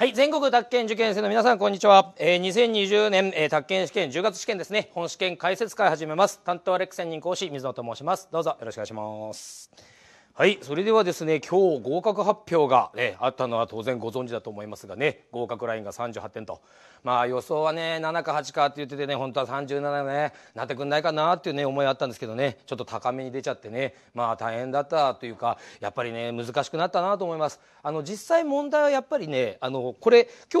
はい、全国宅建受験生の皆さん、こんにちは。えー、2020年、えー、宅建試験10月試験ですね、本試験解説会始めます。担当アレック専任講師、水野と申します。どうぞよろしくお願いします。はいそれではですね今日合格発表が、ね、あったのは当然ご存知だと思いますがね合格ラインが38点とまあ予想はね7か8かって言っててね本当は37ねなってくんないかなっていうね思いあったんですけどねちょっと高めに出ちゃってねまあ大変だったというかやっぱりね難しくなったなと思いますあの実際問題はやっぱりねあのこれ今日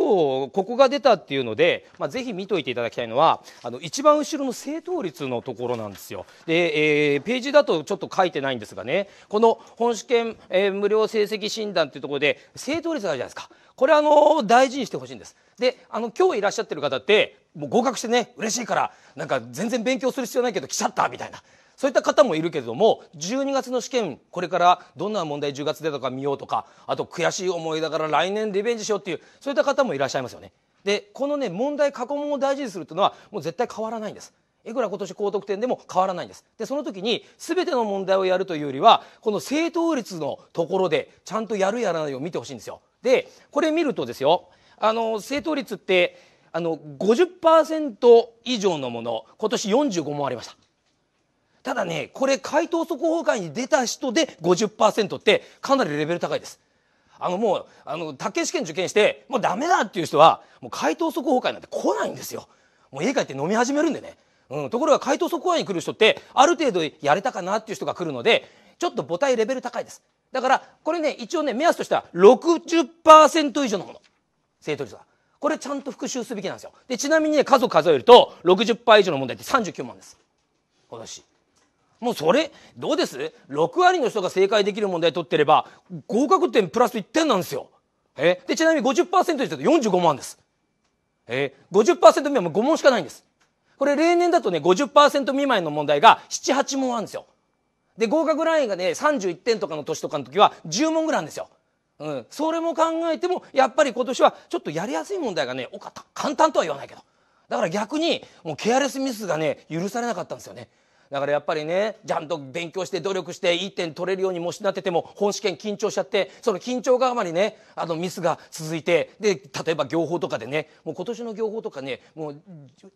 ここが出たっていうので、まあ、ぜひ見といていただきたいのはあの一番後ろの正答率のところなんですよで、えー、ページだとちょっと書いてないんですがねこの本試験、えー、無料成績診断というところで正答率があるじゃないですかこれあの大事にしてほしいんですであの今日いらっしゃってる方ってもう合格してね嬉しいからなんか全然勉強する必要ないけど来ちゃったみたいなそういった方もいるけれども12月の試験これからどんな問題10月でとか見ようとかあと悔しい思いだから来年リベンジしようっていうそういった方もいらっしゃいますよね。でこのね問題過去問を大事にするというのはもう絶対変わらないんです。いくら今年高得点でも変わらないんですでその時に全ての問題をやるというよりはこの正答率のところでちゃんとやるやらないを見てほしいんですよでこれ見るとですよあの正答率ってあの50%以上のもの今年45もありましたただねこれ回答速報会に出た人で50%ってかなりレベル高いですあのもうあの卓試験受験してもうダメだっていう人はもう回答速報会なんて来ないんですよもう家帰って飲み始めるんでねうん、ところが回答速答に来る人ってある程度やれたかなっていう人が来るのでちょっと母体レベル高いですだからこれね一応ね目安としては60%以上のもの正答率はこれちゃんと復習すべきなんですよでちなみにね数を数えると60%以上の問題って39問です今年もうそれどうです6割の人が正解できる問題取ってれば合格点プラス1点なんですよえでちなみに50%以上でと45万ですえー、50%目はもう5問しかないんですこれ例年だとね、50%未満の問題が7、8問あるんですよ。で、合格ラインがね、31点とかの年とかの時は10問ぐらいあるんですよ。うん。それも考えても、やっぱり今年はちょっとやりやすい問題がね、多かった。簡単とは言わないけど。だから逆に、もうケアレスミスがね、許されなかったんですよね。だからやっぱりねちゃんと勉強して努力していい点取れるようにもしなってても本試験緊張しちゃってその緊張があまりねあのミスが続いてで例えば行法とかでねもう今年の行法とかねもう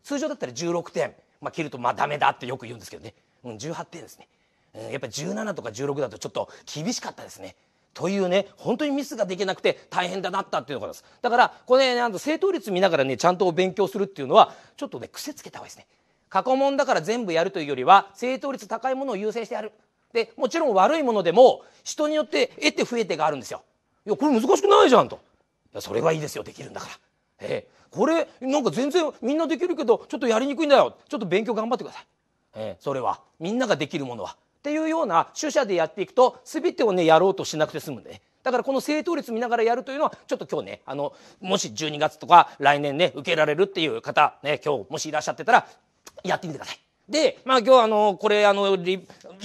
通常だったら16点、まあ、切るとまあダメだってよく言うんですけどね、うん、18点ですね、うん、やっぱり17とか16だとちょっと厳しかったですね。というね本当にミスができなくて大変だなったっていうのがあすだからこれ、ね、あの正答率見ながらねちゃんと勉強するっていうのはちょっとね癖つけた方がいいですね過去問だから全部やるというよりは正答率高いものを優先してやるでもちろん悪いものでも人によって得て増えてがあるんですよいやこれ難しくないじゃんといやそれはいいですよできるんだから、えこれなんか全然みんなできるけどちょっとやりにくいんだよちょっと勉強頑張ってください、えそれはみんなができるものはっていうような取捨でやっていくと全てをねやろうとしなくて済むんで、ね、だからこの正答率見ながらやるというのはちょっと今日ねあのもし12月とか来年ね受けられるっていう方、ね、今日もしいらっしゃってたらやってみてください。で、まあ今日あの、これあの、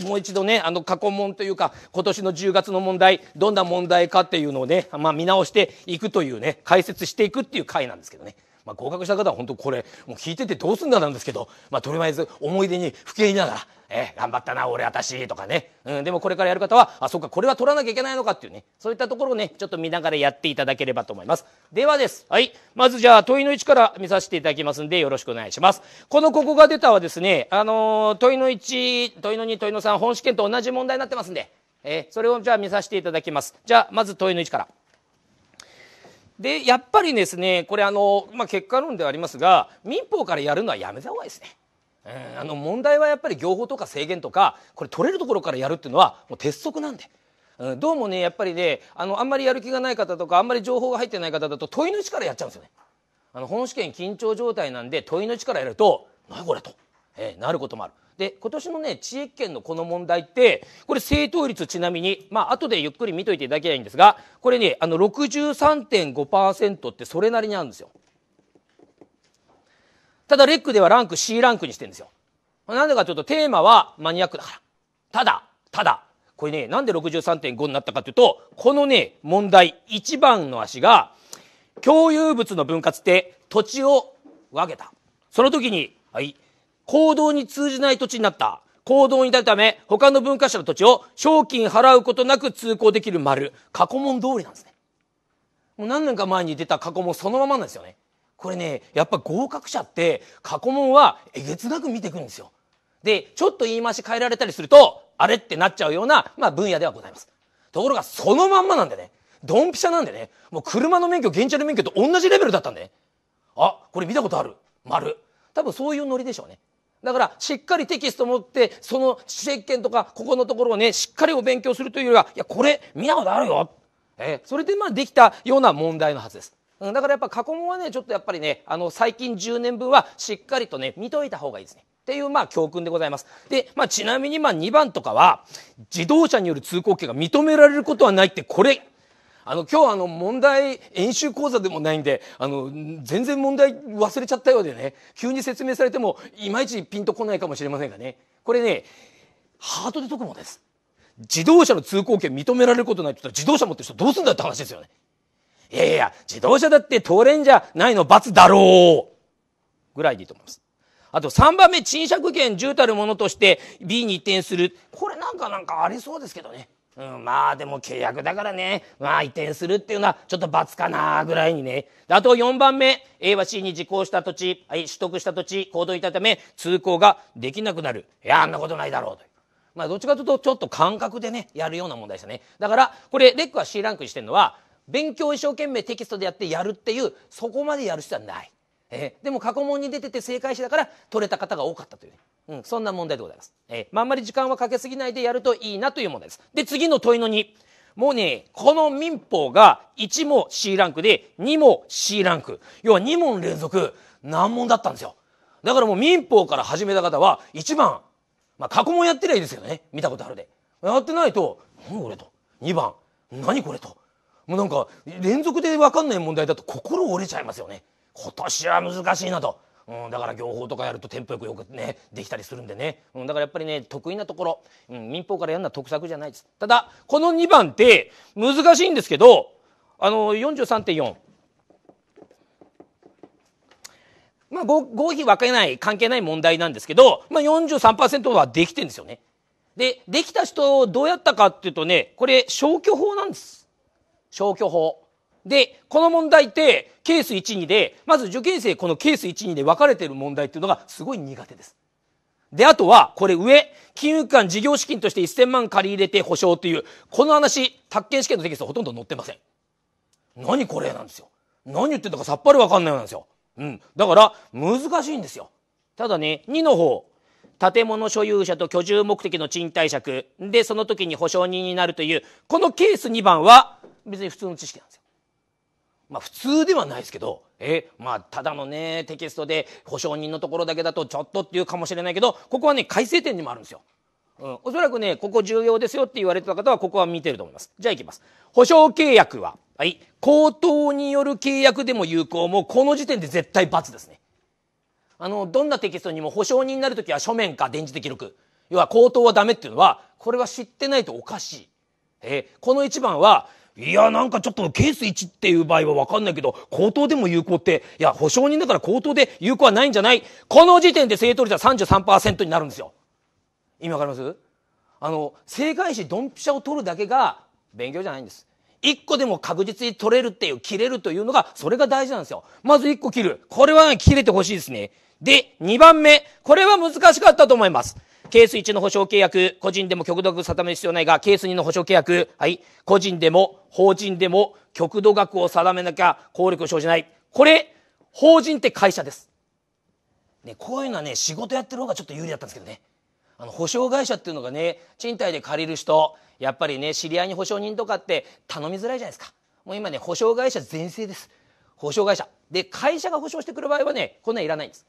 もう一度ね、あの過去問というか、今年の10月の問題、どんな問題かっていうのをね、まあ見直していくというね、解説していくっていう回なんですけどね。まあ、合格した方は本当これもう聞いててどうすんだなんですけど、まあ、とりあえず思い出にふけりながら「えー、頑張ったな俺私」とかね、うん、でもこれからやる方は「あそっかこれは取らなきゃいけないのか」っていうねそういったところをねちょっと見ながらやっていただければと思いますではですはいまずじゃあ問いの1から見させていただきますんでよろしくお願いしますこのここが出たはですね、あのー、問いの1問いの2問いの3本試験と同じ問題になってますんで、えー、それをじゃあ見させていただきますじゃあまず問いの1からでやっぱりですねこれあの、まあ、結果論ではありますが民法からやるのはやめた方がいいですね。あの問題はやっぱり業法とか制限とかこれ取れるところからやるっていうのはもう鉄則なんで。どうもねやっぱりねあのあんまりやる気がない方とかあんまり情報が入ってない方だと問いの力やっちゃうんですよね。あの本試験緊張状態なんで問いの力やると「何これ」と、えー、なることもある。で今年のね地域圏のこの問題ってこれ正答率ちなみにまあ後でゆっくり見といていただきたいんですがこれねあの63.5%ってそれなりにあるんですよただレックではランク C ランクにしてるんですよなんでかというとテーマはマニアックだからただただこれねなんで63.5になったかというとこのね問題1番の足が共有物の分割って土地を分けたその時にはい行動に通じない土地になった。行動に至るため、他の文化者の土地を賞金払うことなく通行できる丸。過去問通りなんですね。もう何年か前に出た過去問そのままなんですよね。これね、やっぱ合格者って過去問はえげつなく見てくるんですよ。で、ちょっと言い回し変えられたりすると、あれってなっちゃうような、まあ分野ではございます。ところがそのまんまなんでね、ドンピシャなんでね、もう車の免許、現地の免許と同じレベルだったんでね。あ、これ見たことある。丸。多分そういうノリでしょうね。だからしっかりテキスト持ってその知識権とかここのところをねしっかりお勉強するというよりはいやこれ見たことあるよ、えー、それでまあできたような問題のはずです。だからやっぱ過去問はねちょっとやっぱりねあの最近10年分はしっかりとね見といた方がいいですね。っていうまあ教訓でございます。で、まあ、ちなみにまあ2番とかは自動車による通行権が認められることはないってこれあの、今日あの、問題、演習講座でもないんで、あの、全然問題忘れちゃったようでね、急に説明されても、いまいちピンとこないかもしれませんがね。これね、ハートで解くものです。自動車の通行権認められることないって言ったら、自動車持ってる人どうすんだって話ですよね。いやいや、自動車だって通れんじゃないの罰だろうぐらいでいいと思います。あと3番目、賃借権、重たるものとして B に移転する。これなんかなんかありそうですけどね。うん、まあでも契約だからね、まあ移転するっていうのはちょっと罰かなぐらいにね。あと4番目、A は C に受行した土地、はい、取得した土地、行動いたため通行ができなくなる。いや、あんなことないだろうと。まあどっちかというとちょっと感覚でね、やるような問題でしたね。だから、これレックは C ランクにしてるのは、勉強一生懸命テキストでやってやるっていう、そこまでやる必要はない。えー、でも過去問に出てて正解者だから取れた方が多かったという、ね、うん、そんな問題でございます、えーまあ、あんまり時間はかけすぎないでやるといいなという問題ですで次の問いの2もうね、この民法が1も C ランクで2も C ランク。要は2問連続難問だったんですよ。だからもう民法から始めた方は1番、まあ過去問やってりゃいいですけどね。見たことあるで。やってないと、何これと。2番、何これと。もうなんか連続で分かんない問題だと心折れちゃいますよね。今年は難しいなと。うん、だから業法とかやるとテンポよくよくねできたりするんでね、うん、だからやっぱりね得意なところ、うん、民法からやるのは得策じゃないですただこの2番って難しいんですけどあの43.4まあ、合否分けない関係ない問題なんですけど、まあ43、43%はできてるんですよね。で、できた人どうやったかっていうとね、これ消去法なんです。消去法。で、この問題ってケース1、2で、まず受験生このケース1、2で分かれてる問題っていうのがすごい苦手です。で、あとは、これ上、金融機関事業資金として1000万借り入れて保証という、この話、宅建試験のテキストほとんど載ってません。何これなんですよ。何言ってんだかさっぱりわかんないようなんですよ。うん。だから、難しいんですよ。ただね、2の方、建物所有者と居住目的の賃貸借で、その時に保証人になるという、このケース2番は、別に普通の知識なんですよ。まあ普通ではないですけど、え、まあただのね、テキストで保証人のところだけだとちょっとっていうかもしれないけど、ここはね、改正点にもあるんですよ。うん、おそらくね、ここ重要ですよって言われてた方は、ここは見てると思います。じゃあ行きます。保証契約は、はい、口頭による契約でも有効も、この時点で絶対罰ですね。あの、どんなテキストにも保証人になるときは書面か電磁的録。要は口頭はダメっていうのは、これは知ってないとおかしい。えー、この一番は、いや、なんかちょっとケース1っていう場合はわかんないけど、口頭でも有効って、いや、保証人だから口頭で有効はないんじゃない。この時点で正答率は33%になるんですよ。意味わかりますあの、正解しドンピシャを取るだけが勉強じゃないんです。一個でも確実に取れるっていう、切れるというのが、それが大事なんですよ。まず一個切る。これは、ね、切れてほしいですね。で、二番目。これは難しかったと思います。ケース1の保証契約、個人でも極度額定める必要ないが、ケース2の保証契約、はい、個人でも法人でも極度額を定めなきゃ効力を生じない。これ、法人って会社です。ね、こういうのはね、仕事やってる方がちょっと有利だったんですけどね。あの、保証会社っていうのがね、賃貸で借りる人、やっぱりね、知り合いに保証人とかって頼みづらいじゃないですか。もう今ね、保証会社全盛です。保証会社。で、会社が保証してくる場合はね、こんなんいらないんです。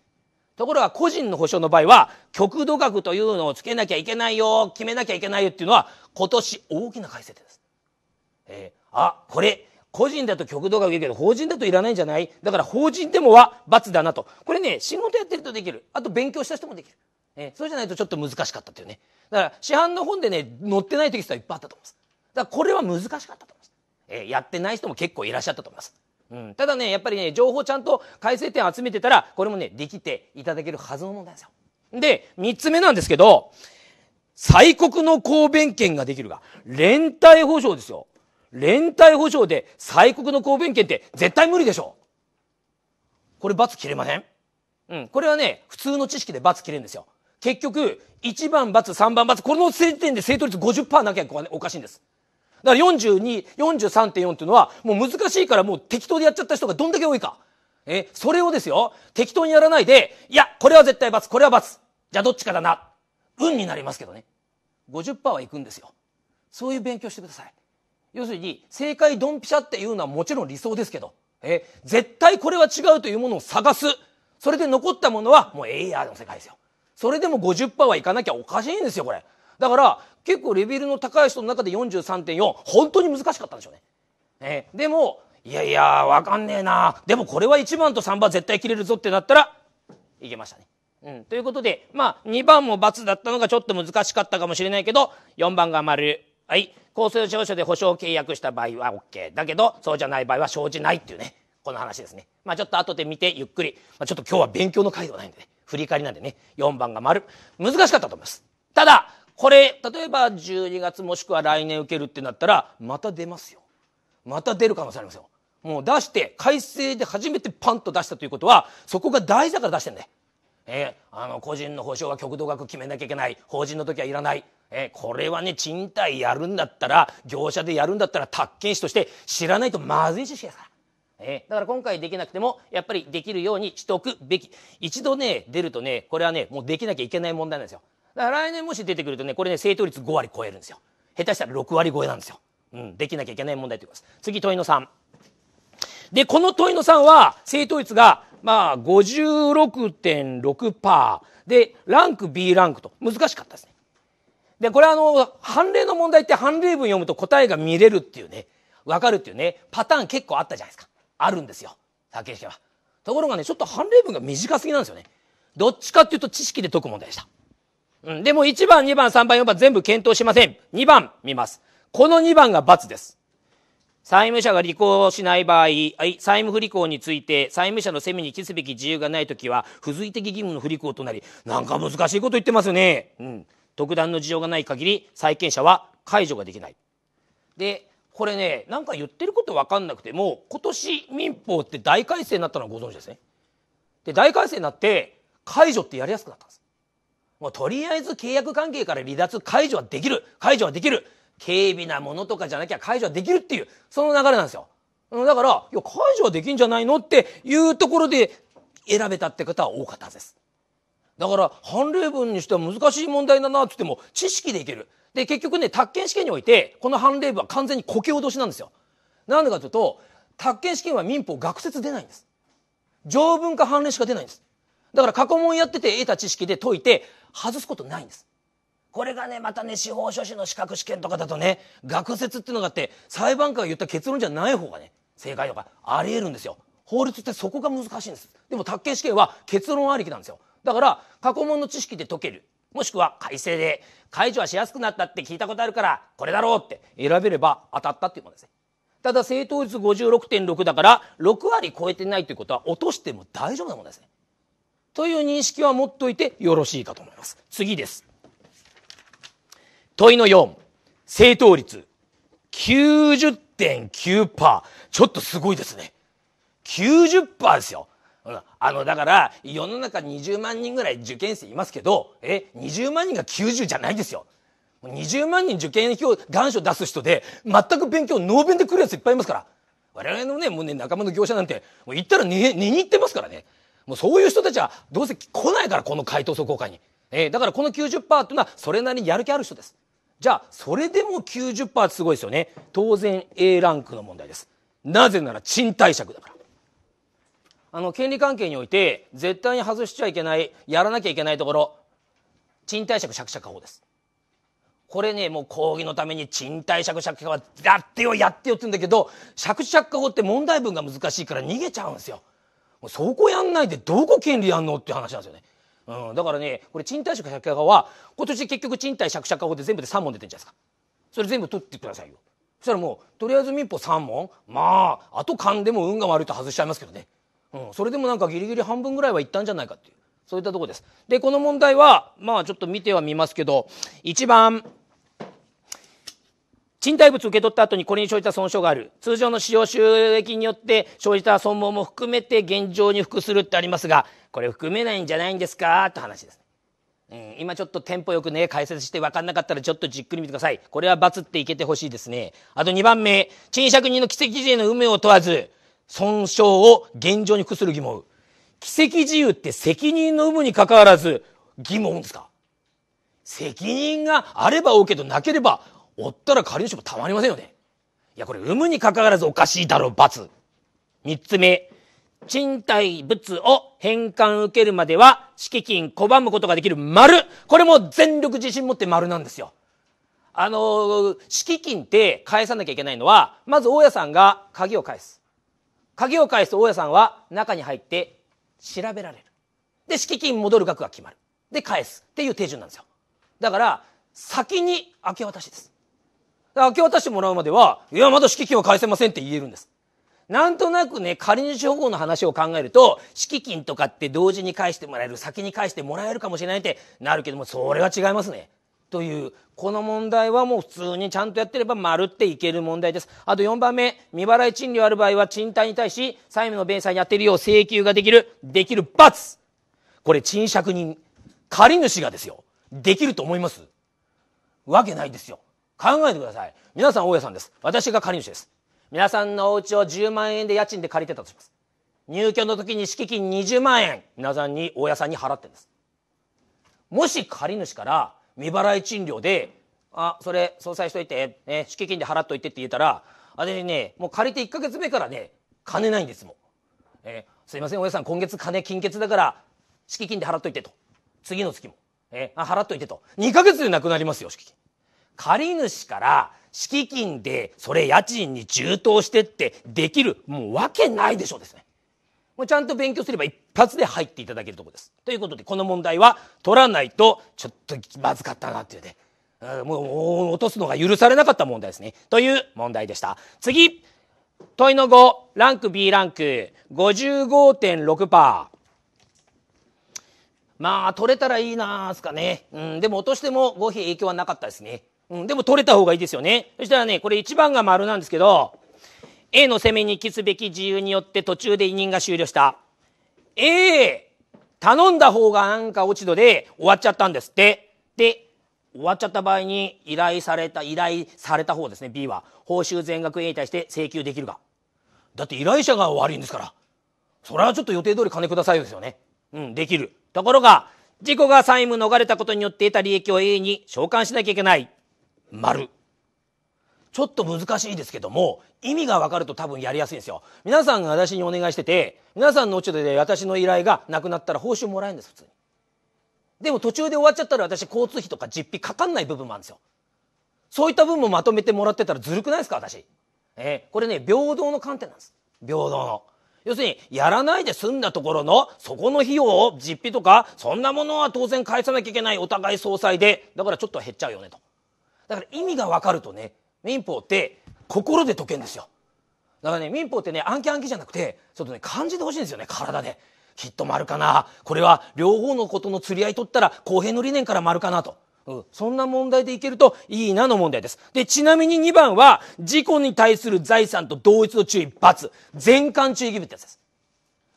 ところが個人の保証の場合は、極度額というのをつけなきゃいけないよ、決めなきゃいけないよっていうのは、今年大きな改正です。えー、あ、これ、個人だと極度額いるけど、法人だといらないんじゃないだから法人でもは罰だなと。これね、仕事やってるとできる。あと勉強した人もできる。えー、そうじゃないとちょっと難しかったっていうね。だから市販の本でね、載ってないテキストはいっぱいあったと思います。だからこれは難しかったと思います。えー、やってない人も結構いらっしゃったと思います。うん、ただねやっぱりね情報ちゃんと改正点集めてたらこれもねできていただけるはずのものなんですよ。で3つ目なんですけど最国の抗弁権ができるが連帯保証ですよ。連帯保証で最国の抗弁権って絶対無理でしょ。これ罰切れませんうん。これはね、普通の知識で罰切れるんですよ。結局、1番罰、3番罰、この時点で正答率50%なきゃおかしいんです。だから42、43.4っていうのは、もう難しいからもう適当でやっちゃった人がどんだけ多いか。え、それをですよ、適当にやらないで、いや、これは絶対罰、これは罰。じゃあどっちかだな。運になりますけどね。50%はいくんですよ。そういう勉強してください。要するに、正解ドンピシャっていうのはもちろん理想ですけど、え、絶対これは違うというものを探す。それで残ったものは、もうエイヤーの世界ですよ。それでも50%はいかなきゃおかしいんですよ、これ。だから結構レベルの高い人の中で43.4本当に難しかったんでしょうね。ねでもいやいや分かんねえなでもこれは1番と3番絶対切れるぞってなったらいけましたね。うん、ということで、まあ、2番も×だったのがちょっと難しかったかもしれないけど4番が丸。はい、公正証書で保証契約した場合は OK だけどそうじゃない場合は生じないっていうねこの話ですね。まあ、ちょっと後で見てゆっくり、まあ、ちょっと今日は勉強の回ではないんでね振り返りなんでね4番が丸難しかったと思います。ただこれ例えば12月もしくは来年受けるってなったらまた出ますよまた出る可能性ありますよもう出して改正で初めてパンと出したということはそこが大事だから出してんだ、ね、よえー、あの個人の保証は極度額決めなきゃいけない法人の時はいらない、えー、これはね賃貸やるんだったら業者でやるんだったら宅建士として知らないとまずい知識から。えー、だから今回できなくてもやっぱりできるようにしておくべき一度ね出るとねこれはねもうできなきゃいけない問題なんですよだから来年もし出てくるとねこれね正答率5割超えるんですよ下手したら6割超えなんですよ、うん、できなきゃいけない問題ということです次問いの3でこの問いの3は正答率がまあ56.6%でランク B ランクと難しかったですねでこれあの判例の問題って判例文読むと答えが見れるっていうね分かるっていうねパターン結構あったじゃないですかあるんですよ竹下はところがねちょっと判例文が短すぎなんですよねどっちかっていうと知識で解く問題でしたうん、でも1番、2番、3番、4番全部検討しません。2番見ます。この2番が×です。債務者が履行しない場合、債務不履行について、債務者の責めに期すべき自由がないときは、付随的義務の不履行となり、なんか難しいこと言ってますよね。うん。特段の事情がない限り、債権者は解除ができない。で、これね、なんか言ってること分かんなくても、今年民法って大改正になったのはご存知ですね。で、大改正になって、解除ってやりやすくなったんです。もうとりあえず契約関係から離脱解除はできる解除はできる軽微なものとかじゃなきゃ解除はできるっていうその流れなんですよだからいや解除はできんじゃないのっていうところで選べたって方は多かったですだから判例文にしては難しい問題だなって言っても知識でいけるで結局ね宅建試験においてこの判例文は完全にこけしなんですよなんでかというと宅建試験は民法学説出ないんです条文か判例しか出ないんですだから過去問やってて得た知識で解いて外すことないんですこれがねまたね司法書士の資格試験とかだとね学説っていうのがあって裁判官が言った結論じゃない方がね正解とかありえるんですよ法律ってそこが難しいんですでも宅建試験は結論ありきなんですよだから過去問の知識で解けるもしくは改正で解除はしやすくなったって聞いたことあるからこれだろうって選べれば当たったっていうものですねただ正答率56.6だから6割超えてないということは落としても大丈夫なものですねという認識は持っておいてよろしいかと思います。次です。問いの4。正答率90.9%。ちょっとすごいですね。90%ですよ。あの、だから、世の中20万人ぐらい受験生いますけど、え、20万人が90じゃないですよ。20万人受験票、願書出す人で、全く勉強、ノ能弁でくるやついっぱいいますから。我々のね、もうね、仲間の業者なんて、もう行ったら寝、寝に行ってますからね。もうそういう人たちはどうせ来ないからこの回答速公会に、えー、だからこの90%っていうのはそれなりにやる気ある人ですじゃあそれでも90%ってすごいですよね当然 A ランクの問題ですなぜなら賃貸借だからあの権利関係において絶対に外しちゃいけないやらなきゃいけないところ賃貸借借借法ですこれねもう抗議のために賃貸借借家はやってよやってよって言うんだけど借借家法って問題文が難しいから逃げちゃうんですようそこやんないでどこ権利やんのって話なんですよね。うん、だからねこれ賃貸借借家は今年結局賃貸借借家法で全部で3問出てんじゃないですかそれ全部取ってくださいよそしたらもうとりあえず民法3問まああと勘でも運が悪いと外しちゃいますけどね、うん、それでもなんかギリギリ半分ぐらいはいったんじゃないかっていうそういったとこですでこの問題はまあちょっと見てはみますけど1番賃貸物受け取った後にこれに生じた損傷がある。通常の使用収益によって生じた損耗も含めて現状に服するってありますが、これ含めないんじゃないんですかって話ですね。うん、今ちょっとテンポよくね、解説して分かんなかったらちょっとじっくり見てください。これは罰っていけてほしいですね。あと2番目、賃借人の奇跡事例の有無を問わず、損傷を現状に服する疑問。奇跡自由って責任の有無に関わらず疑問ですか責任があれば多いけどなければおったら借り主もたまりませんよね。いや、これ、産むにかかわらずおかしいだろ、罰。三つ目、賃貸物を返還受けるまでは、敷金拒むことができる丸。これも全力自信持って丸なんですよ。あのー、敷金って返さなきゃいけないのは、まず大家さんが鍵を返す。鍵を返すと大家さんは中に入って調べられる。で、敷金戻る額が決まる。で、返す。っていう手順なんですよ。だから、先に明け渡しです。明け渡してもらうまでは、いや、まだ敷金は返せませんって言えるんです。なんとなくね、借り主保護の話を考えると、敷金とかって同時に返してもらえる、先に返してもらえるかもしれないってなるけども、それは違いますね。という、この問題はもう普通にちゃんとやってれば丸っていける問題です。あと4番目、未払い賃料ある場合は賃貸に対し、債務の弁済に当てるよう請求ができる、できる罰これ賃借人、借り主がですよ。できると思いますわけないですよ。考えてください皆さん大家さんです私が借り主です皆さんのお家を10万円で家賃で借りてたとします入居の時に敷金20万円皆さんに大家さんに払ってんですもし借り主から未払い賃料で「あそれ相殺しといて、ね、敷金で払っといて」って言えたら私ねもう借りて1ヶ月目からね金ないんですもん、えー、すいません大家さん今月金金欠だから敷金で払っといてと次の月も、えー、あ払っといてと2ヶ月でなくなりますよ敷金借主から敷金でそれ家賃に充当してってできるもうわけないでしょですね。もうちゃんと勉強すれば一発で入っていただけるとこです。ということでこの問題は取らないとちょっとまずかったなっていうね。もう落とすのが許されなかった問題ですね。という問題でした。次問いの5ランク B ランク55.6%。まあ、取れたらいいなーすかね。うん、でも落としても合否影響はなかったですね。うん、でも取れた方がいいですよね。そしたらね、これ1番が丸なんですけど、A の攻めに期すべき自由によって途中で委任が終了した。A、頼んだ方がなんか落ち度で終わっちゃったんですって。で、終わっちゃった場合に依頼された、依頼された方ですね、B は。報酬全額 A に対して請求できるが。だって依頼者が悪いんですから。それはちょっと予定通り金くださいですよね。うん、できる。ところが、事故が債務逃れたことによって得た利益を A に償還しなきゃいけない。丸ちょっと難しいですけども意味が分かると多分やりやすいんですよ皆さんが私にお願いしてて皆さんの落ち度で私の依頼がなくなったら報酬もらえるんです普通にでも途中で終わっちゃったら私交通費とか実費かかんない部分もあるんですよそういった分もまとめてもらってたらずるくないですか私、えー、これね平等の観点なんです平等の要するにやらないで済んだところのそこの費用を実費とかそんなものは当然返さなきゃいけないお互い総裁でだからちょっと減っちゃうよねとだから意味が分かるとね民法って心で解けんですよだからね民法ってね暗記暗記じゃなくてちょっとね感じてほしいんですよね体できっと丸かなこれは両方のことの釣り合い取ったら公平の理念から丸かなと、うん、そんな問題でいけるといいなの問題ですでちなみに2番は事故に対する財産と同一の注意罰全館注意義務ってやつです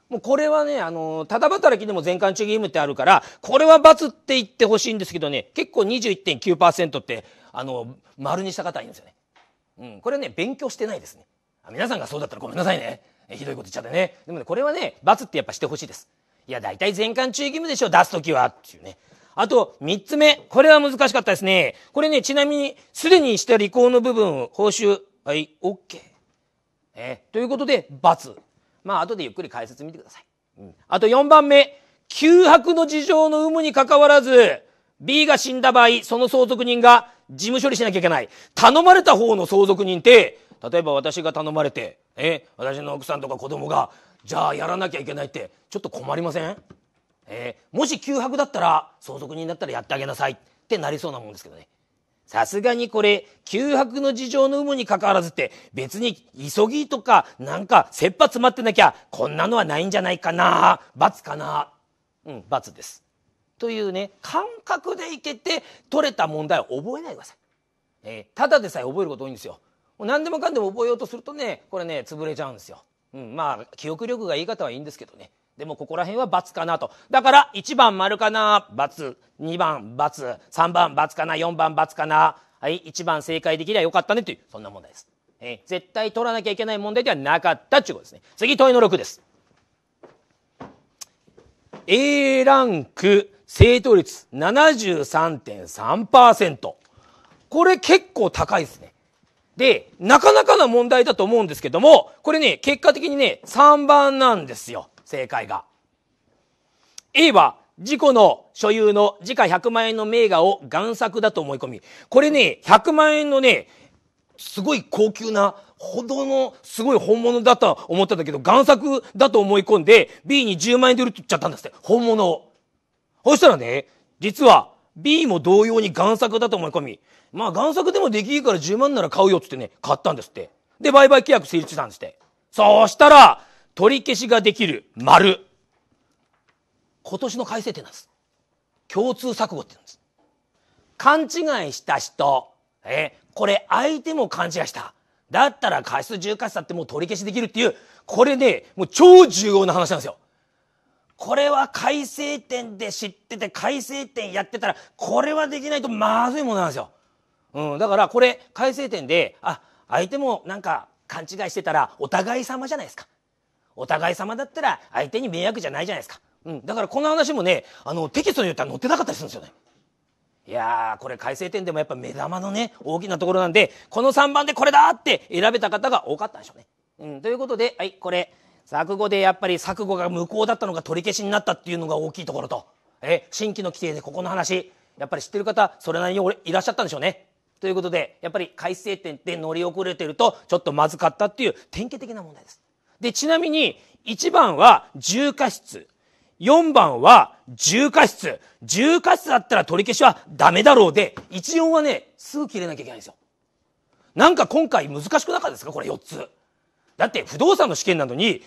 もうこれはね、あのただ働きでも全館注意義務ってあるから、これは罰って言ってほしいんですけどね、結構21.9%ってあの丸にした方いいんですよね、うん、これね勉強してないですね皆さんがそうだったらごめんなさいねひどいこと言っちゃってねでもねこれはね罰ってやっぱしてほしいですいや大体全館注意義務でしょ出す時はっていうねあと、三つ目。これは難しかったですね。これね、ちなみに、すでにした履行の部分、報酬、はい、OK。えー、ということで、×。まあ、後でゆっくり解説見てください。うん、あと4番目。休泊の事情の有無にかかわらず、B が死んだ場合、その相続人が事務処理しなきゃいけない。頼まれた方の相続人って、例えば私が頼まれて、え、私の奥さんとか子供が、じゃあやらなきゃいけないって、ちょっと困りませんえー、もし休泊だったら、相続人だったらやってあげなさいってなりそうなもんですけどね。さすがにこれ、休泊の事情の有無に関わらずって、別に急ぎとか、なんか、切羽詰まってなきゃ、こんなのはないんじゃないかな罰かなうん、罰です。というね感覚でいけて取れた問題を覚えないでください、ね、ただでさえ覚えること多いんですよ何でもかんでも覚えようとするとねこれね潰れちゃうんですよ、うん、まあ記憶力がいい方はいいんですけどねでもここら辺は×かなと。だから1番丸かな、×。2番×。3番×かな、4番×かな。はい、1番正解できればよかったねという、そんな問題です。えー、絶対取らなきゃいけない問題ではなかったっていうことですね。次、問いの6です。A ランク正答率73.3%。これ結構高いですね。で、なかなかな問題だと思うんですけども、これね、結果的にね、3番なんですよ。正解が。A は、事故の所有の時価100万円の名画を贋作だと思い込み、これね、100万円のね、すごい高級な、ほどのすごい本物だと思ったんだけど、贋作だと思い込んで、B に10万円で売っちゃったんですって、本物を。そしたらね、実は B も同様に贋作だと思い込み、まあ贋作でもできるから10万なら買うよっつってね、買ったんですって。で、売買契約成立したんですって。そうしたら、取り消しができる丸。今年の改正点なんです。共通錯誤って言うんです。勘違いした人。え、これ相手も勘違いした。だったら過失重過失だってもう取り消しできるっていう、これね、もう超重要な話なんですよ。これは改正点で知ってて改正点やってたらこれはできないとまずいものなんですよ。うん、だからこれ改正点であ相手もなんか勘違いしてたらお互い様じゃないですか。お互い様だったら相手に迷惑じゃないじゃないですか。うん、だからこの話もねあのテキストによっては載ってなかったりするんですよね。いやこれ改正点でもやっぱ目玉のね大きなところなんでこの3番でこれだって選べた方が多かったんでしょうね。うん、ということではいこれ錯誤でやっぱり錯誤が無効だったのが取り消しになったっていうのが大きいところと、え新規の規定でここの話、やっぱり知ってる方、それなりにいらっしゃったんでしょうね。ということで、やっぱり改正点で乗り遅れてると、ちょっとまずかったっていう典型的な問題です。で、ちなみに、1番は重過失、4番は重過失、重過失だったら取り消しはダメだろうで、1、4はね、すぐ切れなきゃいけないんですよ。なんか今回難しくなかったですかこれ4つ。だって不動産の試験なのに、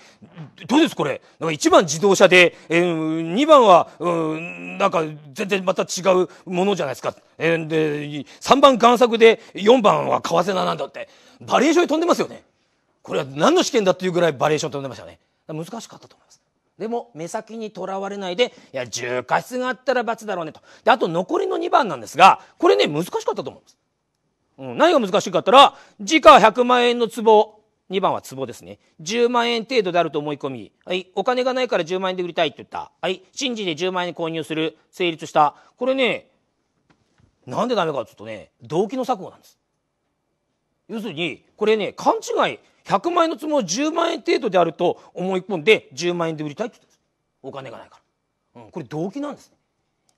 どうですこれ。1番自動車で、えー、2番は、うん、なんか全然また違うものじゃないですか。えー、で、3番贋作で4番は為替ななんだって。バリエーションに飛んでますよね。これは何の試験だっていうぐらいバリエーション飛んでましたね。難しかったと思います。でも、目先にとらわれないで、いや、重過失があったら罰だろうねと。で、あと残りの2番なんですが、これね、難しかったと思うんです。うん、何が難しいかったら、時価100万円の壺を2番は壺ですね。10万円程度であると思い込み、はい、お金がないから10万円で売りたいって言った。はい、信じて10万円購入する、成立した。これね、なんでダメかって言うとね、動機の錯誤なんです。要するに、これね、勘違い、100万円の壺を10万円程度であると思い込んで、10万円で売りたいって言ったんです。お金がないから。うん、これ動機なんです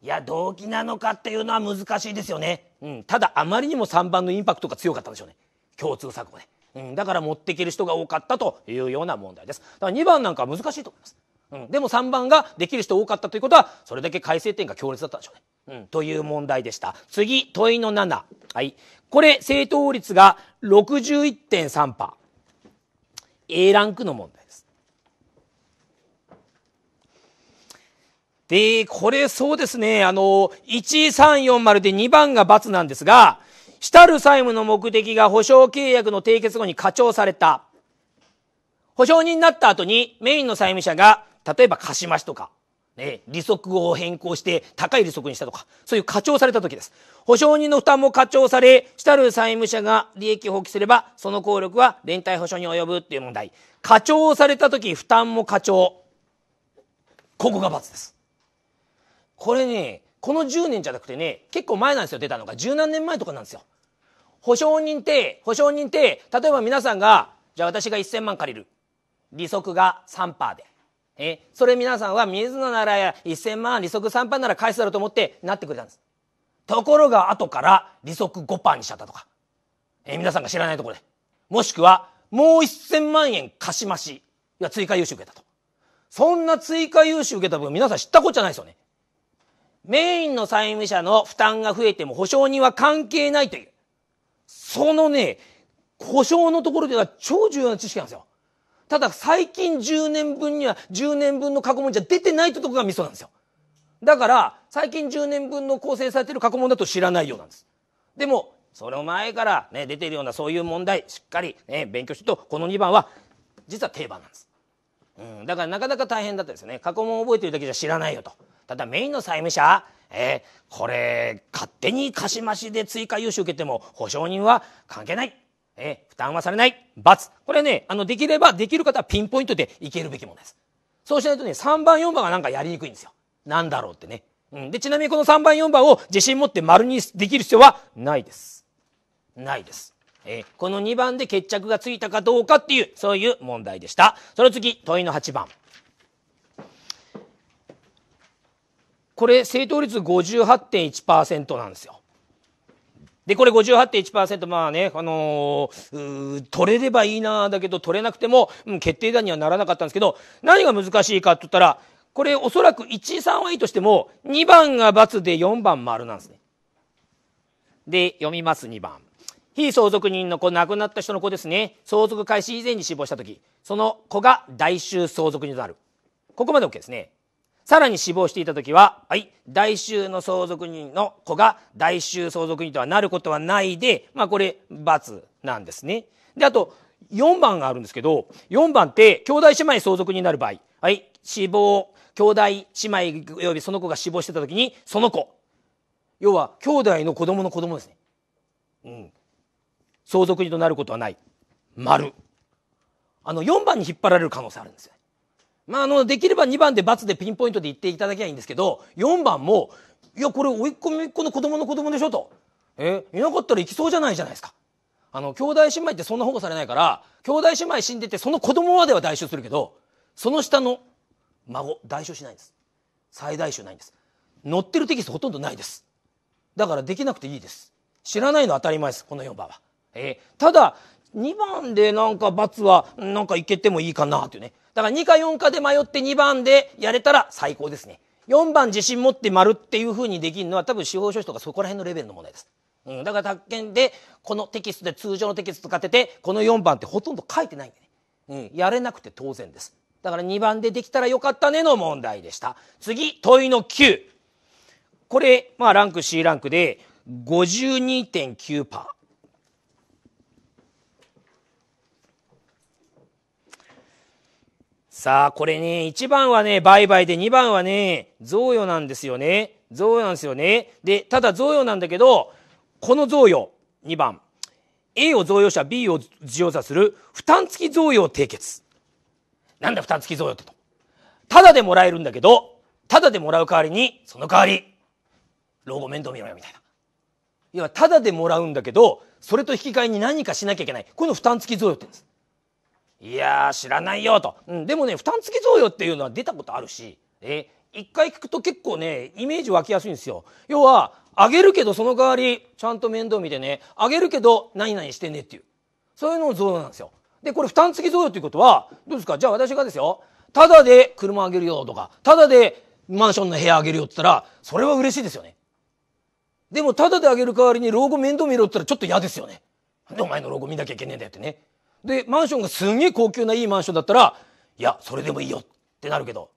いや、動機なのかっていうのは難しいですよね。うん、ただ、あまりにも3番のインパクトが強かったんでしょうね。共通錯誤で、ね。うん、だから持っていける人が多かったというような問題ですだから2番なんか難しいと思います、うん、でも3番ができる人多かったということはそれだけ改正点が強烈だったんでしょうね、うん、という問題でした次問いの7はいこれ正答率が61.3%。A ランクの問題です。で、これそうですね、あの、1340で2番が×なんですが、主たる債務の目的が保証契約の締結後に課長された。保証人になった後にメインの債務者が、例えば貸し増しとか、ね、利息を変更して高い利息にしたとか、そういう課長された時です。保証人の負担も課長され、主たる債務者が利益を放棄すれば、その効力は連帯保証に及ぶっていう問題。課長された時、負担も課長。ここが罰です。これね、この10年じゃなくてね、結構前なんですよ、出たのが。十何年前とかなんですよ。保証人って、保証人って、例えば皆さんが、じゃあ私が1000万借りる。利息が3%で。え、それ皆さんは水野なら1000万、利息3%なら返すだろうと思ってなってくれたんです。ところが後から利息5%にしちゃったとか。え、皆さんが知らないところで。もしくは、もう1000万円貸し増し。いや、追加融資受けたと。そんな追加融資受けた分、皆さん知ったことじゃないですよね。メインの債務者の負担が増えても保証人は関係ないという。そのね、保証のところでは超重要な知識なんですよ。ただ最近10年分には10年分の過去問じゃ出てないってとこがミソなんですよ。だから最近10年分の構成されてる過去問だと知らないようなんです。でも、その前からね、出てるようなそういう問題、しっかりね、勉強してると、この2番は実は定番なんです。うん、だからなかなか大変だったですよね。過去問覚えてるだけじゃ知らないよと。ただメインの債務者、えー、これ勝手に貸し増しで追加融資受けても保証人は関係ない。えー、負担はされない。罰。これね、あの、できれば、できる方はピンポイントでいけるべきものです。そうしないとね、3番4番がなんかやりにくいんですよ。なんだろうってね。うん。で、ちなみにこの3番4番を自信持って丸にできる必要はないです。ないです。えー、この2番で決着がついたかどうかっていう、そういう問題でした。その次、問いの8番。これ正答率58.1%なんですよ。で、これ58.1%、まあね、あのー、取れればいいなだけど取れなくても、うん、決定打にはならなかったんですけど、何が難しいかって言ったら、これおそらく1、3はいいとしても、2番が×で4番丸なんですね。で、読みます、2番。非相続人の子、亡くなった人の子ですね。相続開始以前に死亡したとき、その子が代衆相続人となる。ここまで OK ですね。さらに死亡していた時は、はい、大衆の相続人の子が大衆相続人とはなることはないで、まあこれ、罰なんですね。で、あと、4番があるんですけど、4番って、兄弟姉妹相続人になる場合、はい、死亡、兄弟姉妹及びその子が死亡してた時に、その子。要は、兄弟の子供の子供ですね。うん。相続人となることはない。丸。あの、4番に引っ張られる可能性あるんですよ。まあ、あの、できれば2番で×でピンポイントで言っていただきゃいいんですけど、4番も、いや、これ、甥っ子姪っ子の子供の子供でしょと。えいなかったら行きそうじゃないじゃないですか。あの、兄弟姉妹ってそんな保護されないから、兄弟姉妹死んでて、その子供までは代償するけど、その下の孫、代償しないんです。最大償ないんです。載ってるテキストほとんどないです。だからできなくていいです。知らないのは当たり前です、この4番は。えー、ただ、2番でなんか×は、なんかいけてもいいかなっていうね。だから2か4かで迷って2番でやれたら最高ですね。4番自信持って丸っていうふうにできるのは多分司法書士とかそこら辺のレベルの問題です。うん、だから宅建でこのテキストで通常のテキスト使っててこの4番ってほとんど書いてないんでね、うん、やれなくて当然ですだから2番でできたらよかったねの問題でした次問いの9これまあランク C ランクで52.9%パーさあ、これね、1番はね、売買で2番はね、贈与なんですよね。贈与なんですよね。で、ただ贈与なんだけど、この贈与、2番。A を贈与者、B を授与者する、負担付き贈与を締結。なんだ負担付き贈与ってと。ただでもらえるんだけど、ただでもらう代わりに、その代わり、老後面倒見ろよ、みたいな。要は、ただでもらうんだけど、それと引き換えに何かしなきゃいけない。この負担付き贈与って言うんです。いや知らないよと、うん、でもね負担つき贈与っていうのは出たことあるし、え一回聞くと結構ねイメージ湧きやすいんですよ要はあげるけどその代わりちゃんと面倒見てねあげるけど何々してねっていうそういうのを贈与なんですよでこれ負担つき贈与ということはどうですかじゃあ私がですよただで車あげるよとかただでマンションの部屋あげるよって言ったらそれは嬉しいですよねでもただであげる代わりに老後面倒見ろって言ったらちょっと嫌ですよねお前の老後見なきゃいけねえんだよってねで、マンションがすんげえ高級ないいマンションだったら、いや、それでもいいよってなるけど、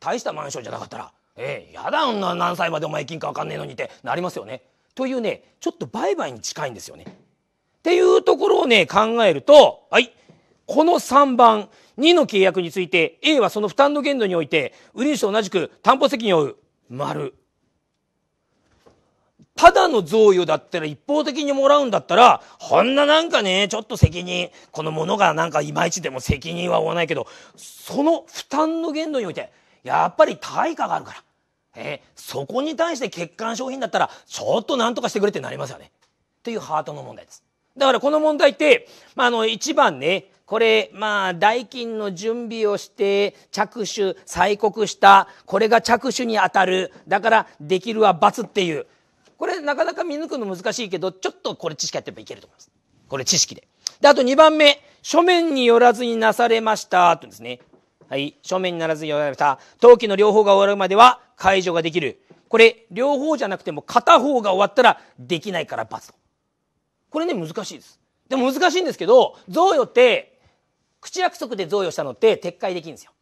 大したマンションじゃなかったら、ええー、やだ、女何歳までお前金きんかわかんねえのにってなりますよね。というね、ちょっと売買に近いんですよね。っていうところをね、考えると、はい、この3番、2の契約について、A はその負担の限度において、売り主と同じく担保責任を負う、丸。ただの贈与だったら一方的にもらうんだったら、こんななんかね、ちょっと責任、このものがなんかいまいちでも責任は負わないけど、その負担の限度において、やっぱり対価があるから。えー、そこに対して欠陥商品だったら、ちょっと何とかしてくれってなりますよね。っていうハートの問題です。だからこの問題って、まあ、あの、一番ね、これ、まあ、代金の準備をして、着手、催告した、これが着手に当たる、だから、できるは罰っていう、これなかなか見抜くの難しいけど、ちょっとこれ知識やってばいけると思います。これ知識で。で、あと2番目、書面によらずになされました、とですね。はい、書面にならずによられました。登記の両方が終わるまでは解除ができる。これ、両方じゃなくても片方が終わったらできないから罰と。これね、難しいです。でも難しいんですけど、贈与って、口約束で贈与したのって撤回できるんですよ。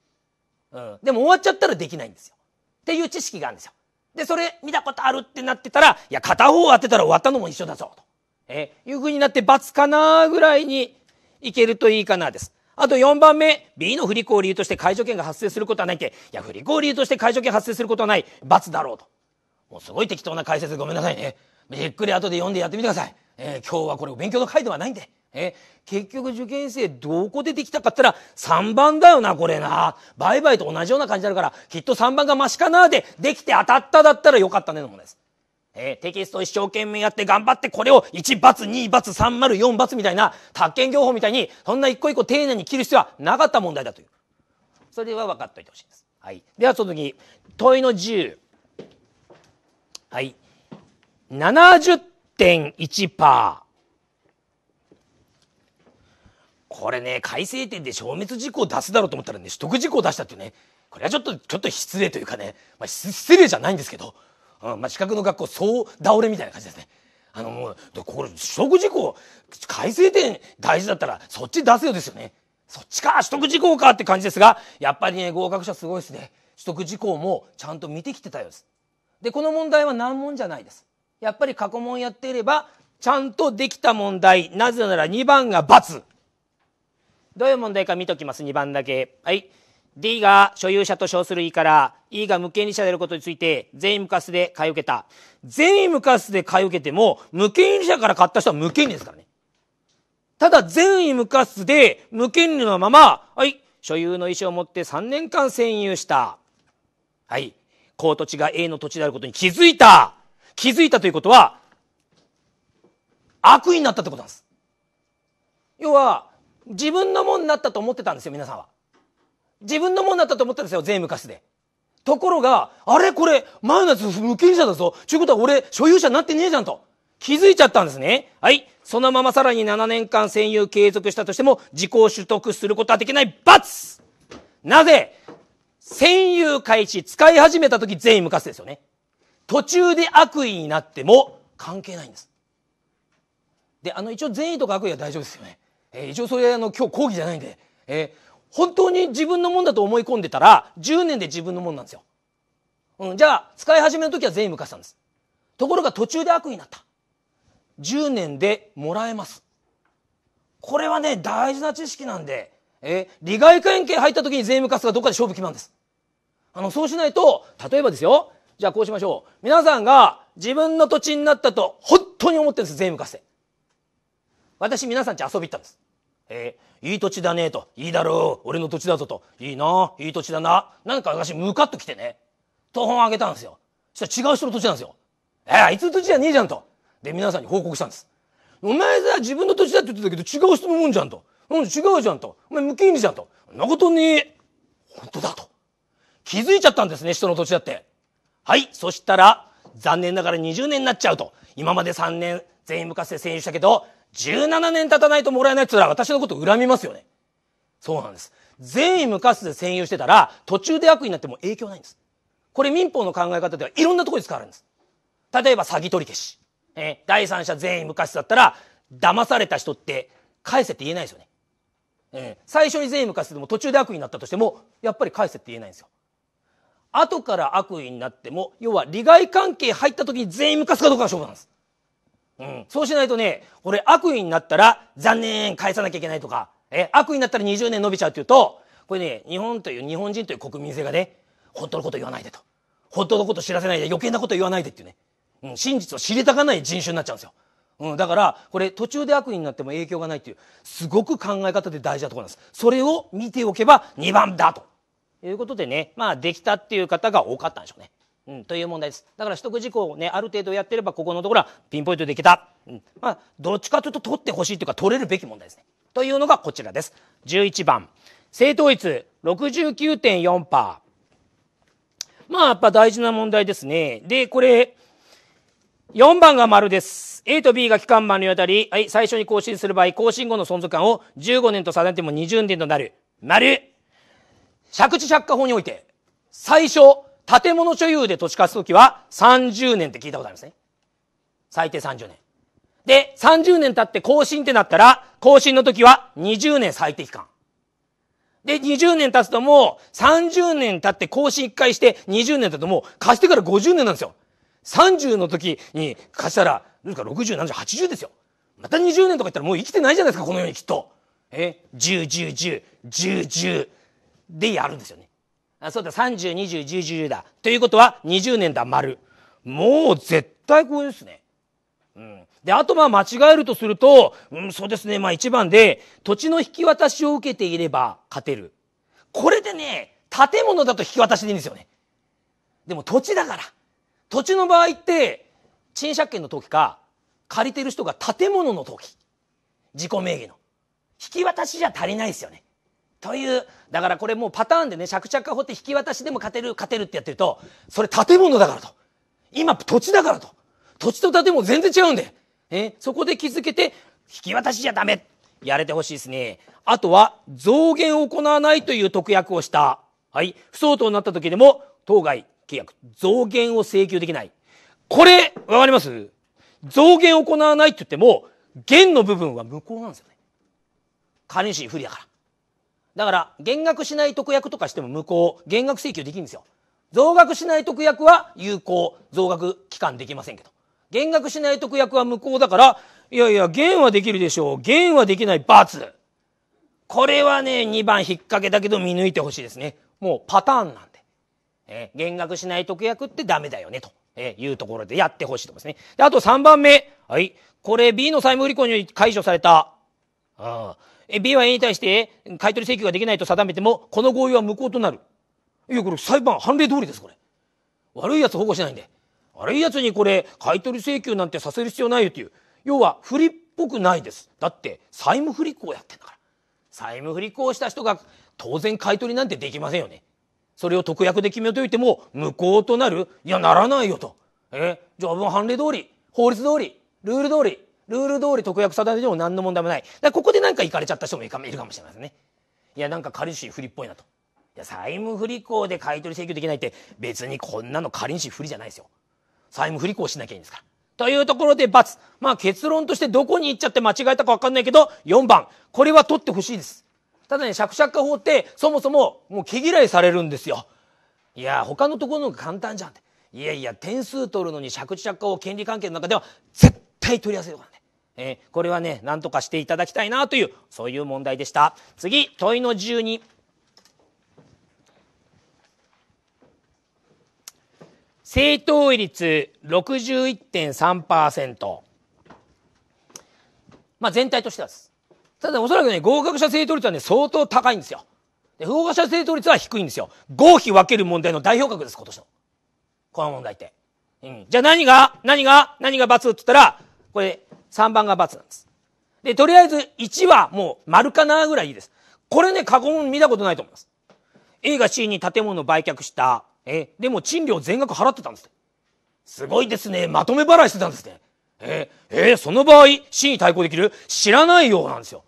うん。でも終わっちゃったらできないんですよ。っていう知識があるんですよ。でそれ見たことあるってなってたらいや片方当てたら終わったのも一緒だぞと、えー、いうふうになって×かなぐらいにいけるといいかなです。あと4番目、B の不履行理由として解除権が発生することはないって、いや、不履行理由として解除権発生することはない、罰だろうと。もうすごい適当な解説でごめんなさいね。ゆっくり後で読んでやってみてください。えー、今日はこれ勉強の回ではないんで。え、結局受験生どこでてきたかったら3番だよな、これな。売買と同じような感じになるから、きっと3番がマシかなで、できて当たっただったらよかったねのものです。えー、テキスト一生懸命やって頑張ってこれを1罰、2罰、304罰みたいな、宅建業法みたいに、そんな一個一個丁寧に切る必要はなかった問題だという。それは分かっておいてほしいです。はい。では、その次、問いの10。はい。70.1%。これね改正点で消滅事項を出すだろうと思ったらね取得事項を出したっていうねこれはちょっとちょっと失礼というかね、まあ、失礼じゃないんですけど、うんまあ、資格の学校総倒れみたいな感じですね。あのもうこれ取得事項改正点大事だったらそっち出せよですよね。そっちか取得事項かって感じですがやっぱりね合格者すごいですね。取得事項もちゃんと見てきてたようです。でこの問題は難問じゃないです。やっぱり過去問やっていればちゃんとできた問題なぜなら2番が×。どういう問題か見ときます、2番だけ。はい。D が所有者と称する E から E が無権利者であることについて全員無価値で買い受けた。全員無価値で買い受けても無権利者から買った人は無権利ですからね。ただ全員無価値で無権利のまま、はい、所有の意思を持って3年間占有した。はい。高土地が A の土地であることに気づいた。気づいたということは、悪意になったってことなんです。要は、自分のもんになったと思ってたんですよ、皆さんは。自分のもんになったと思ったんですよ、税無すで。ところが、あれこれ、マイナス無権者だぞ。ちゅうことは俺、所有者になってねえじゃんと。気づいちゃったんですね。はい。そのままさらに7年間占有継続したとしても、自己取得することはできない罰なぜ占有開始、使い始めた時全員無すですよね。途中で悪意になっても関係ないんです。で、あの、一応善意とか悪意は大丈夫ですよね。えー、一応それあの今日講義じゃないんで、えー、本当に自分のもんだと思い込んでたら10年で自分のもんなんですよ、うん、じゃあ使い始めの時は全員かしたんですところが途中で悪になった10年でもらえますこれはね大事な知識なんで、えー、利害関係入った時に税務課すがどっかで勝負決まるんですあのそうしないと例えばですよじゃあこうしましょう皆さんが自分の土地になったと本当に思ってるんです税務課して私皆さんち遊び行ったんですえー、いい土地だねと、いいだろう、俺の土地だぞと、いいな、いい土地だな。なんか私、ムカッと来てね、東本あげたんですよ。そしたら違う人の土地なんですよ。えー、あいつの土地じゃねえじゃんと。で、皆さんに報告したんです。お前さ、自分の土地だって言ってたけど、違う人のもんじゃんと。うん、違うじゃんと。お前、無権利じゃんと。そんなことに、本当だと。気づいちゃったんですね、人の土地だって。はい、そしたら、残念ながら20年になっちゃうと。今まで3年、全員昔て占有したけど、17年経たないともらえない奴ら私のこと恨みますよね。そうなんです。善意無価値で占有してたら、途中で悪意になっても影響ないんです。これ民法の考え方ではいろんなところに使われるんです。例えば詐欺取り消し。え第三者善意無価値だったら、騙された人って返せって言えないですよね。え最初に善意無価値でも途中で悪意になったとしても、やっぱり返せって言えないんですよ。後から悪意になっても、要は利害関係入った時に全員無価値かどうかが勝負なんです。うん。そうしないとね、俺悪意になったら残念返さなきゃいけないとか、え、悪意になったら20年伸びちゃうっていうと、これね、日本という、日本人という国民性がね、本当のこと言わないでと。本当のこと知らせないで、余計なこと言わないでっていうね。うん、真実を知りたかない人種になっちゃうんですよ。うん、だから、これ途中で悪意になっても影響がないっていう、すごく考え方で大事なところなんです。それを見ておけば2番だと。いうことでね、まあできたっていう方が多かったんでしょうね。うん、という問題です。だから取得事項をね、ある程度やってれば、ここのところはピンポイントでいけた。うん。まあ、どっちかというと取ってほしいというか、取れるべき問題ですね。というのがこちらです。11番。正答率69.4%。まあ、やっぱ大事な問題ですね。で、これ、4番が丸です。A と B が期間満にわたり、はい、最初に更新する場合、更新後の存続感を15年と定めても20年となる。丸。借地借家法において、最初、建物所有で土地貸すときは30年って聞いたことありますね。最低30年。で、30年経って更新ってなったら、更新の時は20年最低期間。で、20年経つともう30年経って更新1回して20年経つともう貸してから50年なんですよ。30の時に貸したら、なんか60、70、80ですよ。また20年とか言ったらもう生きてないじゃないですか、この世にきっと。え ?10、10、10、10、10でやるんですよね。あ、そうだ、30、20、10、10だ。ということは、20年だ、丸。もう絶対これですね。うん。で、あとまあ間違えるとすると、うん、そうですね、まあ一番で、土地の引き渡しを受けていれば勝てる。これでね、建物だと引き渡しでいいんですよね。でも土地だから。土地の場合って、賃借権の時か、借りてる人が建物の時。自己名義の。引き渡しじゃ足りないですよね。というだからこれもうパターンでね借着か掘って引き渡しでも勝てる勝てるってやってるとそれ建物だからと今土地だからと土地と建物全然違うんで、えそこで気づけて引き渡しじゃダメやれてほしいですねあとは増減を行わないという特約をしたはい不相当になった時でも当該契約増減を請求できないこれわかります増減を行わないって言っても減の部分は無効なんですよね。借主不利だから。だから減額しない特約とかしても無効減額請求できるんですよ増額しない特約は有効増額期間できませんけど減額しない特約は無効だからいやいや減はできるでしょう減はできない罰これはね2番引っ掛けだけど見抜いてほしいですねもうパターンなんで、えー、減額しない特約ってダメだよねと、えいうところでやってほしいといですねであと3番目はいこれ B の債務不履行により解除されたああ B は A に対して買取請求ができないと定めても、この合意は無効となる。いや、これ裁判判例通りです、これ。悪い奴保護しないんで。悪い奴にこれ、買取請求なんてさせる必要ないよっていう。要は、不利っぽくないです。だって、債務不履行やってんだから。債務不履行した人が、当然買取なんてできませんよね。それを特約で決めといても、無効となるいや、ならないよと。え条文判例通り、法律通り、ルール通り、ルール通り特約定めても何の問題もない。だここでなんか行かれちゃった人もいるかもしれませんね。いや、なんか借り主不利っぽいなと。いや、債務不履行で買取請求できないって別にこんなの借り主不利じゃないですよ。債務不履行しなきゃいいんですから。というところで罰。まあ結論としてどこに行っちゃって間違えたかわかんないけど、4番。これは取ってほしいです。ただね、釈釈迦法ってそもそももう毛嫌いされるんですよ。いや、他のところの方が簡単じゃんって。いやいや、点数取るのに借地借迦法権利関係の中では絶対取りやすいよ。こえー、これはね、なんとかしていただきたいなという、そういう問題でした。次、問いの12。正答率61.3%。まあ全体としてはです。ただおそらくね、合格者正答率はね、相当高いんですよ。で、不合格者正答率は低いんですよ。合否分ける問題の代表格です、今年の。この問題って。うん。じゃあ何が、何が、何が罰って言ったら、これ、3番が×なんです。で、とりあえず1はもう丸かなぐらいいいです。これね、過去問見たことないと思います。A が C に建物を売却した。え、でも賃料全額払ってたんです。すごいですね。まとめ払いしてたんですね。ええその場合、C に対抗できる知らないようなんですよ。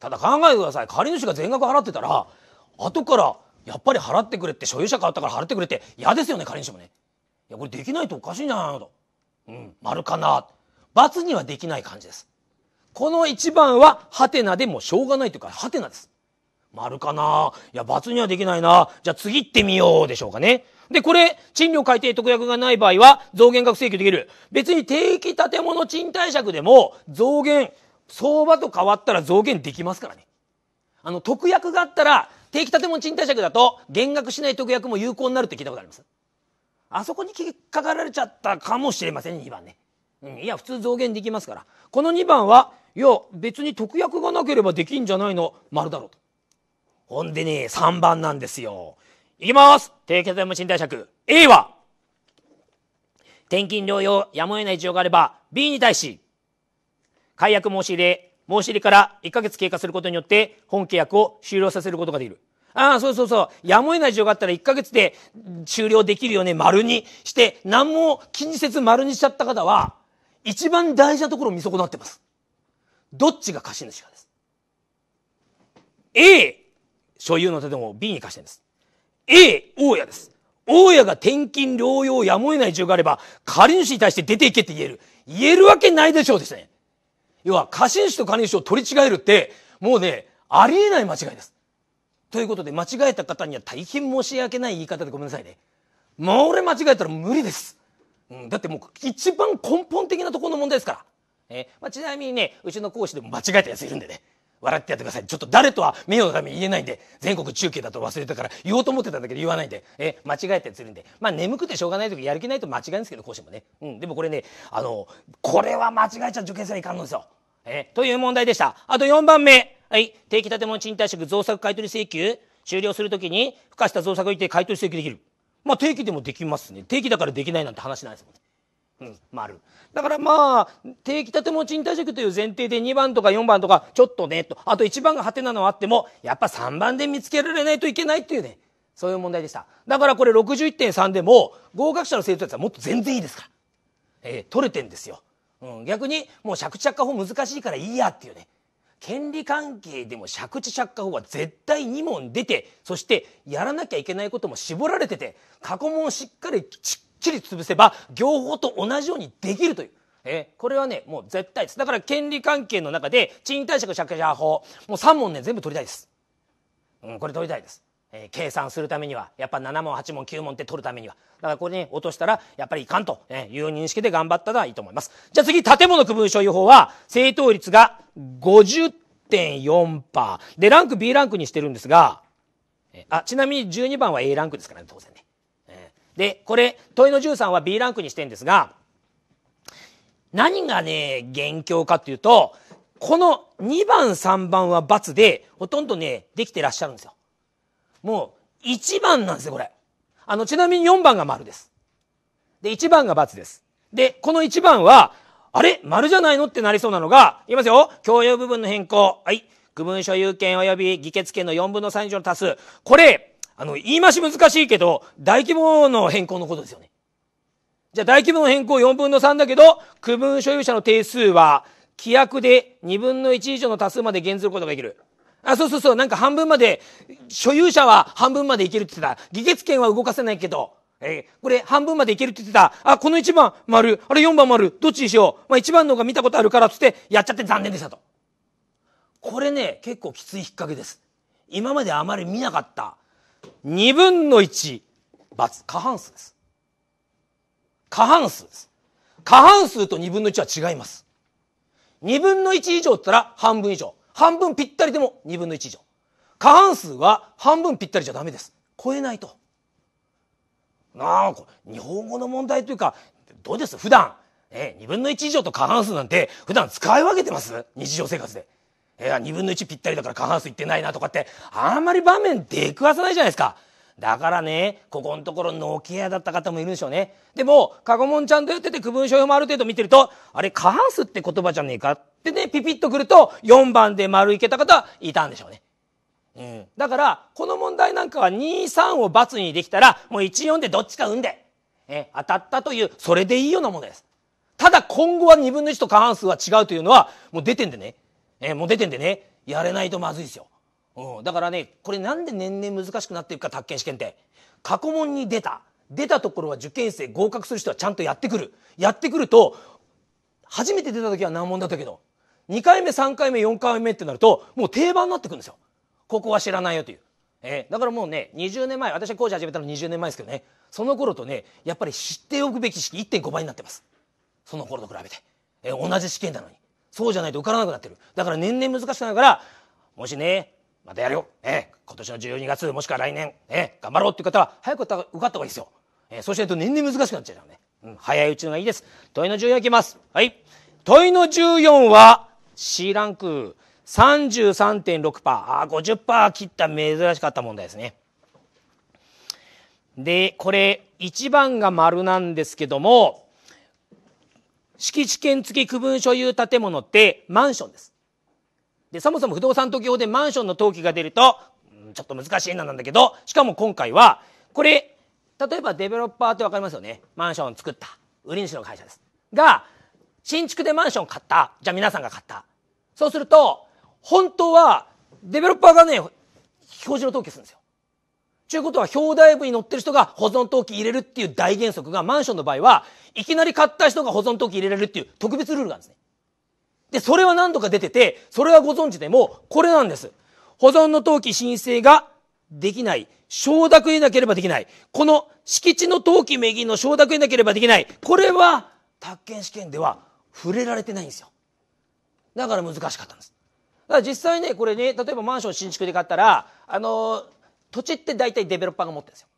ただ考えてください。借り主が全額払ってたら、後から、やっぱり払ってくれって、所有者変わったから払ってくれって、嫌ですよね、借り主もね。いや、これできないとおかしいんじゃないのと。うん、丸かな。罰にはできない感じです。この1番は、ハテナでもしょうがないというか、ハテナです。丸かないや、罰にはできないな。じゃあ次行ってみようでしょうかね。で、これ、賃料改定特約がない場合は、増減額請求できる。別に定期建物賃貸借でも、増減、相場と変わったら増減できますからね。あの、特約があったら、定期建物賃貸借だと、減額しない特約も有効になるって聞いたことあります。あそこに引っかかられちゃったかもしれませんね、2番ね。いや普通増減できますからこの2番はいや別に特約がなければできんじゃないの丸だろとほんでね3番なんですよいきます低血無賃貸借 A は転勤療養やむを得ない事情があれば B に対し解約申し入れ申し入れから1ヶ月経過することによって本契約を終了させることができるああ、そうそうそう。やむを得ない事情があったら1ヶ月で終了できるよね、丸にして、何も気にせず丸にしちゃった方は、一番大事なところを見損なってます。どっちが貸主かです。A、所有の建物を B に貸してるんです。A、大家です。大家が転勤療養やむを得ない事情があれば、借り主に対して出ていけって言える。言えるわけないでしょうですね。要は、貸主と借り主を取り違えるって、もうね、ありえない間違いです。ということで、間違えた方には大変申し訳ない言い方でごめんなさいね。もう俺間違えたら無理です。うん、だってもう一番根本的なところの問題ですから、えまあ、ちなみにねうちの講師でも間違えたやついるんでね笑ってやってくださいちょっと誰とは名誉のために言えないんで全国中継だと忘れたから言おうと思ってたんだけど言わないんで、え間違えたやついるんでまあ眠くてしょうがない時やる気ないと間違えんですけど講師もね、うん、でもこれねあのこれは間違えちゃ受験生はいかんのですよ、えという問題でしたあと4番目はい定期建物賃貸借増作買取請求終了するときに付加した増作を言って買取請求できるまあ定期でもできますね。定期だからできないなんて話ないですもんね。うん、まあ、ある。だからまあ、定期建物賃貸借という前提で2番とか4番とか、ちょっとね、と、あと1番がハテナのあっても、やっぱ3番で見つけられないといけないっていうね、そういう問題でした。だからこれ61.3でも、合格者の生徒ちはもっと全然いいですから。えー、取れてんですよ。うん、逆に、もう借地化法難しいからいいやっていうね。権利関係でも借地借家法は絶対2問出てそしてやらなきゃいけないことも絞られてて過去問をしっかりきっちり潰せば業法と同じようにできるという。えこれはねもう絶対ですだから権利関係の中で賃貸借借家法もう3問ね全部取りたいです、うん、これ取りたいですえー、計算するためにはやっぱ7問8問9問って取るためにはだからこれに落としたらやっぱりいかんとえいう認識で頑張ったらいいと思いますじゃあ次建物区分所有法は正答率が50.4%でランク B ランクにしてるんですがあちなみに12番は A ランクですからね当然ねでこれ問いの13は B ランクにしてるんですが何がね元凶かっていうとこの2番3番は×でほとんどねできてらっしゃるんですよもう1番なんですよ、これ。あの、ちなみに4番が丸です。で、1番が×です。で、この1番は、あれ丸じゃないのってなりそうなのが、言いますよ。共有部分の変更。はい。区分所有権及び議決権の4分の3以上の多数。これ、あの、言い回し難しいけど、大規模の変更のことですよね。じゃあ大規模の変更4分の3だけど、区分所有者の定数は、規約で2分の1以上の多数まで減ずることができる。あ、そうそうそう、なんか半分まで、所有者は半分までいけるって言ってた。議決権は動かせないけど、えー、これ半分までいけるって言ってた。あ、この1番丸、あれ4番丸、どっちにしよう。まあ1番の方が見たことあるからっつって、やっちゃって残念でしたと。これね、結構きつい引っ掛けです。今まであまり見なかった、2分の1、×、過半数です。過半数です。過半数と2分の1は違います。2分の1以上って言ったら半分以上。半分ぴったりでも2分の1以上過半数は半分ぴったりじゃダメです超えないとなあこれ日本語の問題というかどうです普段えー、2分の一以上と過半数なんて普段使い分けてます日常生活で。えー、2分の一ぴったりだから過半数いってないなとかってあんまり場面出くわさないじゃないですか。だからねここのところノケアだった方もいるんでしょうねでもカゴモンちゃんとやってて区分書表もある程度見てるとあれ過半数って言葉じゃねえかってねピピッとくると4番で丸いけた方いたんでしょうねうん、だからこの問題なんかは23を×にできたらもう14でどっちか産んでえ当たったというそれでいいようなものですただ今後は2分の1と過半数は違うというのはもう出てんでねえもう出てんでねやれないとまずいですようん、だからねこれなんで年々難しくなっていくか宅建試験って過去問に出た出たところは受験生合格する人はちゃんとやってくるやってくると初めて出た時は難問だったけど2回目3回目4回目ってなるともう定番になってくるんですよここは知らないよという、えー、だからもうね20年前私は工事始めたの20年前ですけどねその頃とねやっぱり知っておくべき式1.5倍になってますその頃と比べて、えー、同じ試験なのにそうじゃないと受からなくなってるだから年々難しくなるからもしねまたやるよ、ね、今年の12月もしくは来年、ね、頑張ろうっていう方は早く受かった方がいいですよ、えー、そうしないと年々難しくなっちゃうからね、うん、早いうちのがいいです問いの14いきますはい問いの14は C ランク33.6%ああ50%切った珍しかった問題ですねでこれ1番が丸なんですけども敷地権付き区分所有建物ってマンションですで、そもそも不動産登記法でマンションの登記が出ると、ちょっと難しいななんだけど、しかも今回は、これ、例えばデベロッパーってわかりますよね。マンションを作った。売り主の会社です。が、新築でマンション買った。じゃあ皆さんが買った。そうすると、本当は、デベロッパーがね、表示の登記するんですよ。ちゅうことは、表題部に載ってる人が保存登記入れるっていう大原則が、マンションの場合は、いきなり買った人が保存登記入れられるっていう特別ルールがあるんですね。で、それは何度か出てて、それはご存知でも、これなんです。保存の登記申請ができない。承諾得なければできない。この敷地の登記名義の承諾得なければできない。これは、宅建試験では触れられてないんですよ。だから難しかったんです。だから実際ね、これね、例えばマンション新築で買ったら、あの、土地って大体デベロッパーが持ってるんですよ。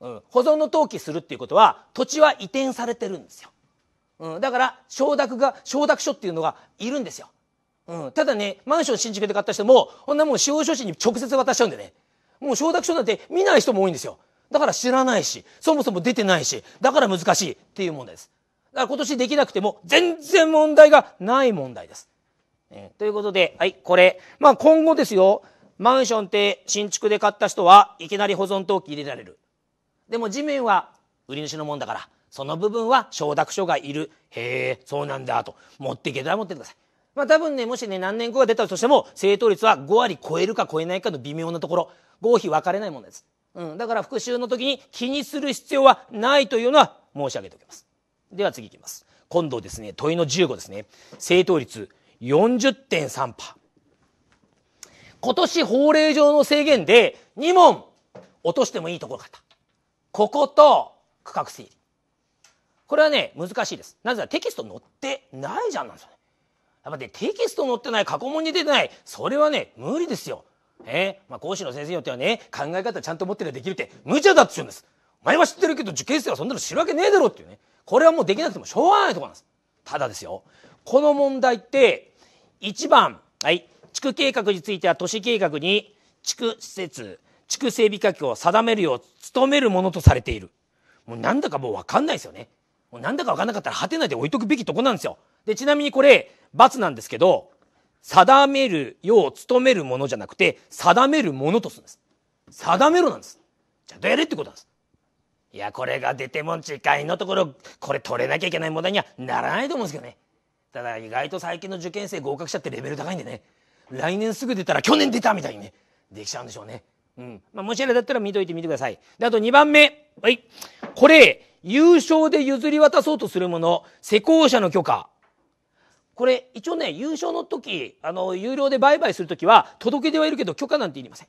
うん。保存の登記するっていうことは、土地は移転されてるんですよ。うん、だから承諾が承諾書っていうのがいるんですよ、うん、ただねマンション新築で買った人もこんなもう司法書士に直接渡しちゃうんでねもう承諾書なんて見ない人も多いんですよだから知らないしそもそも出てないしだから難しいっていう問題ですだから今年できなくても全然問題がない問題です、えー、ということではいこれまあ今後ですよマンションって新築で買った人はいきなり保存登記入れられるでも地面は売り主のもんだからその部分は承諾書がいる。へえ、そうなんだと。持っていけたら持ってください。まあ多分ね、もしね、何年後が出たとしても、正答率は5割超えるか超えないかの微妙なところ、合否分かれないものです。うん。だから復習の時に気にする必要はないというのは申し上げておきます。では次いきます。今度ですね、問いの15ですね。正答率40.3%。今年法令上の制限で2問落としてもいいところがあった。ここと区画整理。これはね難しいですなぜならテキスト載ってないじゃんなんですよねやっぱねテキスト載ってない過去問に出てないそれはね無理ですよえー、まあ、講師の先生によってはね考え方ちゃんと持ってればできるって無茶だって言うんですお前は知ってるけど受験生はそんなの知るわけねえだろっていうねこれはもうできなくてもしょうがないところなんですただですよこの問題って1番はい地区計画については都市計画に地区施設地区整備価格を定めるよう努めるものとされているもうなんだかもう分かんないですよねもうなんだか分かんなかったらハテナで置いとくべきとこなんですよ。で、ちなみにこれ、罰なんですけど、定めるよう務めるものじゃなくて、定めるものとするんです。定めろなんです。ちゃんとやれってことなんです。いや、これが出ても近いのところ、これ取れなきゃいけない問題にはならないと思うんですけどね。ただ、意外と最近の受験生合格者ってレベル高いんでね。来年すぐ出たら去年出たみたいにね、できちゃうんでしょうね。うん。まあ、もしあれだったら見といてみてください。で、あと2番目。はい。これ、優勝で譲り渡そうとするもの、施工者の許可。これ、一応ね、優勝の時、あの、有料で売買する時は、届け出はいるけど、許可なんていりません。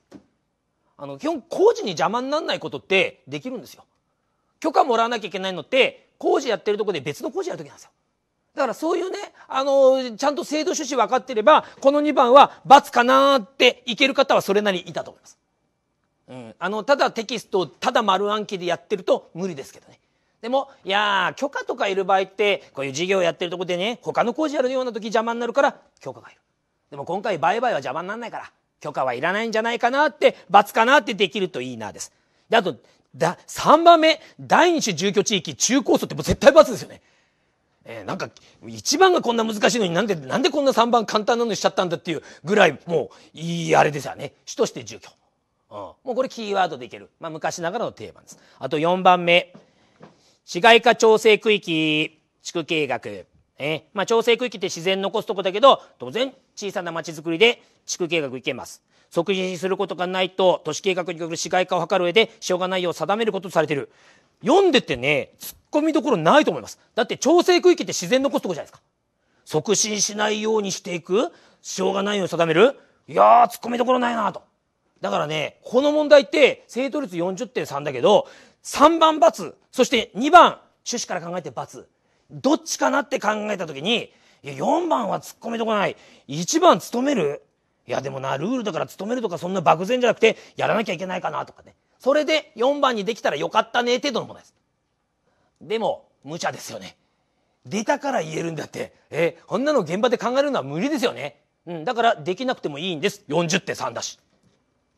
あの、基本、工事に邪魔にならないことってできるんですよ。許可もらわなきゃいけないのって、工事やってるとこで別の工事やる時なんですよ。だからそういうね、あの、ちゃんと制度趣旨分かってれば、この2番は罰かなーっていける方はそれなりにいたと思います。うん。あの、ただテキストをただ丸暗記でやってると無理ですけどね。でも、いや許可とかいる場合って、こういう事業やってるとこでね、他の工事やるような時邪魔になるから、許可がいる。でも今回売買は邪魔にならないから、許可はいらないんじゃないかなって、罰かなってできるといいなです。で、あと、だ、3番目、第二種住居地域中高層ってもう絶対罰ですよね。えー、なんか、1番がこんな難しいのになんで、なんでこんな3番簡単なのにしちゃったんだっていうぐらい、もう、いいあれですよね。主として住居。うん。もうこれキーワードでいける。まあ、昔ながらの定番です。あと4番目、市街化調整区域、地区計画。えまあ、調整区域って自然残すとこだけど、当然小さな町づくりで地区計画いけます。即時することがないと、都市計画による市街化を図る上で、しょうがないよう定めることとされてる。読んでてね、突っ込みどころないと思います。だって調整区域って自然残すとこじゃないですか。促進しないようにしていく、しょうがないように定める。いやー、突っ込みどころないなと。だからね、この問題って、正答率40.3だけど、3番×そして2番趣旨から考えて×どっちかなって考えた時にいや4番は突っ込めとこない1番勤めるいやでもなルールだから勤めるとかそんな漠然じゃなくてやらなきゃいけないかなとかねそれで4番にできたらよかったね程度のものですでも無茶ですよね出たから言えるんだってえこんなの現場で考えるのは無理ですよね、うん、だからできなくてもいいんです40.3だし、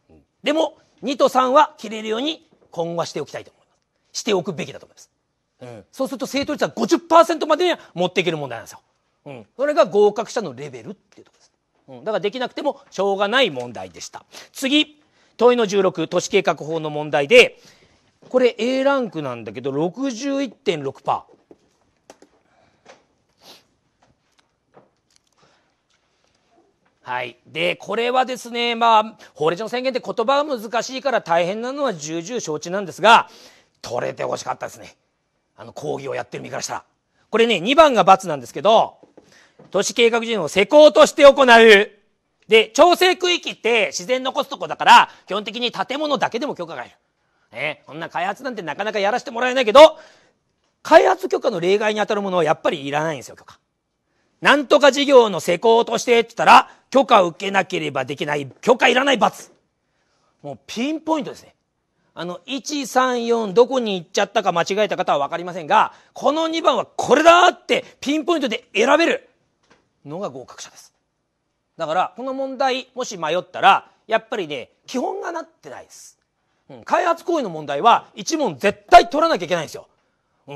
うん、でも2と3は切れるように今後はしておきたいとしておくべきだと思います。うん、そうすると正答率は50%までには持っていける問題なんですよ。うん、それが合格者のレベルっていうとこです、うん、だからできなくてもしょうがない問題でした次問いの16都市計画法の問題でこれ A ランクなんだけど61.6%はい、でこれはですね、まあ、法令上の宣言って言葉は難しいから大変なのは重々承知なんですが取れてほしかったですね。あの、講義をやってる身からしたら。これね、2番が罰なんですけど、都市計画事業を施工として行う。で、調整区域って自然残すとこだから、基本的に建物だけでも許可がいる。ね、こんな開発なんてなかなかやらせてもらえないけど、開発許可の例外に当たるものはやっぱりいらないんですよ、許可。なんとか事業の施工としてって言ったら、許可を受けなければできない、許可いらない罰。もうピンポイントですね。あの、134どこに行っちゃったか間違えた方は分かりませんが、この2番はこれだってピンポイントで選べるのが合格者です。だから、この問題、もし迷ったら、やっぱりね、基本がなってないです。うん、開発行為の問題は1問絶対取らなきゃいけないんですよ。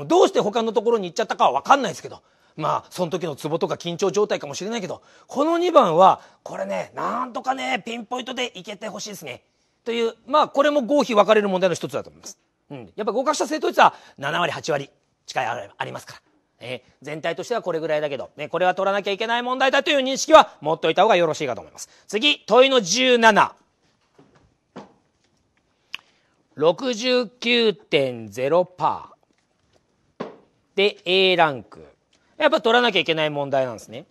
どうして他のところに行っちゃったかは分かんないですけど。まあ、その時のツボとか緊張状態かもしれないけど、この2番は、これね、なんとかね、ピンポイントでいけてほしいですね。という、まあ、これも合否分かれる問題の一つだと思います。うん。やっぱ合格した正答率は7割、8割近いありますから。えー、全体としてはこれぐらいだけど、ね、これは取らなきゃいけない問題だという認識は持っておいた方がよろしいかと思います。次、問いの17。69.0%で A ランク。やっぱ取らなきゃいけない問題なんですね。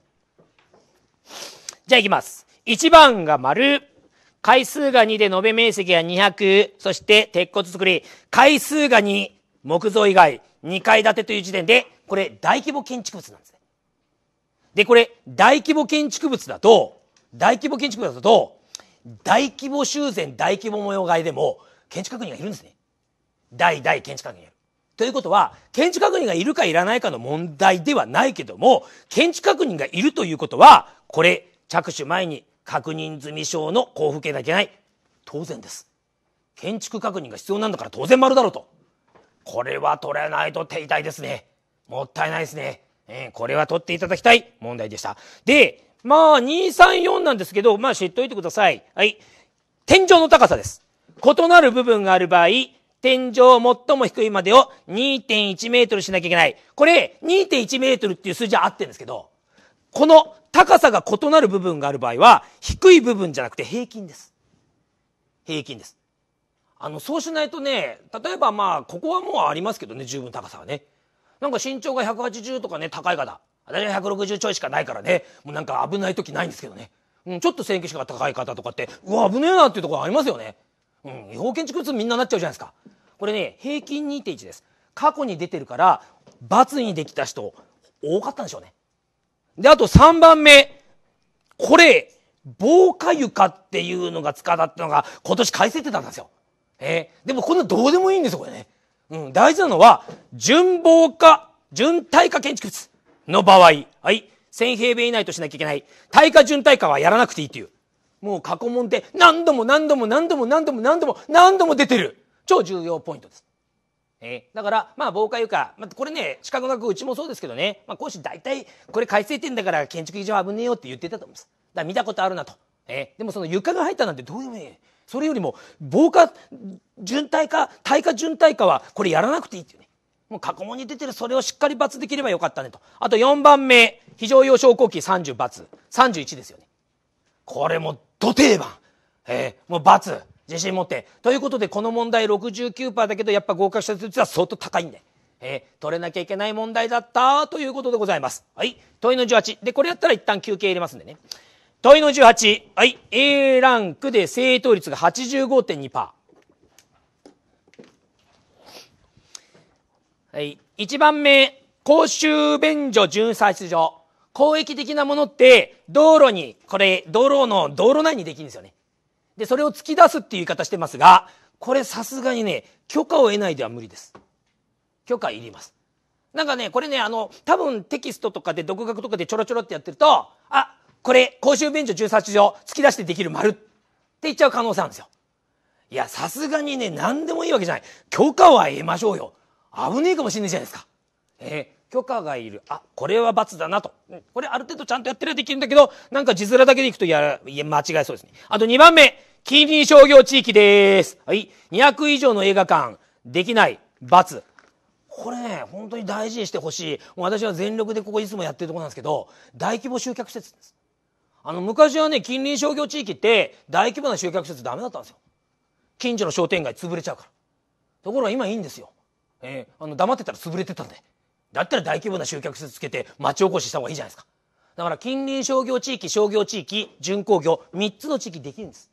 じゃあいきます。1番が丸、回数が2で延べ面積が200、そして鉄骨作り、回数が2、木造以外、2階建てという時点で、これ大規模建築物なんですね。で、これ大規模建築物だと、大規模建築物だと、大規模修繕、大規模模様替えでも、建築確認がいるんですね。大大建築確認がいる。ということは、建築確認がいるかいらないかの問題ではないけども、建築確認がいるということは、これ、着手前に確認済証の交付けなきゃいけない当然です建築確認が必要なんだから当然丸だろうとこれは取れないと手痛いですねもったいないですね、えー、これは取っていただきたい問題でしたでまあ234なんですけどまあ知っといてくださいはい天井の高さです異なる部分がある場合天井最も低いまでを2.1メートルしなきゃいけない。これ、2.1メートルっていう数字は合ってるんですけど、この高さが異なる部分がある場合は、低い部分じゃなくて平均です。平均です。あの、そうしないとね、例えばまあ、ここはもうありますけどね、十分高さはね。なんか身長が180とかね、高い方。私は160ちょいしかないからね、もうなんか危ない時ないんですけどね。うん、ちょっと選挙士が高い方とかって、うわ、危ねえなっていうところありますよね。うん、違法建築物みんななっちゃうじゃないですか。これね、平均2.1です。過去に出てるから、罰にできた人、多かったんでしょうね。で、あと3番目。これ、防火床っていうのが使だったのが今年改正ってたんですよ。えー、でもこんなどうでもいいんですよ、これね。うん、大事なのは、純防火、純耐火建築物の場合、はい、1000平米以内としなきゃいけない。耐火純耐火はやらなくていいっていう。もう過去問で何度も何度も何度も何度も何度も何度も出てる。超重要ポイントです。えー、だから、まあ、防火床、まあ、これね、資格学うちもそうですけどね、まあ、講師大体、これ改正点だから建築以上危ねえよって言ってたと思うんです。だから見たことあるなと。えー、でもその床が入ったなんてどうでもいい。それよりも、防火、準体化、耐火準体化は、これやらなくていいっていうね。もう過去問に出てるそれをしっかり罰できればよかったねと。あと4番目、非常用昇降機30罰、31ですよね。これも、ど定番。えー、もう罰。自信持って。ということで、この問題69%だけど、やっぱ合格した率は相当高いんで。えー、取れなきゃいけない問題だったということでございます。はい。問いの18。で、これやったら一旦休憩入れますんでね。問いの18。はい。A ランクで正答率が85.2%。はい。1番目、公衆便所巡査出場。公益的なものって、道路に、これ、道路の、道路内にできるんですよね。で、それを突き出すっていう言い方してますが、これさすがにね、許可を得ないでは無理です。許可いります。なんかね、これね、あの、多分テキストとかで独学とかでちょろちょろってやってると、あ、これ、公衆便所18条、突き出してできる丸って言っちゃう可能性あるんですよ。いや、さすがにね、何でもいいわけじゃない。許可は得ましょうよ。危ねえかもしんないじゃないですか。えー、許可がいる。あ、これは罰だなと。これある程度ちゃんとやってりゃできるんだけど、なんか字面だけでいくとや、いや、間違いそうですね。あと2番目、近隣商業地域です。はい。200以上の映画館、できない、罰。これね、本当に大事にしてほしい。私は全力でここいつもやってるとこなんですけど、大規模集客施設です。あの、昔はね、近隣商業地域って大規模な集客施設ダメだったんですよ。近所の商店街潰れちゃうから。ところが今いいんですよ。えー、あの、黙ってたら潰れてたんで。だったら大規模な集客数つけて町おこしした方がいいじゃないですかだから近隣商業地域商業地域準工業3つの地域できるんです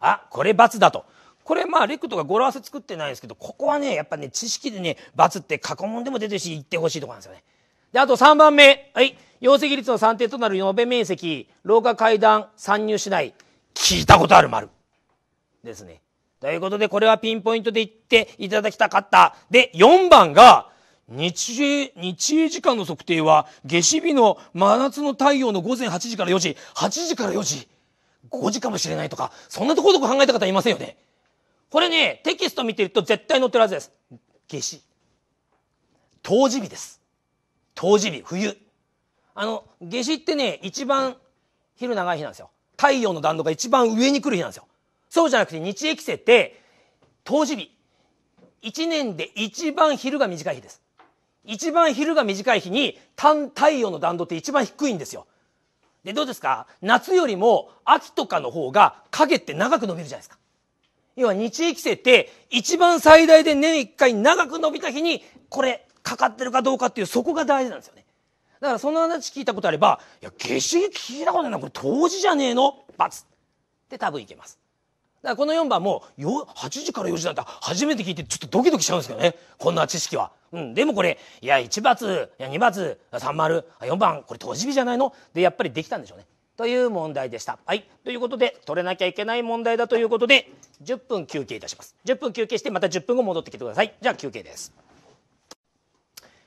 あこれ×だとこれまあレクとか語呂合わせ作ってないですけどここはねやっぱね知識でね×って過去問でも出てるし言ってほしいとこなんですよねであと3番目はい容積率の算定となる延べ面積廊下階段参入しない聞いたことある丸ですねということでこれはピンポイントで言っていただきたかったで4番が日日英時間の測定は夏至日の真夏の太陽の午前8時から4時8時から4時5時かもしれないとかそんなところと考えた方いませんよねこれねテキスト見てると絶対載ってるはずです夏至冬至日です冬至日冬あの夏至ってね一番昼長い日なんですよ太陽の弾道が一番上に来る日なんですよそうじゃなくて日英季節って冬至日一年で一番昼が短い日です一番昼が短い日に単太陽の弾道って一番低いんですよ。で、どうですか夏よりも秋とかの方が影って長く伸びるじゃないですか。要は日影季節って一番最大で年一回長く伸びた日にこれかかってるかどうかっていうそこが大事なんですよね。だからその話聞いたことあれば、いや、夏至聞いたことないこれ冬至じゃねえのバツって多分いけます。だからこの4番も、よ、8時から4時なんて初めて聞いてちょっとドキドキしちゃうんですけどね。こんな知識は。うん、でもこれいや1罰いや2罰3丸4番これ投じ火じゃないのでやっぱりできたんでしょうね。という問題でした。はい。ということで、取れなきゃいけない問題だということで、10分休憩いたします。10分休憩して、また10分後戻ってきてください。じゃあ休憩です。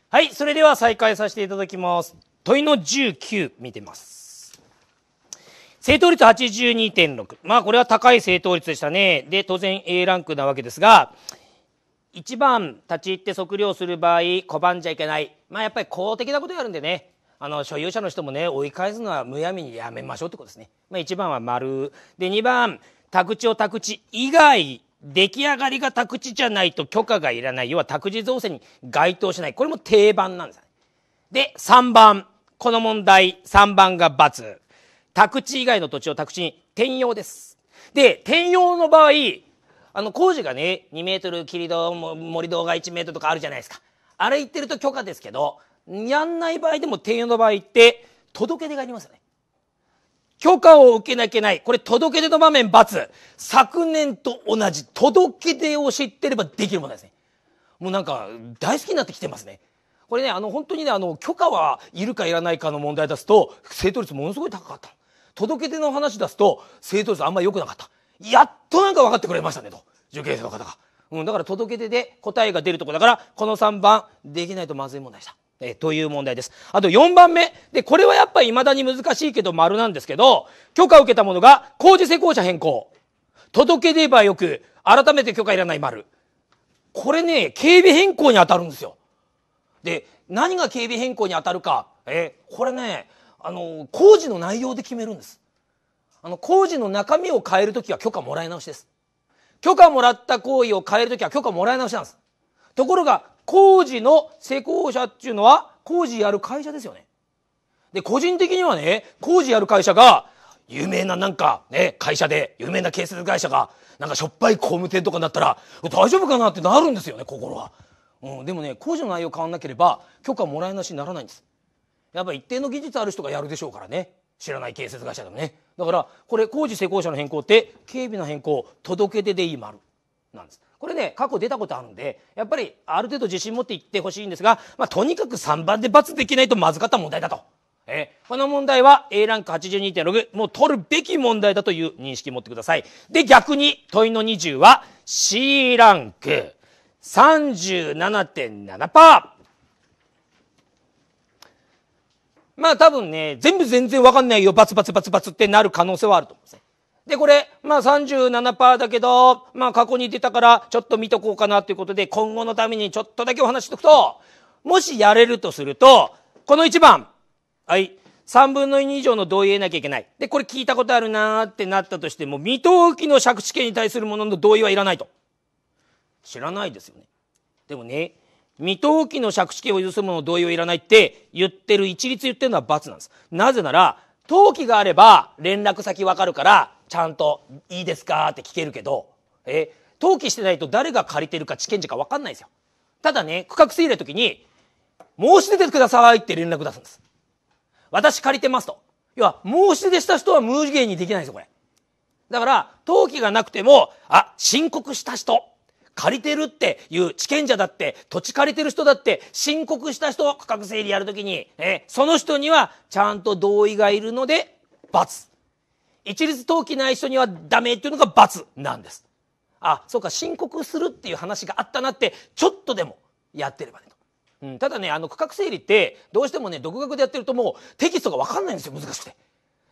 はい。それでは再開させていただきます。問いの19見てます。正答率82.6。まあ、これは高い正答率でしたね。で、当然 A ランクなわけですが、1番立ち入って測量する場合拒んじゃいけない、まあ、やっぱり公的なことやるんでねあの所有者の人もね追い返すのはむやみにやめましょうってことですね、まあ、1番は丸で2番宅地を宅地以外出来上がりが宅地じゃないと許可がいらない要は宅地造成に該当しないこれも定番なんですで3番この問題3番が×宅地以外の土地を宅地に転用ですで転用の場合あの工事がね2メートル切り戸森戸が1メートルとかあるじゃないですかあれ言ってると許可ですけどやんない場合でも転用の場合って届け出がありますよね許可を受けなきゃいけない。これ届け出の場面×。昨年と同じ届け出を知ってればできるものですね。もうなんか大好きになってきてますね。これね、あの本当にね、あの許可はいるかいらないかの問題出すと、正答率ものすごい高かった。届け出の話出すと、正答率あんまり良くなかった。やっとなんか分かってくれましたねと受験生の方が、うん、だから届け出で答えが出るとこだからこの3番できないとまずい問題でした。えという問題です。あと4番目。で、これはやっぱり未だに難しいけど丸なんですけど、許可を受けたものが工事施工者変更。届け出ばよく、改めて許可いらない丸。これね、警備変更に当たるんですよ。で、何が警備変更に当たるか。えこれね、あの、工事の内容で決めるんです。あの工事の中身を変えるときは許可もらい直しです。許可もらった行為を変えるときは許可もらい直しなんです。ところが、工事の施工者っていうのは、工事やる会社ですよね。で、個人的にはね、工事やる会社が、有名ななんかね、会社で、有名な建設会社が、なんかしょっぱい工務店とかになったら、大丈夫かなってなるんですよね、心は。うん、でもね、工事の内容変わんなければ、許可もらいなしにならないんです。やっぱ一定の技術ある人がやるでしょうからね。知らない建設会社でもねだからこれ工事施工者の変更って警備の変更届け出でいい丸なんですこれね過去出たことあるんでやっぱりある程度自信持っていってほしいんですが、まあ、とにかく3番で罰できないとまずかった問題だと。えこの問題は A ランク82.6、もう取るべき問題だという認識を持ってください。で、逆に問いの20は C ランク37.7%。まあ多分ね、全部全然わかんないよ、バツバツバツバツってなる可能性はあると思うんですね。で、これ、まあ37%だけど、まあ過去に出たからちょっと見とこうかなということで、今後のためにちょっとだけお話しとくと、もしやれるとすると、この1番、はい、3分の2以上の同意を得なきゃいけない。で、これ聞いたことあるなーってなったとしても、未登記の借地権に対するものの同意はいらないと。知らないですよね。でもね、未登記の借地権を許す者の同意はいらないって言ってる、一律言ってるのは罰なんです。なぜなら、登記があれば連絡先わかるから、ちゃんといいですかって聞けるけど、え、登記してないと誰が借りてるか知見者かわかんないですよ。ただね、区画整理の時に、申し出てくださいって連絡出すんです。私借りてますと。要は、申し出した人は無限にできないんですよ、これ。だから、登記がなくても、あ、申告した人借りてるっていう地権者だって土地借りてる人だって申告した人区画整理やるときに、その人にはちゃんと同意がいるので×。一律登記ない人にはダメっていうのが×なんです。あ、そうか、申告するっていう話があったなって、ちょっとでもやってればねと。うん、ただね、あの区画整理って、どうしてもね、独学でやってるともうテキストがわかんないんですよ、難しくて。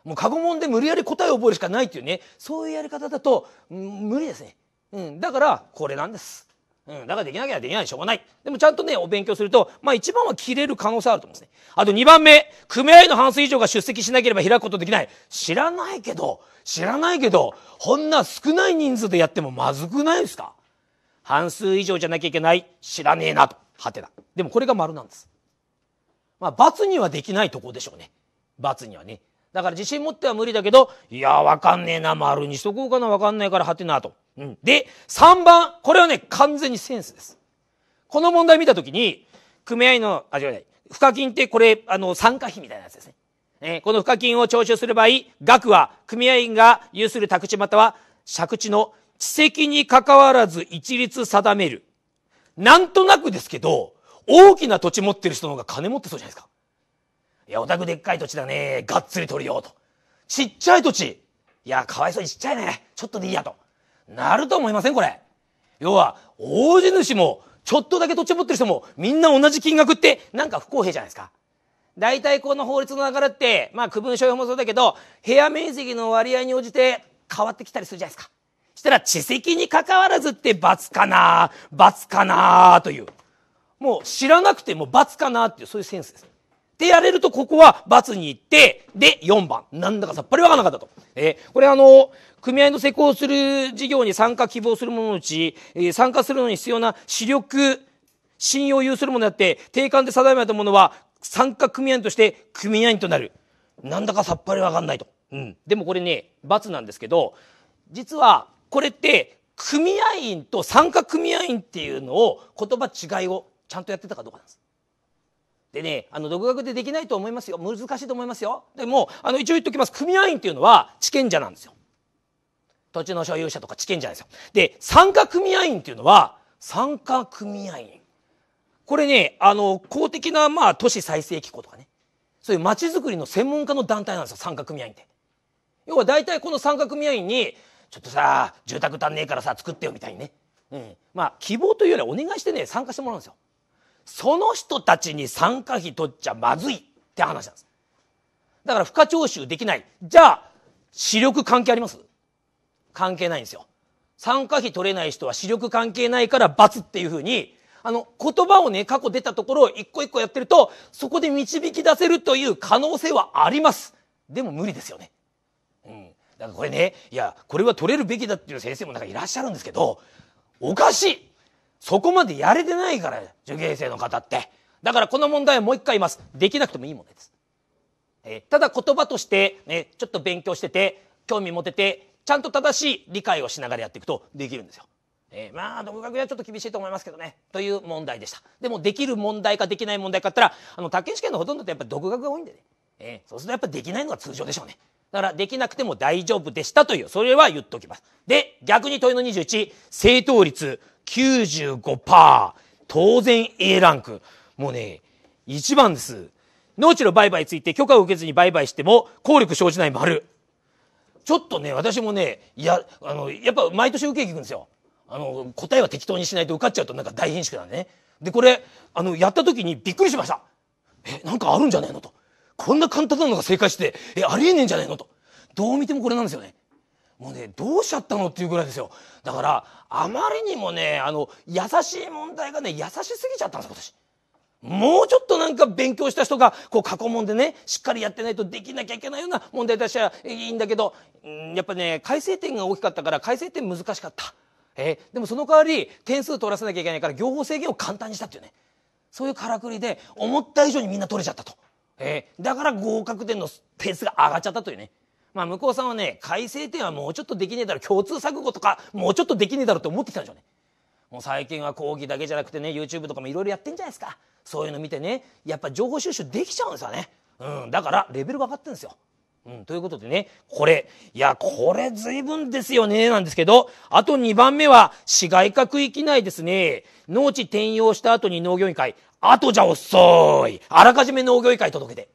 もう過去問で無理やり答えを覚えるしかないっていうね、そういうやり方だと、無理ですね。うん、だからこれなんです。うん、だからできなきゃできないしょうがない。でもちゃんとね、お勉強すると、まあ一番は切れる可能性あると思うんですね。あと二番目、組合の半数以上が出席しなければ開くことできない。知らないけど、知らないけど、こんな少ない人数でやってもまずくないですか半数以上じゃなきゃいけない。知らねえなと。はてな。でもこれが丸なんです。まあ、罰にはできないとこでしょうね。罰にはね。だから自信持っては無理だけど、いや、わかんねえな、丸にしとこうかな、わかんないから、はてなと。うん。で、3番。これはね、完全にセンスです。この問題見たときに、組合の、あ、違う違う。付加金ってこれ、あの、参加費みたいなやつですね。えこの付加金を徴収する場合、額は組合員が有する宅地または借地の地籍に関わらず一律定める。なんとなくですけど、大きな土地持ってる人の方が金持ってそうじゃないですか。いや、お宅でっかい土地だね。がっつり取るよ、と。ちっちゃい土地。いや、かわいそうにちっちゃいね。ちょっとでいいや、と。なると思いませんこれ。要は、大地主も、ちょっとだけ土地持ってる人も、みんな同じ金額って、なんか不公平じゃないですか。大体この法律の流れって、まあ区分所有もそうだけど、部屋面積の割合に応じて変わってきたりするじゃないですか。したら、地籍に関わらずって罰かな罰かなという。もう知らなくても罰かなっていう、そういうセンスです。ってやれるとここは×に行ってで4番なんだかさっぱりわからなかったと、えー、これあの組合の施工する事業に参加希望する者のうち、えー、参加するのに必要な視力信用を有するものであって定款で定めたものは参加組合員として組合員となるなんだかさっぱりわかんないと、うん、でもこれね罰なんですけど実はこれって組合員と参加組合員っていうのを言葉違いをちゃんとやってたかどうかなんです。でねあの独学でできないと思いますよ難しいと思いますよでもあの一応言っときます組合員っていうのは地権者なんですよ土地の所有者とか地権者ですよで参加組合員っていうのは参加組合員これねあの公的な、まあ、都市再生機構とかねそういう街づくりの専門家の団体なんですよ参加組合員って要は大体この参加組合員にちょっとさ住宅足んねえからさ作ってよみたいにね、うん、まあ希望というよりはお願いしてね参加してもらうんですよその人たちに参加費取っちゃまずいって話なんです。だから、付加徴収できない。じゃあ、視力関係あります関係ないんですよ。参加費取れない人は視力関係ないから罰っていうふうに、あの、言葉をね、過去出たところを一個一個やってると、そこで導き出せるという可能性はあります。でも無理ですよね。うん。だからこれね、いや、これは取れるべきだっていう先生もなんかいらっしゃるんですけど、おかしいそこまでやれてないから、受験生の方って。だからこの問題はもう一回言います。できなくてもいい問題です。えー、ただ言葉として、ね、ちょっと勉強してて、興味持てて、ちゃんと正しい理解をしながらやっていくとできるんですよ。えー、まあ、独学ではちょっと厳しいと思いますけどね。という問題でした。でも、できる問題かできない問題かったら、あの、他県試験のほとんどってやっぱり独学が多いんでね。えー、そうするとやっぱりできないのが通常でしょうね。だからできなくても大丈夫でしたという、それは言っておきます。で、逆に問いの21、正答率95%、当然 A ランク。もうね、1番です。農地の売買について許可を受けずに売買しても効力生じない丸。ちょっとね、私もね、いや、あの、やっぱ毎年受け聞くんですよ。あの、答えは適当にしないと受かっちゃうとなんか大変縮なんね。で、これ、あの、やった時にびっくりしました。え、なんかあるんじゃないのと。こんな簡単なのが正解して、え、ありえねえんじゃないのと。どう見てもこれなんですよね。もうね、どうしちゃったのっていうぐらいですよ。だから、あまりにもね、あの、優しい問題がね、優しすぎちゃったんです、今年。もうちょっとなんか勉強した人が、こう、過去問でね、しっかりやってないとできなきゃいけないような問題出しちゃいいんだけど、んやっぱね、改正点が大きかったから、改正点難しかった。えー、でもその代わり、点数取らせなきゃいけないから、業法制限を簡単にしたっていうね。そういうからくりで、思った以上にみんな取れちゃったと。えー、だから合格点の点数が上がっちゃったというね。まあ、向こうさんはね、改正点はもうちょっとできねえだろ、共通錯誤とか、もうちょっとできねえだろって思ってきたんでしょうね。もう最近は講義だけじゃなくてね、YouTube とかもいろいろやってんじゃないですか。そういうの見てね、やっぱ情報収集できちゃうんですよね。うん、だからレベルが上がってるんですよ。うん、ということでね、これ、いや、これ随分ですよね、なんですけど、あと2番目は、市街化区域内ですね、農地転用した後に農業委員会、後じゃ遅い。あらかじめ農業委員会届けて。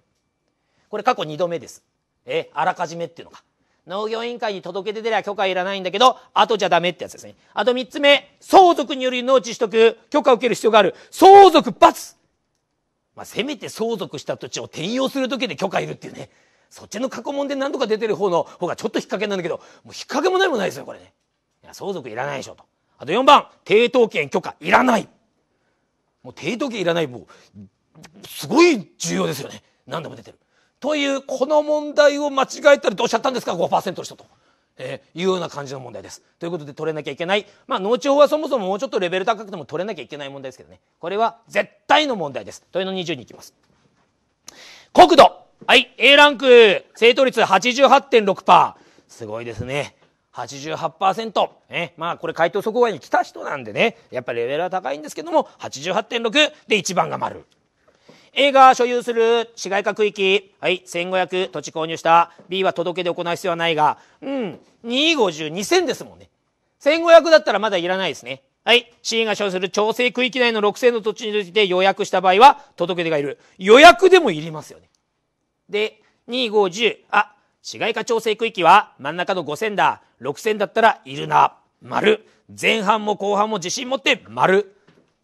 これ過去2度目です。え、あらかじめっていうのか。農業委員会に届け出てりゃ許可いらないんだけど、後じゃダメってやつですね。あと3つ目、相続により農地取得、許可を受ける必要がある。相続罰まあ、せめて相続した土地を転用する時で許可いるっていうね。そっちの過去問で何とか出てる方の方がちょっと引っ掛けなんだけど、もう引っ掛けもないもないですよ、これね。いや、相続いらないでしょ、と。あと4番、抵当権許可いらない。もう時計いらないもうすごい重要ですよね何度も出てる。というこの問題を間違えたらどうしちゃったんですか5%の人と。えー、いうような感じの問題です。ということで取れなきゃいけない。まあ、農地法はそもそももうちょっとレベル高くても取れなきゃいけない問題ですけどね。これは絶対の問題です。問いの20に行きます。国土。はい。A ランク、正答率88.6%。すごいですね。88%、えまあこれ回答速報に来た人なんでねやっぱりレベルは高いんですけども88.6で1番が丸 A が所有する市街化区域、はい、1500土地購入した B は届けで行う必要はないがうん250、2000ですもんね1500だったらまだいらないですねはい。C が所有する調整区域内の6000の土地について予約した場合は、届け出がいる。予約でもいりますよね。で、2、5、10。あ、市街化調整区域は真ん中の5000だ。6000だったらいるな。丸。前半も後半も自信持って丸。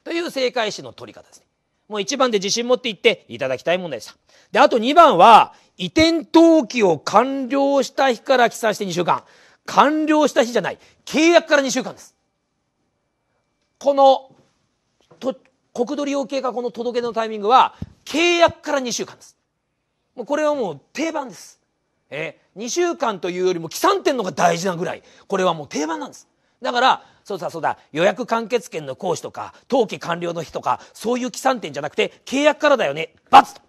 という正解詞の取り方ですね。もう1番で自信持っていっていただきたい問題でした。で、あと2番は、移転登記を完了した日から記載して2週間。完了した日じゃない。契約から2週間です。この、と、国土利用計画の届け出のタイミングは、契約から2週間です。もうこれはもう定番です。えー、2週間というよりも起算点のが大事なぐらいこれはもう定番なんですだからそうだそうだ予約完結券の行使とか登記完了の日とかそういう起算点じゃなくて契約からだよねバツと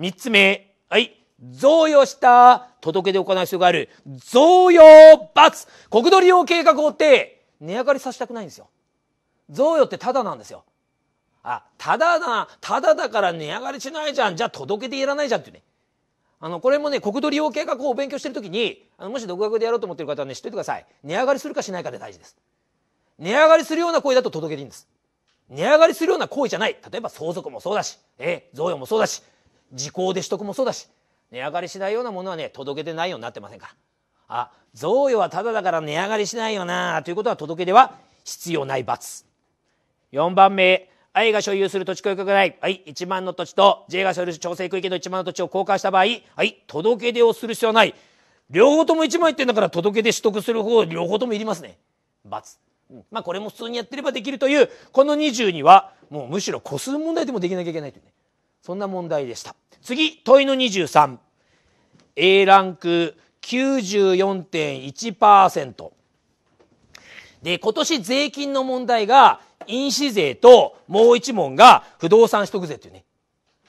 3つ目はい贈与した届けで行う必要がある贈与罰国土利用計画法って値上がりさせたくないんですよ贈与ってただなんですよあただだただだから値上がりしないじゃんじゃあ届けていらないじゃんっていうねあのこれもね国土利用計画をお勉強してる時にあのもし独学でやろうと思ってる方はね知っといてください値上がりするかしないかで大事です値上がりするような行為だと届けていいんです値上がりするような行為じゃない例えば相続もそうだし、え贈与もそうだし時効で取得もそうだし値上がりしないようなものはね届けてないようになってませんかあ贈与はただだから値上がりしないよなということは届け出は必要ない罰4番目 A が所有する土地供与内、はい、1万の土地と J が所有する調整区域の1万の土地を交換した場合、はい、届け出をする必要はない。両方とも1万言ってんだから届け出取得する方、両方ともいりますね。×。まあこれも普通にやってればできるという、この22は、もうむしろ個数問題でもできなきゃいけないというね。そんな問題でした。次、問いの23。A ランク94.1%。で、今年税金の問題が、印紙税と、もう一問が、不動産取得税っていうね。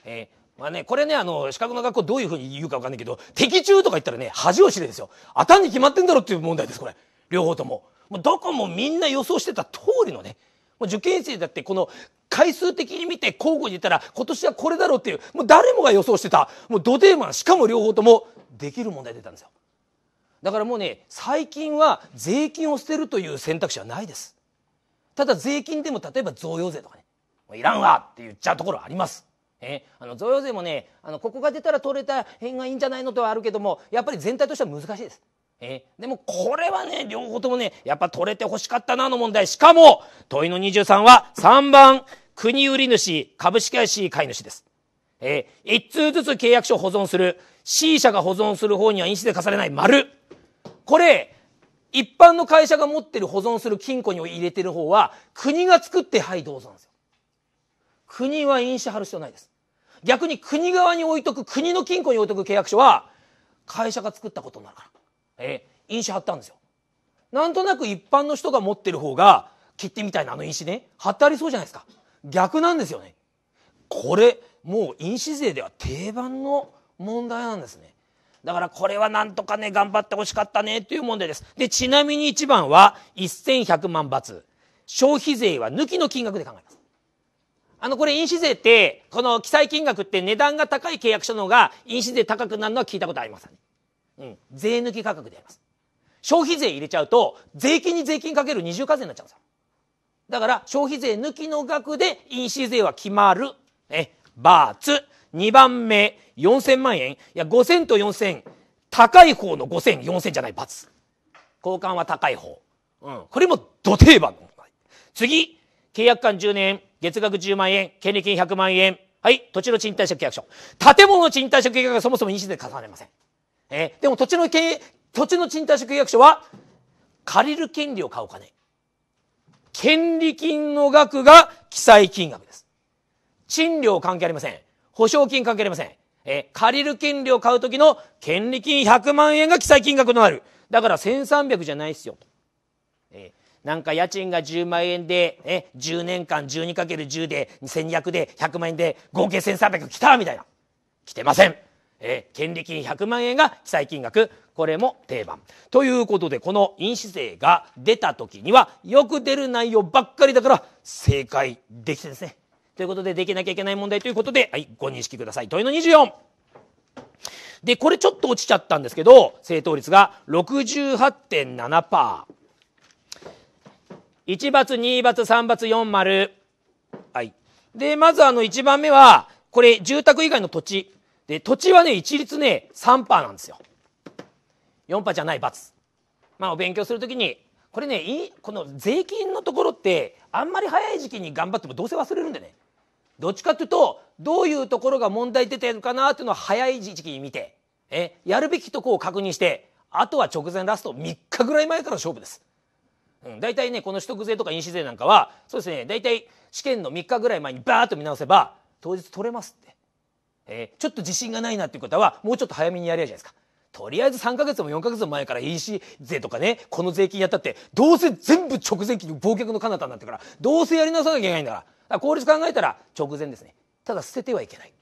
えー、まあね、これね、あの、資格の学校どういうふうに言うかわかんないけど、的中とか言ったらね、恥を知れですよ。当たんに決まってんだろっていう問題です、これ。両方とも。もうどこもみんな予想してた通りのね。もう受験生だってこの回数的に見て交互に言ったら今年はこれだろうっていう、もう誰もが予想してた、もうド定マン、しかも両方ともできる問題出たんですよ。だからもうね最近は税金を捨てるという選択肢はないですただ税金でも例えば贈与税とかねいらんわって言っちゃうところありますえあの贈与税もねあのここが出たら取れた辺がいいんじゃないのとはあるけどもやっぱり全体としては難しいですえでもこれはね両方ともねやっぱ取れてほしかったなの問題しかも問いの23は3番国売主株式会社買い主ですえ1通ずつ契約書を保存する C 社が保存する方には印紙で課されない丸これ、一般の会社が持ってる保存する金庫に入れてる方は、国が作ってはいどうぞなんですよ。国は印紙貼る必要ないです。逆に国側に置いとく、国の金庫に置いとく契約書は、会社が作ったことになるから。えー、印紙貼ったんですよ。なんとなく一般の人が持ってる方が、切手みたいなあの印紙ね、貼ってありそうじゃないですか。逆なんですよね。これ、もう印紙税では定番の問題なんですね。だからこれはなんとかね、頑張ってほしかったねという問題です。で、ちなみに1番は1100万罰。消費税は抜きの金額で考えます。あの、これ、印紙税って、この記載金額って値段が高い契約書の方が、印紙税高くなるのは聞いたことありません、ね。うん。税抜き価格であります。消費税入れちゃうと、税金に税金かける二重課税になっちゃうんですよ。だから、消費税抜きの額で、印紙税は決まる。え、バーツ。2番目、4000万円。いや、5000と4000。高い方の5000、4000じゃない、罰。交換は高い方。うん。これも土定番の問題。次、契約間10年、月額10万円、権利金100万円。はい、土地の賃貸借契約書。建物の賃貸借契約はそもそも認識で重ねません。えー、でも土地の経土地の賃貸借契約書は、借りる権利を買うお金。権利金の額が記載金額です。賃料関係ありません。保証金関係りません。え借りる権利を買う時の権利金100万円が記載金額となる。だから1300じゃないっすよ。えなんか家賃が10万円で、え、10年間 12×10 で1200で100万円で合計1300来たみたいな。来てません。え、権利金100万円が記載金額。これも定番。ということで、この印紙税が出た時には、よく出る内容ばっかりだから、正解できてですね。ということで、できなきゃいけない問題ということで、はい、ご認識ください。問いの24。で、これちょっと落ちちゃったんですけど、正答率が68.7%。1罰、2罰、3罰、4丸。はい。で、まずあの1番目は、これ住宅以外の土地。で、土地はね、一律ね、3%なんですよ。4%じゃない罰。まあ、お勉強するときに、これね、この税金のところって、あんまり早い時期に頑張ってもどうせ忘れるんでね。どっちかっていうとどういうところが問題出てるかなっていうのは早い時期に見てえやるべきとこを確認してあとは直前ラスト3日ぐらい前から勝負です。うん、大体ねこの取得税とか印紙税なんかはそうですね大体試験の3日ぐらい前にバーッと見直せば当日取れますって、えー、ちょっと自信がないなっていう方はもうちょっと早めにやりゃじゃないですか。とりあえず3ヶ月も4ヶ月も前から印紙税とかね、この税金やったって、どうせ全部直前期に忘却の彼方になってから、どうせやり直さなきゃいけないんだから、だ効率考えたら直前ですねただ捨ててはいけない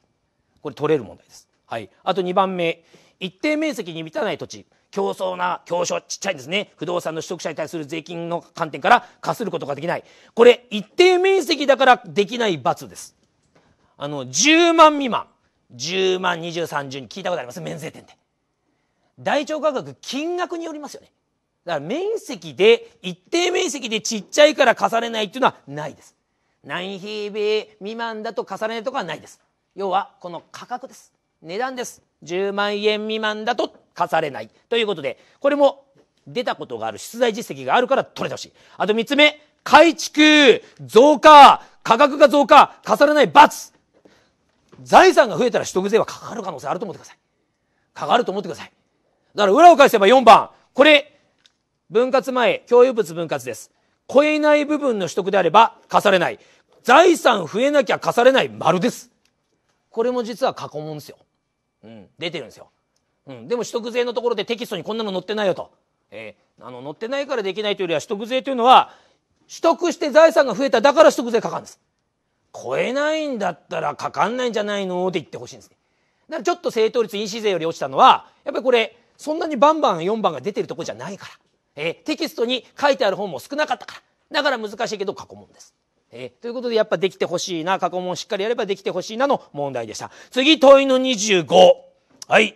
これ取れる問題です、はい、あと2番目一定面積に満たない土地競争な競争ちっちゃいんですね不動産の取得者に対する税金の観点から課することができないこれ一定面積だからできない罰ですあの10万未満10万2030に聞いたことあります免税店で台帳価格金額によりますよねだから面積で一定面積でちっちゃいから課されないっていうのはないです何日米未満だと重ねるとかはないです要はこの価格です値段です10万円未満だと重されないということでこれも出たことがある出題実績があるから取れてほしいあと3つ目改築増加価格が増加重ねない罰財産が増えたら取得税はかかる可能性あると思ってくださいかかると思ってくださいだから裏を返せば4番これ分割前共有物分割です超えない部分の取得であれば課されない財産増えなきゃ課されない丸です。これも実は過去問ですよ。うん、出てるんですよ。うん、でも取得税のところでテキストにこんなの載ってないよと。えー、あの、載ってないからできないというよりは取得税というのは、取得して財産が増えただから取得税かかるんです。超えないんだったらかかんないんじゃないのって言ってほしいんですね。だからちょっと正当率印紙税より落ちたのは、やっぱりこれ、そんなにバンバン4番が出てるとこじゃないから。えー、テキストに書いてある本も少なかったから。だから難しいけど過去問です。えー、ということでやっぱできてほしいな過去問しっかりやればできてほしいなの問題でした次問いの25はい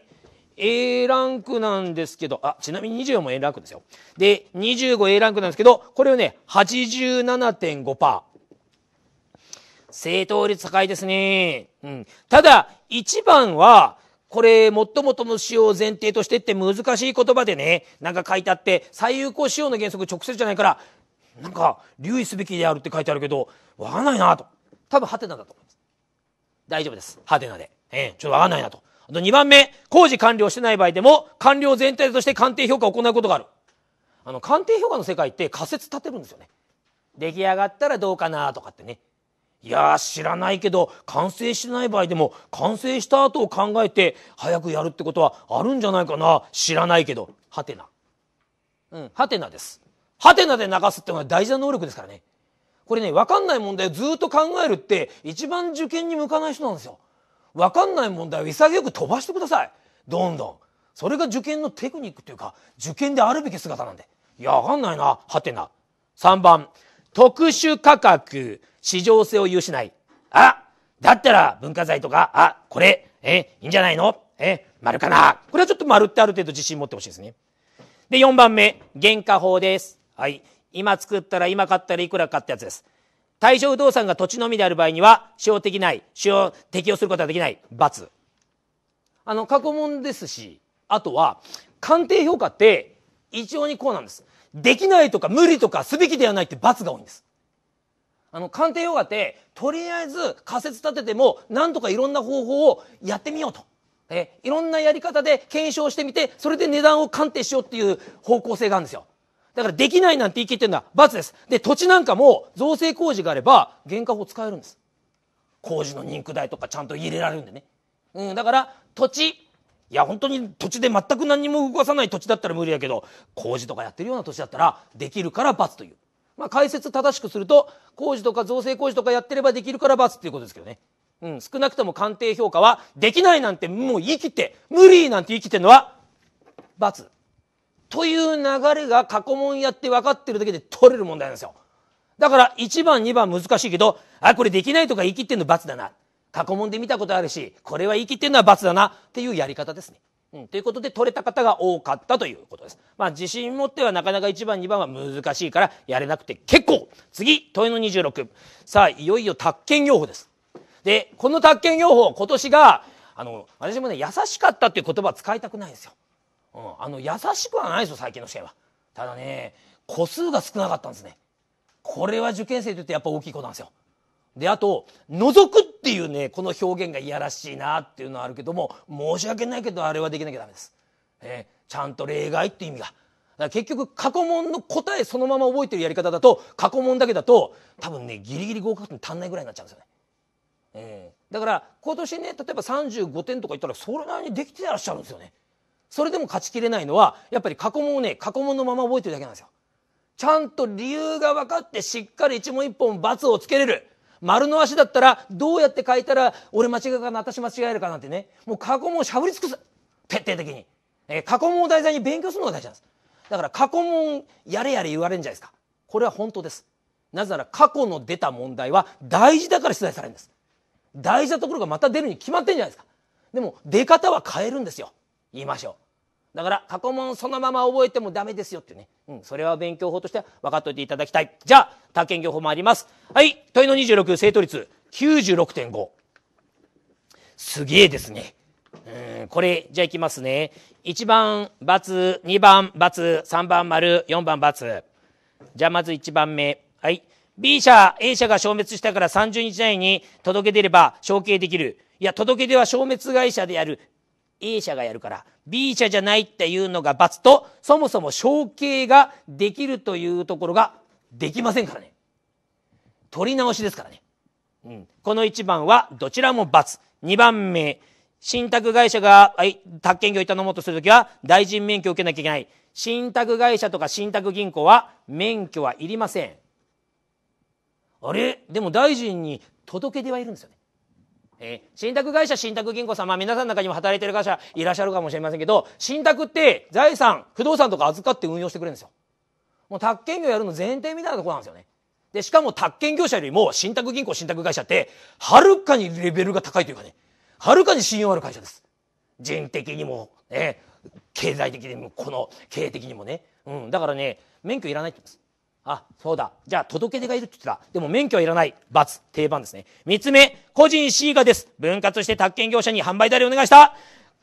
A ランクなんですけど、あ、ちなみに24も A ランクですよ。で、25A ランクなんですけど、これをね、87.5%。正答率高いですね。うん。ただ、1番は、これ、もっともとの使を前提としてって難しい言葉でね、なんか書いてあって、最有効使用の原則直接じゃないから、なんか留意すべきであるって書いてあるけど分かんないなと多分ハテナだと思います大丈夫ですハテナで、えー、ちょっと分かんないなとあと2番目工事完了してない場合でも完了全体として鑑定評価を行うことがあるあの鑑定評価の世界って仮説立てるんですよね出来上がったらどうかなとかってねいや知らないけど完成してない場合でも完成した後を考えて早くやるってことはあるんじゃないかな知らないけどハテナうんハテナですハテナで流すってのは大事な能力ですからね。これね、わかんない問題をずっと考えるって一番受験に向かない人なんですよ。わかんない問題を潔く飛ばしてください。どんどん。それが受験のテクニックというか、受験であるべき姿なんで。いや、わかんないな。ハテナ。3番。特殊価格、市場性を有しない。あ、だったら文化財とか、あ、これ、え、いいんじゃないのえ、丸かな。これはちょっと丸ってある程度自信持ってほしいですね。で、4番目、原価法です。はい。今作ったら今買ったらいくらかってやつです。対象不動産が土地のみである場合には、使用できない、使用、適用することはできない、×。あの、過去問ですし、あとは、鑑定評価って、一応にこうなんです。できないとか無理とかすべきではないって×が多いんです。あの、鑑定評価って、とりあえず仮説立てても、なんとかいろんな方法をやってみようと。え、いろんなやり方で検証してみて、それで値段を鑑定しようっていう方向性があるんですよ。だからできないなんて言い切ってんだ。罰です。で、土地なんかも造成工事があれば、原価法使えるんです。工事の人工代とかちゃんと入れられるんでね。うん、だから土地、いや本当に土地で全く何も動かさない土地だったら無理やけど、工事とかやってるような土地だったらできるから罰という。まあ解説正しくすると、工事とか造成工事とかやってればできるから罰っていうことですけどね。うん、少なくとも鑑定評価はできないなんてもう言い切って、無理なんて言い切ってるのは罰。という流れが過去問やって分かってるだけで取れる問題なんですよ。だから1番2番難しいけど、あ、これできないとか言い切ってんの罰だな。過去問で見たことあるし、これは言い切ってんのは罰だなっていうやり方ですね。うん、ということで取れた方が多かったということです。まあ自信持ってはなかなか1番2番は難しいからやれなくて結構次問いの26。さあいよいよ宅建業法です。で、この宅建業法今年が、あの、私もね、優しかったっていう言葉は使いたくないんですよ。うん、あの優しくはないですよ最近の試合はただね個数が少なかったんですねこれは受験生にとってやっぱ大きいことなんですよであと「覗く」っていうねこの表現がいやらしいなっていうのはあるけども申し訳ないけどあれはできなきゃダメです、えー、ちゃんと例外って意味が結局過去問の答えそのまま覚えてるやり方だと過去問だけだと多分ねギリギリ合格に足んないぐらいになっちゃうんですよね、えー、だから今年ね例えば35点とかいったらそれなりにできてらっしゃるんですよねそれでも勝ちきれないのはやっぱり過去問をね過去問のまま覚えてるだけなんですよちゃんと理由が分かってしっかり一問一本罰をつけれる丸の足だったらどうやって書いたら俺間違え、かな私間違えるかなんてねもう過去問をしゃぶり尽くす徹底的に、えー、過去問を題材に勉強するのが大事なんですだから過去問やれやれ言われるんじゃないですかこれは本当ですなぜなら過去の出た問題は大事だから出題されるんです大事なところがまた出るに決まってんじゃないですかでも出方は変えるんですよ言いましょうだから過去問そのまま覚えてもダメですよってね、うん、それは勉強法としては分かっておいていただきたいじゃあ他県業法もありますはい問いの26正答率96.5すげえですねうんこれじゃあいきますね1番×、2番×、3番丸、4番×。じゃあまず1番目。はい。B 社、A 社が消滅したから30日以内に届け出れば承継できる。いや、届け出は消滅会社である A 社がやるから B 社じゃないっていうのが罰とそもそも承継ができるというところができませんからね取り直しですからね、うん、この1番はどちらも罰2番目信託会社が、はい、宅建業た頼もうとするときは大臣免許を受けなきゃいけない信託会社とか信託銀行は免許はいりませんあれでも大臣に届け出はいるんですよねえ信託会社、信託銀行さん、まあ皆さんの中にも働いてる会社いらっしゃるかもしれませんけど、信託って財産、不動産とか預かって運用してくれるんですよ。もう宅建業やるの前提みたいなところなんですよね。で、しかも宅建業者よりも信託銀行、信託会社って、はるかにレベルが高いというかね、はるかに信用ある会社です。人的にも、ね、経済的にも、この経営的にもね。うん、だからね、免許いらないって言うんです。あ、そうだ。じゃあ、届け出がいるって言ってた。でも免許はいらない。罰。定番ですね。三つ目、個人 C がです。分割して宅建業者に販売代理お願いした。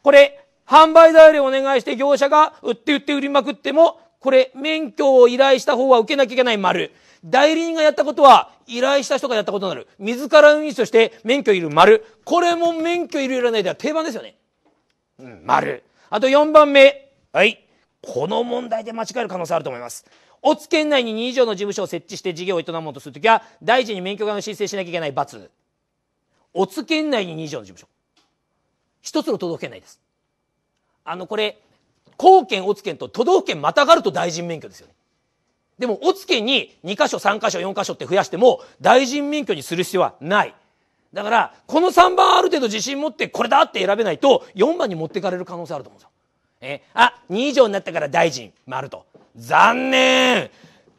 これ、販売代理お願いして業者が売って売って売りまくっても、これ、免許を依頼した方は受けなきゃいけない丸。代理人がやったことは、依頼した人がやったことになる。自ら運輸として免許いる丸。これも免許いるいらないでは定番ですよね。うん、丸。あと4番目。はい。この問題で間違える可能性あると思います。おつ県内に2以上の事務所を設置して事業を営もうとするときは、大臣に免許側の申請しなきゃいけない罰。おつ県内に2以上の事務所。一つの都道府県内です。あの、これ、公県、おつ県と都道府県またがると大臣免許ですよね。でも、おつ県に2箇所、3箇所、4箇所って増やしても、大臣免許にする必要はない。だから、この3番ある程度自信持ってこれだって選べないと、4番に持ってかれる可能性あると思うんですよ。えあ、2以上になったから大臣、丸と。残念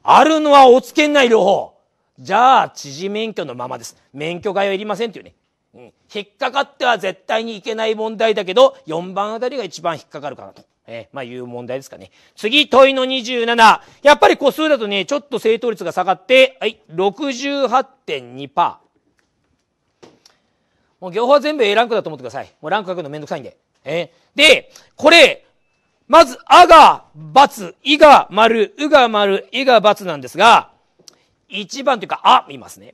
あるのはおつけんない両方じゃあ、知事免許のままです。免許外はいりませんっていうね。うん。引っかかっては絶対にいけない問題だけど、4番あたりが一番引っかかるかなと。えー、まあいう問題ですかね。次、問いの27。やっぱり個数だとね、ちょっと正答率が下がって、はい、68.2%。もう両方全部 A ランクだと思ってください。もうランク書くのめんどくさいんで。えー、で、これ、まず、あが、ばつ、いが、丸、うが、丸、いが、ばつなんですが、一番というか、あ、見ますね。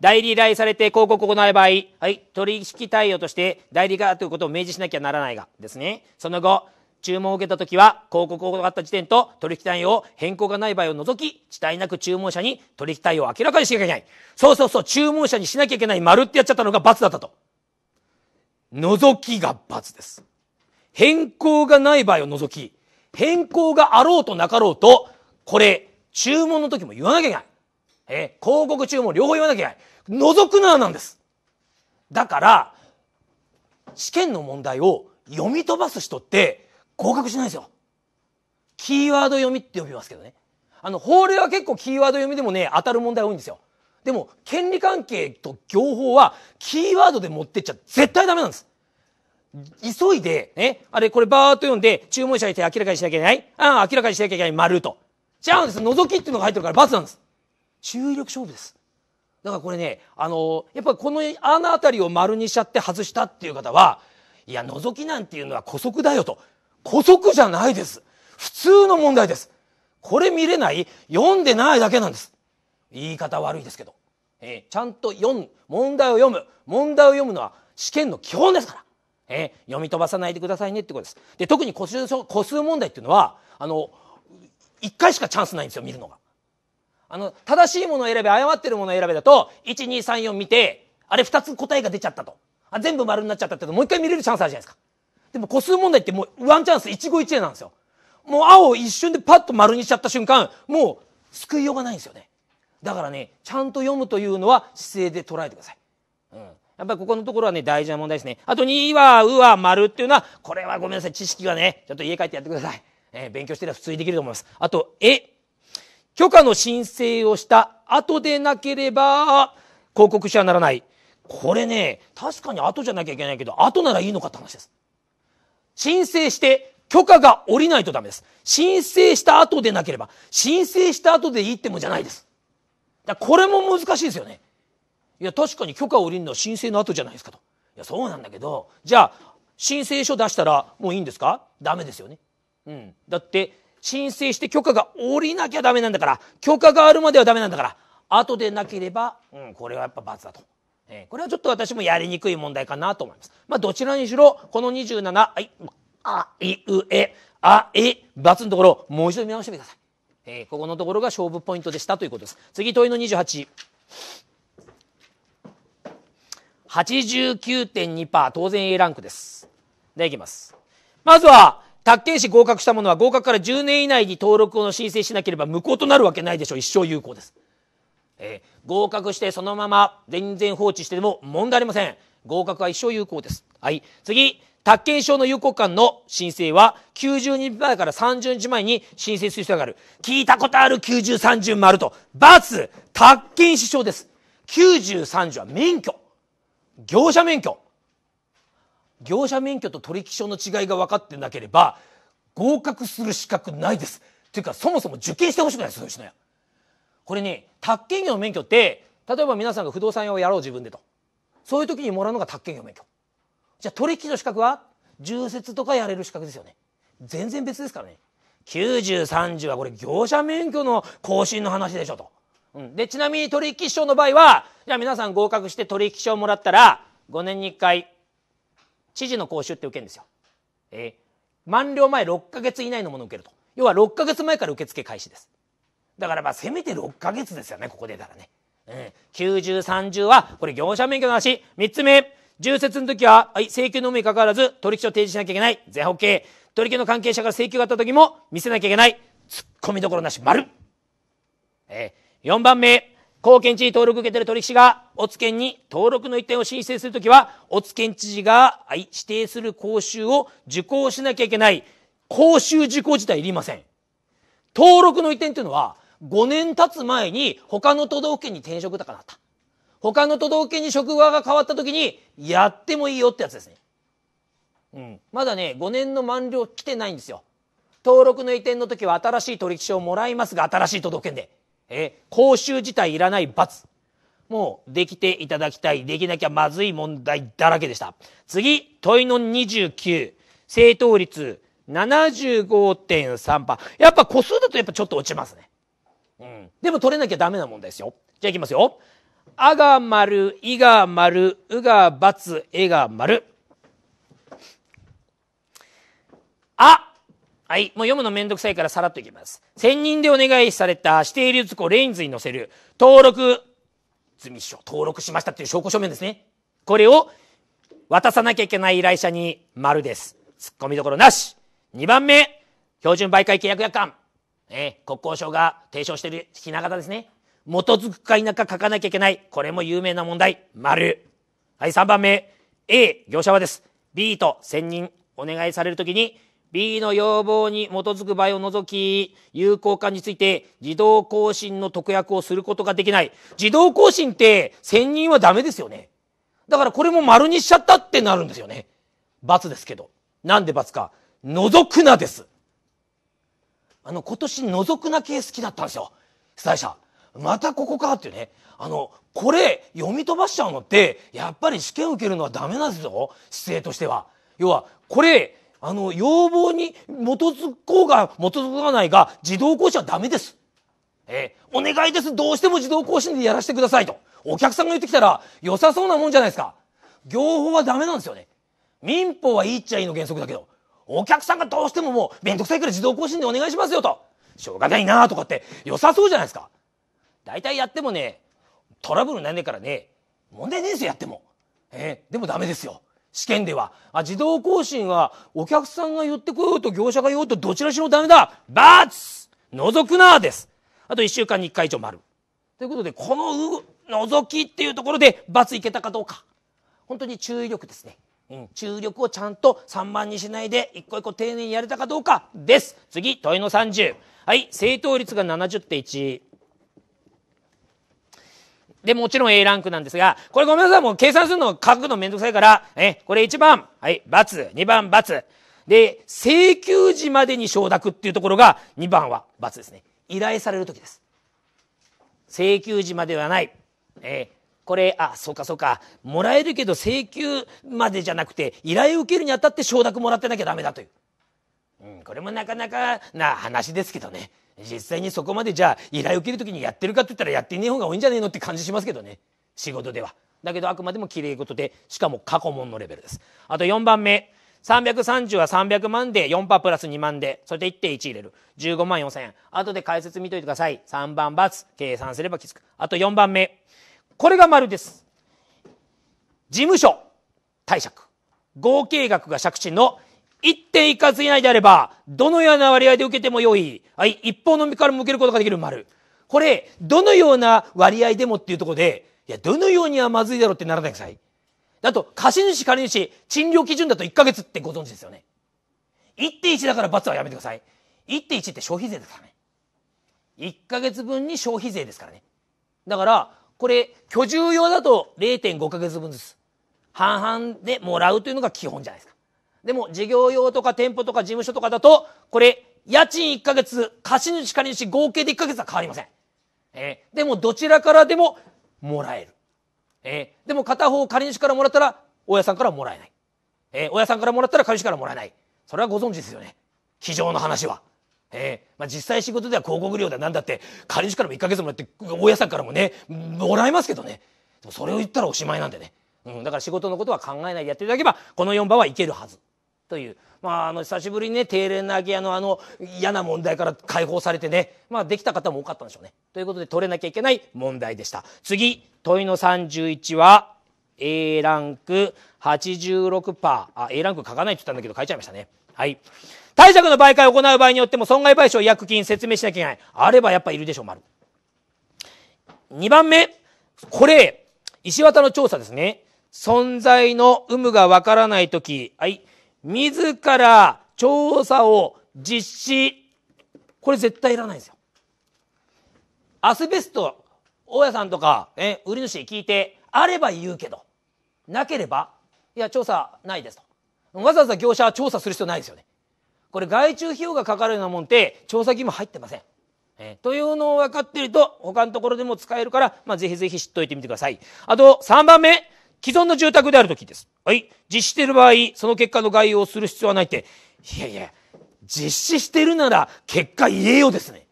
代理依頼されて広告を行う場合、はい、取引対応として代理がということを明示しなきゃならないがですね、その後、注文を受けたときは、広告を行った時点と取引対応を変更がない場合を除き、遅滞なく注文者に取引対応を明らかにしなきゃいけない。そうそうそう、注文者にしなきゃいけない丸ってやっちゃったのが罰だったと。除きが罰です。変更がない場合を除き、変更があろうとなかろうと、これ、注文の時も言わなきゃいけない。え広告注文両方言わなきゃいけない。除くななんです。だから、試験の問題を読み飛ばす人って合格しないですよ。キーワード読みって呼びますけどね。あの、法令は結構キーワード読みでもね、当たる問題多いんですよ。でも、権利関係と業法は、キーワードで持ってっちゃ絶対ダメなんです。急いで、ね、あれこれバーっと読んで、注文者にて明らかにしなきゃいけないああ、明らかにしなきゃいけない、丸と。じゃあです覗きっていうのが入ってるから罰なんです。注意力勝負です。だからこれね、あの、やっぱこの穴あたりを丸にしちゃって外したっていう方は、いや、覗きなんていうのは古速だよと。古速じゃないです。普通の問題です。これ見れない読んでないだけなんです。言い方悪いですけど。えー、ちゃんと読む。問題を読む。問題を読むのは試験の基本ですから。えー、読み飛ばさないでくださいねってことです。で特に個数個数問題っていうのはあの1回しかチャンスないんですよ見るのが。あの正しいものを選べ誤ってるものを選べだと1234見てあれ2つ答えが出ちゃったとあ全部丸になっちゃったってもう一回見れるチャンスあるじゃないですか。でも個数問題ってもうワンチャンス一期一会なんですよ。もう青を一瞬でパッと丸にしちゃった瞬間もう救いようがないんですよね。だからねちゃんと読むというのは姿勢で捉えてください。やっぱりここのところはね、大事な問題ですね。あと2は、うは、丸っていうのは、これはごめんなさい、知識はね、ちょっと家帰ってやってください。えー、勉強してたら普通にできると思います。あと、え、許可の申請をした後でなければ、広告しはならない。これね、確かに後じゃなきゃいけないけど、後ならいいのかって話です。申請して、許可が下りないとダメです。申請した後でなければ、申請した後でいいってもじゃないです。だこれも難しいですよね。いや確かに許可を下りるのは申請の後じゃないですかといやそうなんだけどじゃあ申請書出したらもういいんですかダメですよね、うん、だって申請して許可が下りなきゃダメなんだから許可があるまではダメなんだから後でなければ、うん、これはやっぱ罰だと、えー、これはちょっと私もやりにくい問題かなと思いますまあどちらにしろこの27はいあいうえあえ、罰のところもう一度見直してみてください、えー、ここのところが勝負ポイントでしたということです次問いの28 89.2%、当然 A ランクです。で、いきます。まずは、宅建士合格したものは合格から10年以内に登録を申請しなければ無効となるわけないでしょう。一生有効です。えー、合格してそのまま全然放置しても問題ありません。合格は一生有効です。はい。次、宅建証の有効間の申請は90日前から30日前に申請する必要がある。聞いたことある90、30丸と。バツ、宅建士証です。90、30は免許。業者免許業者免許と取引証の違いが分かってなければ合格する資格ないですっていうかそもそも受験してほしくないですこれね宅建業の免許って例えば皆さんが不動産屋をやろう自分でとそういう時にもらうのが宅建業免許じゃあ取引の資格は重設とかやれる資格ですよね全然別ですからね9030はこれ業者免許の更新の話でしょとうん、でちなみに取引証の場合はじゃあ皆さん合格して取引証をもらったら5年に1回知事の講習って受けるんですよ。えー、満了前6か月以内のものを受けると要は6か月前から受付開始ですだからまあせめて6か月ですよねここでたらね、うん、9030はこれ業者免許の話3つ目重説の時は、はい、請求の有にかかわらず取引書を提示しなきゃいけない全保険取引の関係者から請求があった時も見せなきゃいけない突っ込みどころなし丸えー4番目、貢献知事登録受けている取引士が、オツ県に登録の一点を申請するときは、オツ県知事が指定する講習を受講しなきゃいけない。講習受講自体いりません。登録の移転というのは、5年経つ前に他の都道府県に転職とかなった。他の都道府県に職場が変わった時に、やってもいいよってやつですね。うん。まだね、5年の満了来てないんですよ。登録の移転の時は新しい取引証をもらいますが、新しい都道府県で。え講習自体いらない罰もうできていただきたいできなきゃまずい問題だらけでした次問いの29正答率75.3%やっぱ個数だとやっぱちょっと落ちますねうんでも取れなきゃダメな問題ですよじゃあいきますよあが丸、いが丸、うが×、えが丸。あ、はい。もう読むのめんどくさいからさらっといきます。専人でお願いされた指定流通庫レインズに載せる登録済書、登録しましたっていう証拠書面ですね。これを渡さなきゃいけない依頼者に丸です。突っ込みどころなし。2番目、標準媒介契約約款。えー、国交省が提唱しているひな形ですね。基づくか否か書かなきゃいけない。これも有名な問題。丸。はい、3番目。A、業者はです。B と専任お願いされるときに、B の要望に基づく場合を除き、有効化について自動更新の特約をすることができない。自動更新って専任はダメですよね。だからこれも丸にしちゃったってなるんですよね。罰ですけど。なんで罰か。覗くなです。あの、今年覗くな系好きだったんですよ。被災者。またここかっていうね。あの、これ読み飛ばしちゃうのって、やっぱり試験受けるのはダメなんですよ。姿勢としては。要は、これ、あの要望に基づこうが基づかないが自動更新はダメです。えー、お願いです。どうしても自動更新でやらせてくださいと。お客さんが言ってきたら良さそうなもんじゃないですか。業法はダメなんですよね。民法はいいっちゃいいの原則だけど、お客さんがどうしてももうめんどくさいから自動更新でお願いしますよと。しょうがないなとかって良さそうじゃないですか。大体やってもね、トラブルなんねえからね、問題ねえですよ、やっても。えー、でもダメですよ。試験では。あ、自動更新は、お客さんが言ってこようと業者が言おうとどちらしもダメだツ覗くなです。あと1週間に1回以上丸。ということで、このう、覗きっていうところで罰いけたかどうか。本当に注意力ですね。うん、注意力をちゃんと散漫にしないで、一個一個丁寧にやれたかどうかです。次、問いの30。はい、正答率が70.1。で、もちろん A ランクなんですが、これごめんなさい、もう計算するの書くのめんどくさいから、え、これ1番、はい、×、2番、×。で、請求時までに承諾っていうところが、2番は×ですね。依頼される時です。請求時まではない。えこれ、あ、そうかそうか。もらえるけど請求までじゃなくて、依頼を受けるにあたって承諾もらってなきゃダメだという。うん、これもなかなかな話ですけどね。実際にそこまでじゃあ依頼受ける時にやってるかって言ったらやってねえ方が多いんじゃねえのって感じしますけどね仕事ではだけどあくまでも綺麗事でしかも過去問のレベルですあと4番目330は300万で4パープラス2万でそれで1.1入れる15万4000円後で解説見といてください3番×計算すれば気づくあと4番目これが丸です事務所貸借合計額が借地の一点一括以内であれば、どのような割合で受けてもよい。はい、一方のみからも受けることができる丸。これ、どのような割合でもっていうところで、いや、どのようにはまずいだろうってならないください。あと、貸主、借主、賃料基準だと1ヶ月ってご存知ですよね。1.1だから罰はやめてください。1.1って消費税ですからね。1ヶ月分に消費税ですからね。だから、これ、居住用だと0.5ヶ月分ずつ。半々でもらうというのが基本じゃないですか。でも事業用とか店舗とか事務所とかだと、これ、家賃1ヶ月、貸主借主合計で1ヶ月は変わりません。えー、でもどちらからでももらえる。えー、でも片方借主からもらったら、親さんからもらえない。えー、親さんからもらったら借主からもらえない。それはご存知ですよね。机上の話は。えー、まあ、実際仕事では広告料でなんだって、借主からも1ヶ月もらって、親さんからもね、もらえますけどね。でもそれを言ったらおしまいなんでね。うん、だから仕事のことは考えないでやっていただけば、この4番はいけるはず。という、まあ、あの久しぶりにね定例の空きのあの嫌な問題から解放されてね、まあ、できた方も多かったんでしょうね。ということで取れなきゃいけない問題でした。次問いの31は A ランク86%あ A ランク書かないって言ったんだけど書いちゃいましたね。はい。貸借の媒介を行う場合によっても損害賠償、違約金説明しなきゃいけない。あればやっぱいるでしょう、丸。2番目。これ、石渡の調査ですね。存在の有無がわからないとき、はい。自ら調査を実施これ絶対いらないんですよアスベスト大家さんとか、え売り主に聞いてあれば言うけどなければいや調査ないですとわざわざ業者は調査する必要ないですよねこれ外注費用がかかるようなもんって調査義務入ってませんえというのを分かっていると他のところでも使えるから、まあ、ぜひぜひ知っておいてみてくださいあと3番目既存の住宅であるときです。はい。実施している場合、その結果の概要をする必要はないって、いやいや、実施してるなら結果言えよですね。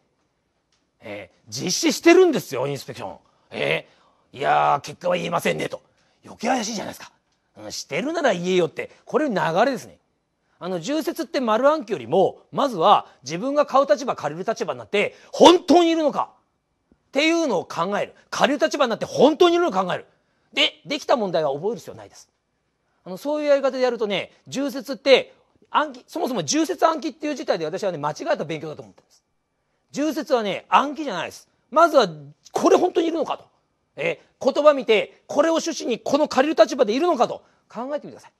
えー、実施してるんですよ、インスペクション。えー、いや結果は言えませんねと。余計怪しいじゃないですか。うん、してるなら言えよって、これ流れですね。あの、重説って丸暗記よりも、まずは自分が買う立場、借りる立場になって、本当にいるのかっていうのを考える。借りる立場になって本当にいるのを考える。でできた問題は覚える必要ないですあのそういうやり方でやるとね重説って暗記そもそも重説暗記っていう事態で私はね間違えた勉強だと思ってます重説はね暗記じゃないですまずはこれ本当にいるのかとえ言葉見てこれを趣旨にこの借りる立場でいるのかと考えてみてください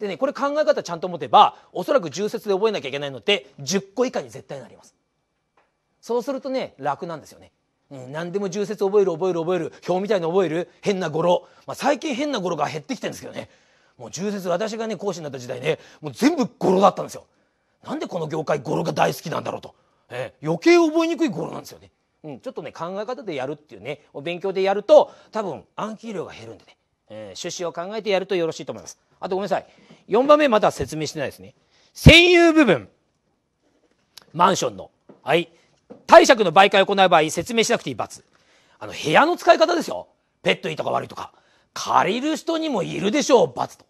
でねこれ考え方ちゃんと持てばおそらく重説で覚えなきゃいけないのって10個以下に絶対なりますそうするとね楽なんですよねうん、何でも重説覚える覚える覚える表みたいに覚える変な語呂、まあ、最近変な語呂が減ってきてるんですけどねもう重説私がね講師になった時代ねもう全部語呂だったんですよ。なんでこの業界語呂が大好きなんだろうと、えー、余計覚えにくい語呂なんですよね。うん、ちょっとね考え方でやるっていうねお勉強でやると多分暗記量が減るんでね、えー、趣旨を考えてやるとよろしいと思います。あとごめんなさい4番目まだ説明してないですね。占有部分マンションのはい貸借の媒介を行う場合説明しなくていい罰あの部屋の使い方ですよペットいいとか悪いとか借りる人にもいるでしょう罰と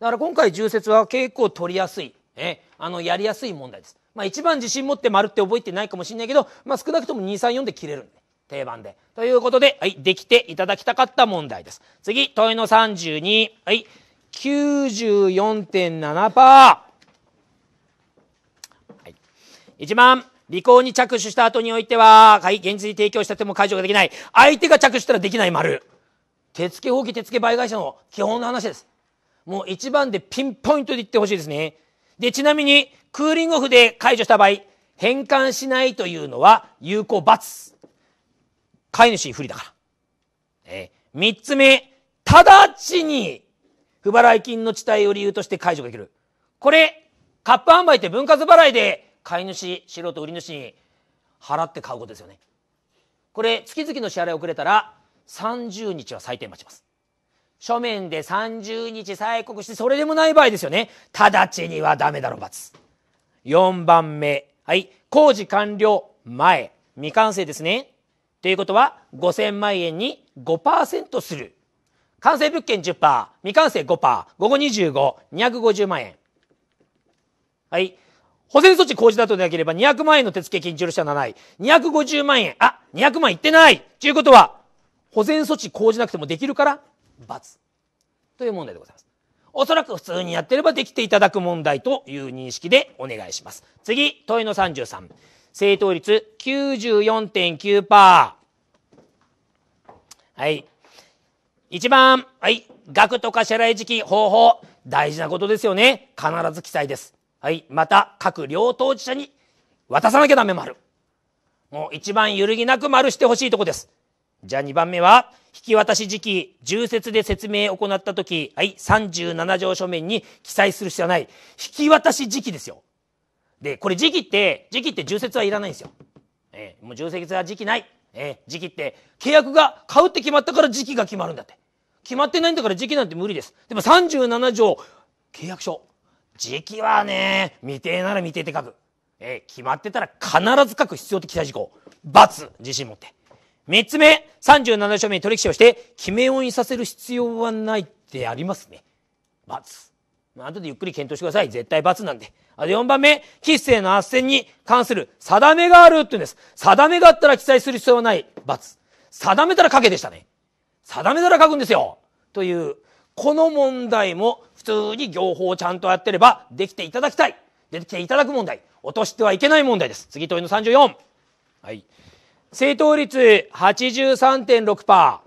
だから今回重説は結構取りやすい、え、あのやりやすい問題ですまあ一番自信持って丸って覚えてないかもしれないけど、まあ、少なくとも234で切れる定番でということで、はい、できていただきたかった問題です次問いの32はい94.7%はい1番履行に着手した後においては、はい、現実に提供したても解除ができない。相手が着手したらできない丸。手付け放棄手付け売買者の基本の話です。もう一番でピンポイントで言ってほしいですね。で、ちなみに、クーリングオフで解除した場合、返還しないというのは有効罰。飼い主不利だから。え三つ目、直ちに不払い金の地帯を理由として解除ができる。これ、カップ販売って分割払いで買い主素人売り主に払って買うことですよねこれ月々の支払い遅れたら30日は最低待ちます書面で30日催告してそれでもない場合ですよね直ちにはダメだろ罰4番目はい工事完了前未完成ですねということは5000万円に5%する完成物件10%未完成5%午後25250万円はい保全措置講じたとでなければ200万円の手付金受領者7位。250万円。あ、200万いってないということは、保全措置講じなくてもできるから、罰。という問題でございます。おそらく普通にやってればできていただく問題という認識でお願いします。次、問いの33。正答率94.9%。はい。1番、はい。額とか支払い時期、方法。大事なことですよね。必ず記載です。はい、また各両当事者に渡さなきゃダメもある。もう一番揺るぎなく丸してほしいとこです。じゃあ二番目は、引き渡し時期、重説で説明を行ったとき、はい、37条書面に記載する必要はない。引き渡し時期ですよ。で、これ時期って、時期って重説はいらないんですよ。えー、もう重説は時期ない。えー、時期って、契約が買うって決まったから時期が決まるんだって。決まってないんだから時期なんて無理です。でも37条、契約書、時期はね、未定なら未定って書く。え決まってたら必ず書く必要的記載事項。×、自信持って。三つ目、三十七章目に取引をして、決め音にさせる必要はないってありますね。×。まあ、後でゆっくり検討してください。絶対×なんで。あと四番目、喫世の斡旋に関する定めがあるって言うんです。定めがあったら記載する必要はない。×。定めたら書けでしたね。定めたら書くんですよ。という、この問題も普通に業法をちゃんとやってればできていただきたい。出てきていただく問題。落としてはいけない問題です。次問いの34。はい。正答率83.6%。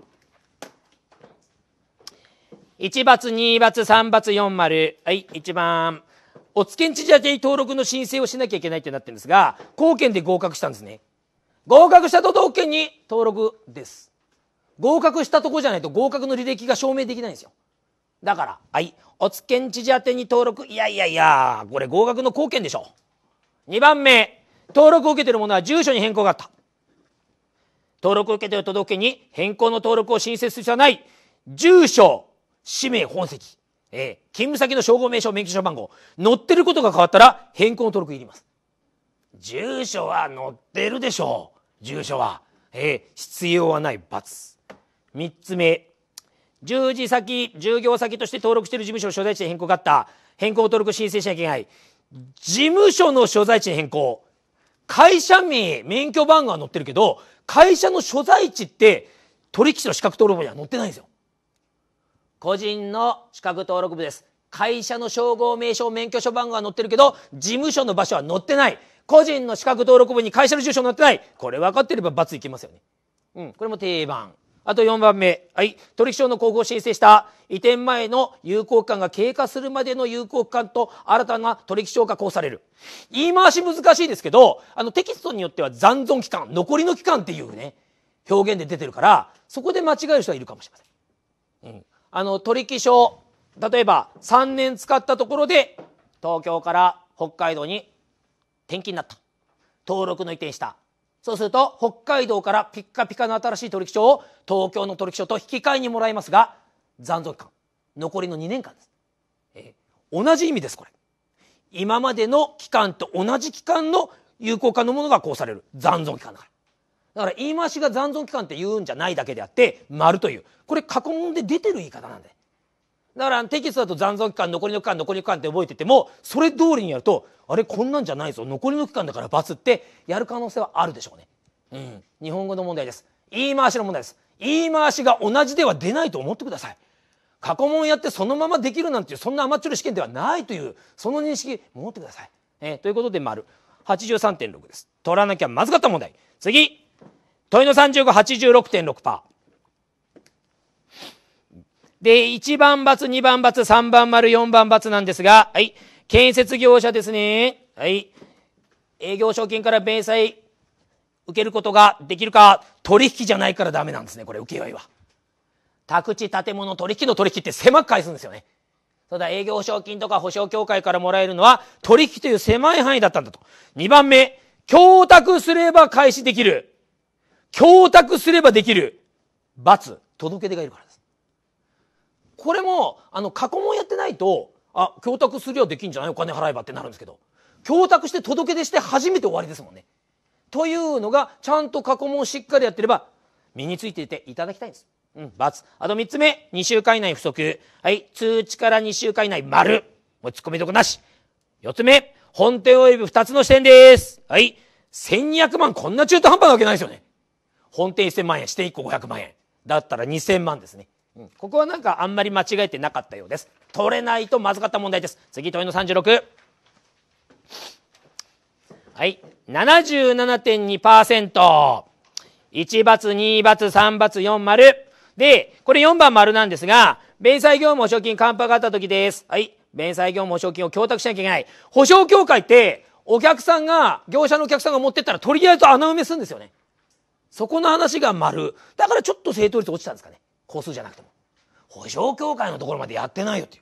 1罰、2罰、3罰、4丸。はい、1番。おつけんちじゃけに登録の申請をしなきゃいけないってなってるんですが、後献で合格したんですね。合格した都道府県に登録です。合格したとこじゃないと合格の履歴が証明できないんですよ。だからはいおつけん知事宛に登録いやいやいやこれ合格の貢献でしょ2番目登録を受けているものは住所に変更があった登録を受けている届けに変更の登録を申請する必要はない住所氏名本籍、えー、勤務先の称号名称免許証番号載ってることが変わったら変更の登録いります住所は載ってるでしょう住所は、えー、必要はない罰3つ目従事先従業先として登録している事務所の所在地に変更があった変更登録申請しなきゃいけない事務所の所在地に変更会社名免許番号は載ってるけど会社の所在地って取引所の資格登録部には載ってないんですよ個人の資格登録部です会社の称号名称免許証番号は載ってるけど事務所の場所は載ってない個人の資格登録部に会社の住所載ってないこれ分かってれば罰いきますよねうんこれも定番あと4番目、はい、取引所の広告を申請した移転前の有効期間が経過するまでの有効期間と新たな取引所が交される。言い回し難しいですけど、あのテキストによっては残存期間、残りの期間っていうね、表現で出てるから、そこで間違える人はいるかもしれません。うん。あの取引所、例えば3年使ったところで東京から北海道に転勤になった。登録の移転した。そうすると、北海道からピッカピカの新しい取引所を東京の取引所と引き換えにもらいますが、残存期間、残りの2年間です。えー、同じ意味です、これ。今までの期間と同じ期間の有効化のものがこうされる。残存期間だから。だから言い回しが残存期間って言うんじゃないだけであって、丸という。これ過去問で出てる言い方なんで。だからテキストだと残存期間残りの期間残りの期間って覚えててもそれ通りにやるとあれこんなんじゃないぞ残りの期間だから罰ってやる可能性はあるでしょうね。うん、日本語の問題です言い回しの問題です言い回しが同じでは出ないと思ってください過去問やってそのままできるなんていうそんなアマチュア試験ではないというその認識持ってください、えー、ということで丸83.6です取らなきゃまずかった問題次問いの3586.6%パーで、1番罰、2番罰、3番丸、4番罰なんですが、はい。建設業者ですね。はい。営業証券から弁済受けることができるか、取引じゃないからダメなんですね、これ、請負は。宅地、建物、取引の取引って狭く返すんですよね。ただ営業保証金とか保証協会からもらえるのは取引という狭い範囲だったんだと。2番目、供託すれば開始できる。供託すればできる。罰、届け出がいるから。これも、あの、過去問やってないと、あ、供託すりゃできんじゃないお金払えばってなるんですけど、供託して届け出して初めて終わりですもんね。というのが、ちゃんと過去問しっかりやってれば、身についていていただきたいんです。うん、×。あと3つ目、2週間以内不足。はい、通知から2週間以内丸。もう込みどこなし。4つ目、本店及び2つの視点です。はい、1200万、こんな中途半端なわけないですよね。本店1000万円、支店1個500万円。だったら2000万ですね。ここはなんかあんまり間違えてなかったようです取れないとまずかった問題です次問いの36はい 77.2%1 罰2罰3罰4丸でこれ4番丸なんですが弁済業務保証金カンパがあった時ですはい弁済業務保証金を供託しなきゃいけない保証協会ってお客さんが業者のお客さんが持ってったらとりあえず穴埋めするんですよねそこの話が丸だからちょっと正答率落ちたんですかね個数じゃなくても保証協会のところまでやってないよって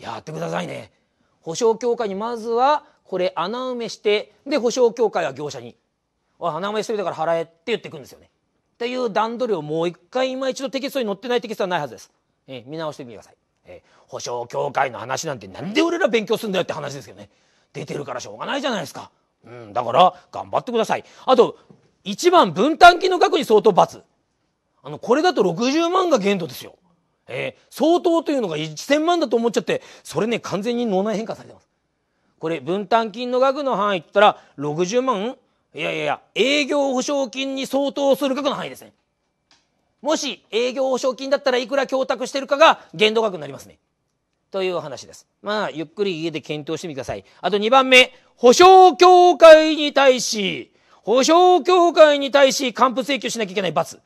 やってくださいね保証協会にまずはこれ穴埋めしてで保証協会は業者に穴埋めしてるだから払えって言っていくんですよねっていう段取りをもう一回今一度テキストに載ってないテキストはないはずです、えー、見直してみてください、えー、保証協会の話なんてなんで俺ら勉強するんだよって話ですけどね出てるからしょうがないじゃないですかうんだから頑張ってくださいあと一番分担金の額に相当罰あの、これだと60万が限度ですよ。えー、相当というのが1000万だと思っちゃって、それね、完全に脳内変化されてます。これ、分担金の額の範囲って言ったら、60万いやいやいや、営業保証金に相当する額の範囲ですね。もし、営業保証金だったらいくら供託してるかが限度額になりますね。という話です。まあ、ゆっくり家で検討してみてください。あと2番目、保証協会に対し、保証協会に対し還付請求しなきゃいけない罰。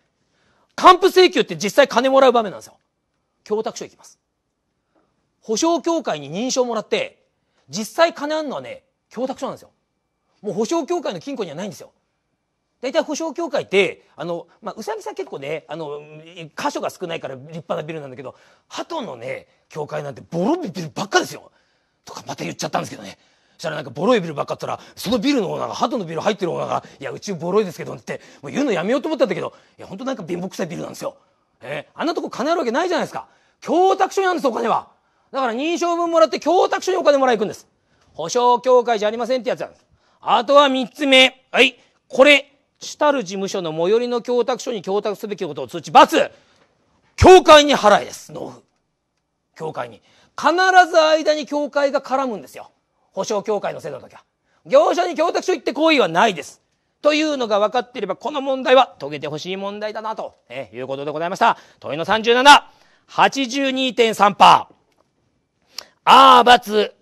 還付請求って実際金もらう場面なんですよ。供託書いきます。保証協会に認証もらって、実際金あんのはね、供託書なんですよ。もう保証協会の金庫にはないんですよ。大体保証協会って、あの、まあ、うさぎさん結構ね、あの、箇所が少ないから立派なビルなんだけど、鳩のね、協会なんてボロビルばっかですよ。とかまた言っちゃったんですけどね。したらなんかボロいビルばっかったらそのビルのオーナーが鳩のビル入ってるオーナーが「いやうちボロいですけど」ってもう言うのやめようと思ったんだけどいや本当なんか貧乏くさいビルなんですよ。えー、あんなとこ金あるわけないじゃないですか。供託所にあるんですお金は。だから認証分もらって供託所にお金もらい行くんです。保証協会じゃありませんってやつなんです。あとは3つ目。はい。これ、主たる事務所の最寄りの供託所に供託すべきことを通知。罰教会に払えです。納付。教会に。必ず間に教会が絡むんですよ。保証協会の制度の時は。業者に供託書行って行為はないです。というのが分かっていれば、この問題は解けてほしい問題だな、と、えいうことでございました。問いの37、82.3%。あ×、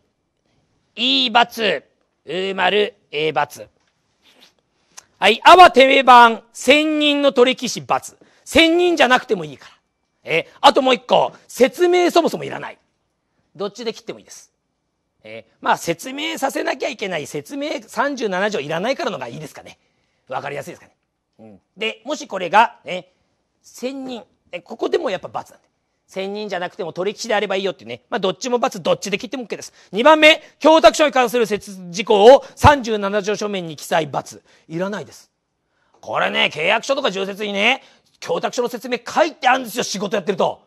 い×、うる、え×。はい、あはてめ版、千人の取り消し×。千人じゃなくてもいいから。え、あともう一個、説明そもそもいらない。どっちで切ってもいいです。えー、まあ説明させなきゃいけない説明37条いらないからのがいいですかね分かりやすいですかね、うん、でもしこれが、ね、1人ここでもやっぱ罰なんで1000人じゃなくても取引であればいいよっていうね、まあ、どっちも罰どっちで切っても OK です2番目供託書に関する事項を37条書面に記載罰いらないですこれね契約書とか重説にね供託書の説明書いてあるんですよ仕事やってると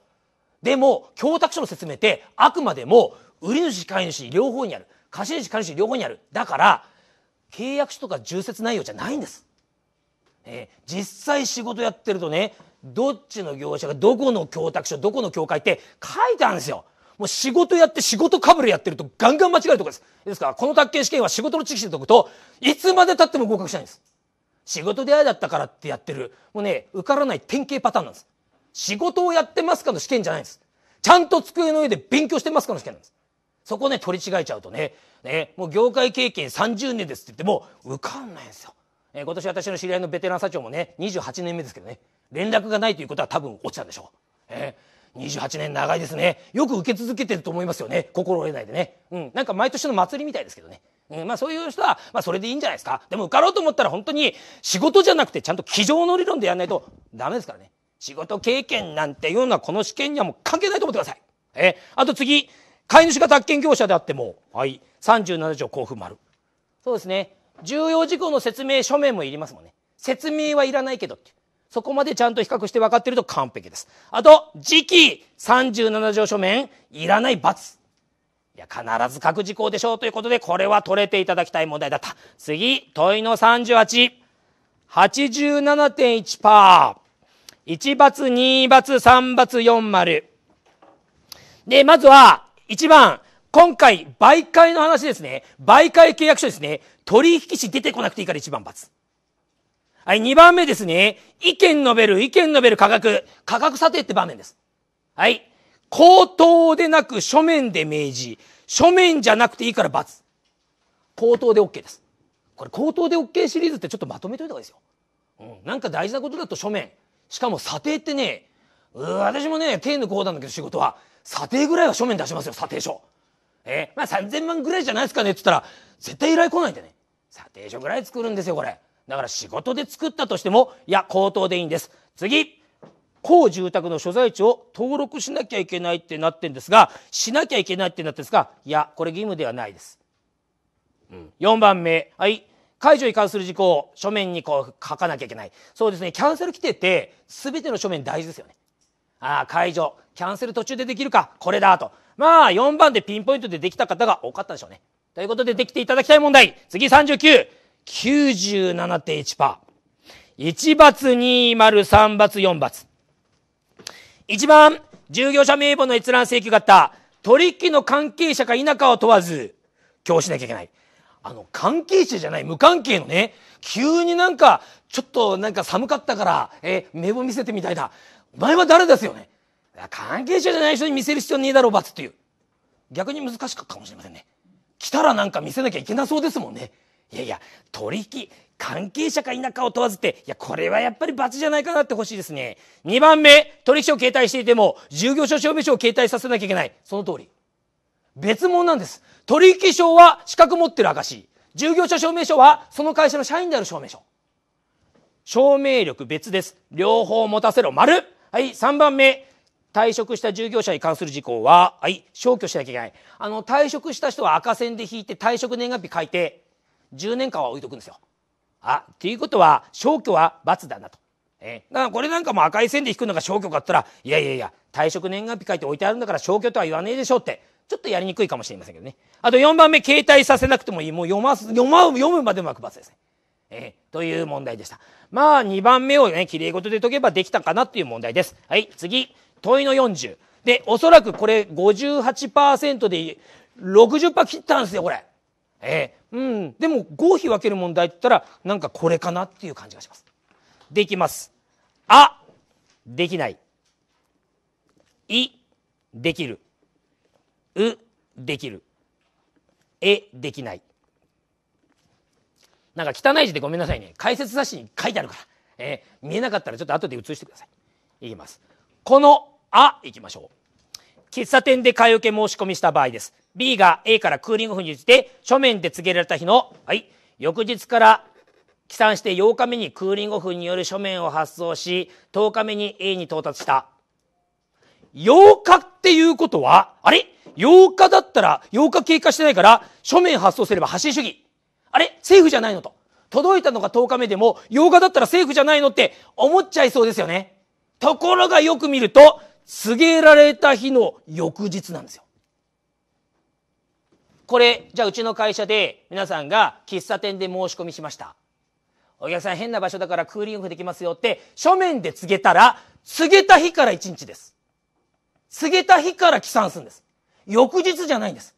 でも供託書の説明ってあくまでも売り主買い主両方にある貸主買い主両方にあるだから契約書とか重説内容じゃないんです、えー、実際仕事やってるとねどっちの業者がどこの供託書どこの協会って書いてあるんですよもう仕事やって仕事かぶれやってるとガンガン間違えるとこですですからこの宅建試験は仕事の知識で解くといつまでたっても合格しないんです仕事で会いだったからってやってるもうね受からない典型パターンなんです仕事をやってますかの試験じゃないんですちゃんと机の上で勉強してますかの試験なんですそこね、取り違えちゃうとね、ね、もう業界経験30年ですって言っても、受かんないんですよ。えー、今年私の知り合いのベテラン社長もね、28年目ですけどね、連絡がないということは多分落ちたんでしょう。えー28年長いですね。よく受け続けてると思いますよね。心折れないでね。うん。なんか毎年の祭りみたいですけどね。うん、まあそういう人は、まあそれでいいんじゃないですか。でも受かろうと思ったら本当に仕事じゃなくてちゃんと机上の理論でやんないとダメですからね。仕事経験なんていうのはこの試験にはもう関係ないと思ってください。えー、あと次、買い主が宅建業者であっても、はい、37条交付丸そうですね重要事項の説明書面もいりますもんね説明はいらないけどってそこまでちゃんと比較して分かってると完璧ですあと時期37条書面いらない罰いや、必ず各事項でしょうということで、これは取れていただきたい問題だった。次、問いの38。87.1%。1罰、2罰、3罰、4丸。で、まずは、1番、今回、媒介の話ですね。媒介契約書ですね。取引士出てこなくていいから1番罰。はい、2番目ですね。意見述べる、意見述べる価格。価格査定って場面です。はい。口頭でなく書面で明示。書面じゃなくていいから罰。口頭で OK です。これ口頭で OK シリーズってちょっとまとめといた方がいいですよ。うん。なんか大事なことだと書面。しかも査定ってね、う私もね、手抜く方なんだけど仕事は。査定ぐらいは書面出しますよ、査定書。えー、まあ3000万ぐらいじゃないですかねって言ったら、絶対依頼来ないんでね。査定書ぐらい作るんですよ、これ。だから仕事で作ったとしても、いや、口頭でいいんです。次。公住宅の所在地を登録しなきゃいけないってなってんですが、しなきゃいけないってなってんですが、いや、これ義務ではないです。うん、4番目。はい。解除に関する事項を書面にこう書かなきゃいけない。そうですね。キャンセル規定ってべての書面大事ですよね。ああ、解除キャンセル途中でできるかこれだとまあ4番でピンポイントでできた方が多かったでしょうねということでできていただきたい問題次39 97.1%。1罰2丸3罰4罰。1番、従業者名簿の閲覧請求があった、取引の関係者か否かを問わず、今日しなきゃいけない。あの、関係者じゃない、無関係のね、急になんか、ちょっとなんか寒かったから、え名簿見せてみたいな。お前は誰ですよね。関係者じゃない人に見せる必要ねえだろう、罰っていう。逆に難しかったかもしれませんね。来たらなんか見せなきゃいけなそうですもんね。いやいや、取引、関係者か否かを問わずって、いや、これはやっぱり罰じゃないかなってほしいですね。2番目、取引書を携帯していても、従業所証明書を携帯させなきゃいけない。その通り。別物なんです。取引証は資格持ってる証。従業者証明書はその会社の社員である証明書。証明力別です。両方持たせろ、丸。はい、3番目。退職した従業者に関する事項は、はい、消去しなきゃいけない。あの、退職した人は赤線で引いて退職年月日書いて、10年間は置いとくんですよ。あ、っていうことは、消去は罰だなと。えだからこれなんかも赤い線で引くのが消去かったら、いやいやいや、退職年月日書いて置いてあるんだから消去とは言わねえでしょうって、ちょっとやりにくいかもしれませんけどね。あと4番目、携帯させなくてもいい。もう読ます、読ま、読むまでもく罰ですね。えー、という問題でした。まあ、2番目をね、きれい事で解けばできたかなっていう問題です。はい、次。問いの40。で、おそらくこれ58%で60%切ったんですよ、これ。ええー、うん。でも、合否分ける問題って言ったら、なんかこれかなっていう感じがします。できます。あ、できない。い、できる。う、できる。え、できない。なんか汚い字でごめんなさいね解説雑誌に書いてあるから、えー、見えなかったらちょっと後で写してくださいいきますこの「あ」いきましょう喫茶店で買い受け申し込みした場合です B が A からクーリングオフにつって書面で告げられた日の、はい、翌日から起算して8日目にクーリングオフによる書面を発送し10日目に A に到達した8日っていうことはあれ8日だったら8日経過してないから書面発送すれば発信主義あれセーフじゃないのと。届いたのが10日目でも、8日だったらセーフじゃないのって思っちゃいそうですよね。ところがよく見ると、告げられた日の翌日なんですよ。これ、じゃあうちの会社で皆さんが喫茶店で申し込みしました。お客さん変な場所だからクーリングできますよって書面で告げたら、告げた日から1日です。告げた日から起算するんです。翌日じゃないんです。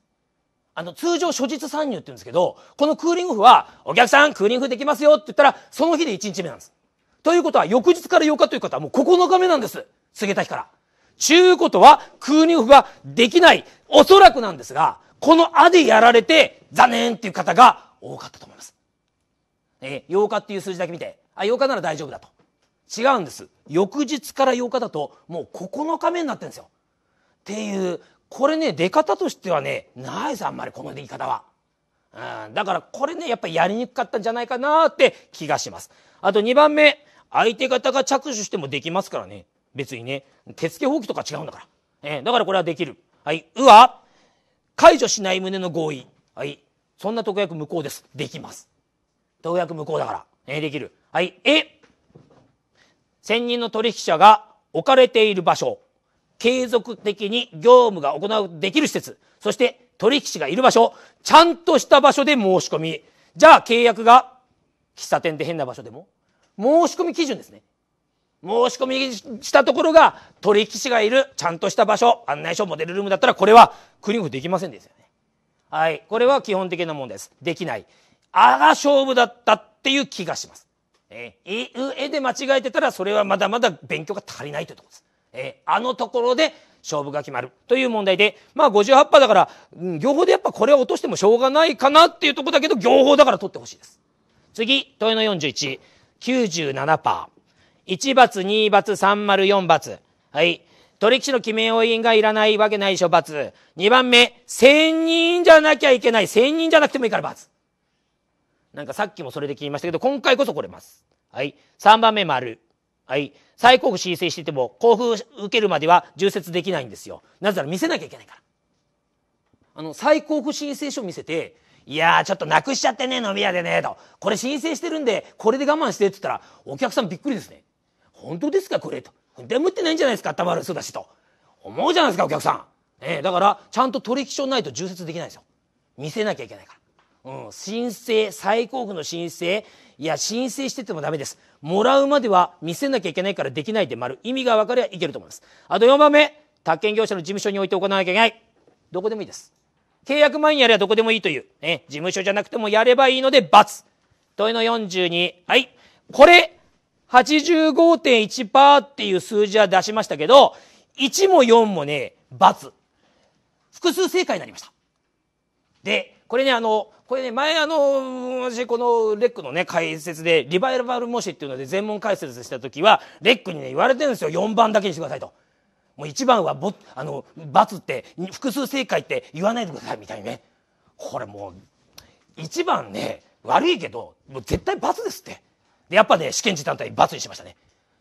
あの、通常初日参入って言うんですけど、このクーリングオフは、お客さんクーリングオフできますよって言ったら、その日で1日目なんです。ということは、翌日から8日という方はもう9日目なんです。告げた日から。ちゅうことは、クーリングオフができない、おそらくなんですが、このあでやられて、残念っていう方が多かったと思います。えー、8日っていう数字だけ見て、あ、8日なら大丈夫だと。違うんです。翌日から8日だと、もう9日目になってるんですよ。っていう、これね出方としてはねないですあんまりこの出来方は。うん、だからこれねやっぱりやりにくかったんじゃないかなって気がします。あと2番目相手方が着手してもできますからね別にね手付け放棄とか違うんだから、えー、だからこれはできる。はい、うは解除しない旨の合意。はい、そんな特約無効です。できます。特約無効だから。えー、できる。はい、え専任の取引者が置かれている場所継続的に業務が行う、できる施設、そして取引士がいる場所、ちゃんとした場所で申し込み。じゃあ契約が喫茶店で変な場所でも、申し込み基準ですね。申し込みしたところが取引士がいるちゃんとした場所、案内所、モデルルームだったらこれはクリンフできませんですよね。はい。これは基本的なもんです。できない。あが勝負だったっていう気がします。えう上で間違えてたらそれはまだまだ勉強が足りないというところです。えー、あのところで勝負が決まるという問題で、まあ58波だから、うん、行法でやっぱこれを落としてもしょうがないかなっていうとこだけど、行法だから取ってほしいです。次、問いの41、97パー。1罰、2罰、304罰。はい。取引士の記名要印がいらないわけない処罰。2番目、1000人じゃなきゃいけない。1000人じゃなくてもいいから罰。なんかさっきもそれで聞きましたけど、今回こそこれます。はい。3番目、丸。はい。再交付申請していても、交付受けるまでは充設できないんですよ。なぜなら見せなきゃいけないから。あの、再交付申請書見せて、いやー、ちょっとなくしちゃってね、飲み屋でね、と。これ申請してるんで、これで我慢してって言ったら、お客さんびっくりですね。本当ですか、これ、と。眠ってないんじゃないですか、頭悪そうだし、と。思うじゃないですか、お客さん。ええー、だから、ちゃんと取引書ないと充設できないんですよ。見せなきゃいけないから。うん、申請再交付の申請いや申請しててもダメですもらうまでは見せなきゃいけないからできないで丸意味が分かればいけると思いますあと4番目宅建業者の事務所に置いて行わなきゃいけないどこでもいいです契約前にやればどこでもいいという、ね、事務所じゃなくてもやればいいので×問いの42はいこれ85.1%っていう数字は出しましたけど1も4もね×複数正解になりましたでこれね、あの、これね、前あの、私このレックのね、解説で、リバイバル模試っていうので全問解説した時は、レックにね、言われてるんですよ。4番だけにしてくださいと。もう1番はぼ、あの、罰って、複数正解って言わないでくださいみたいにね。これもう、1番ね、悪いけど、もう絶対罰ですって。で、やっぱね、試験時短帯罰にしましたね。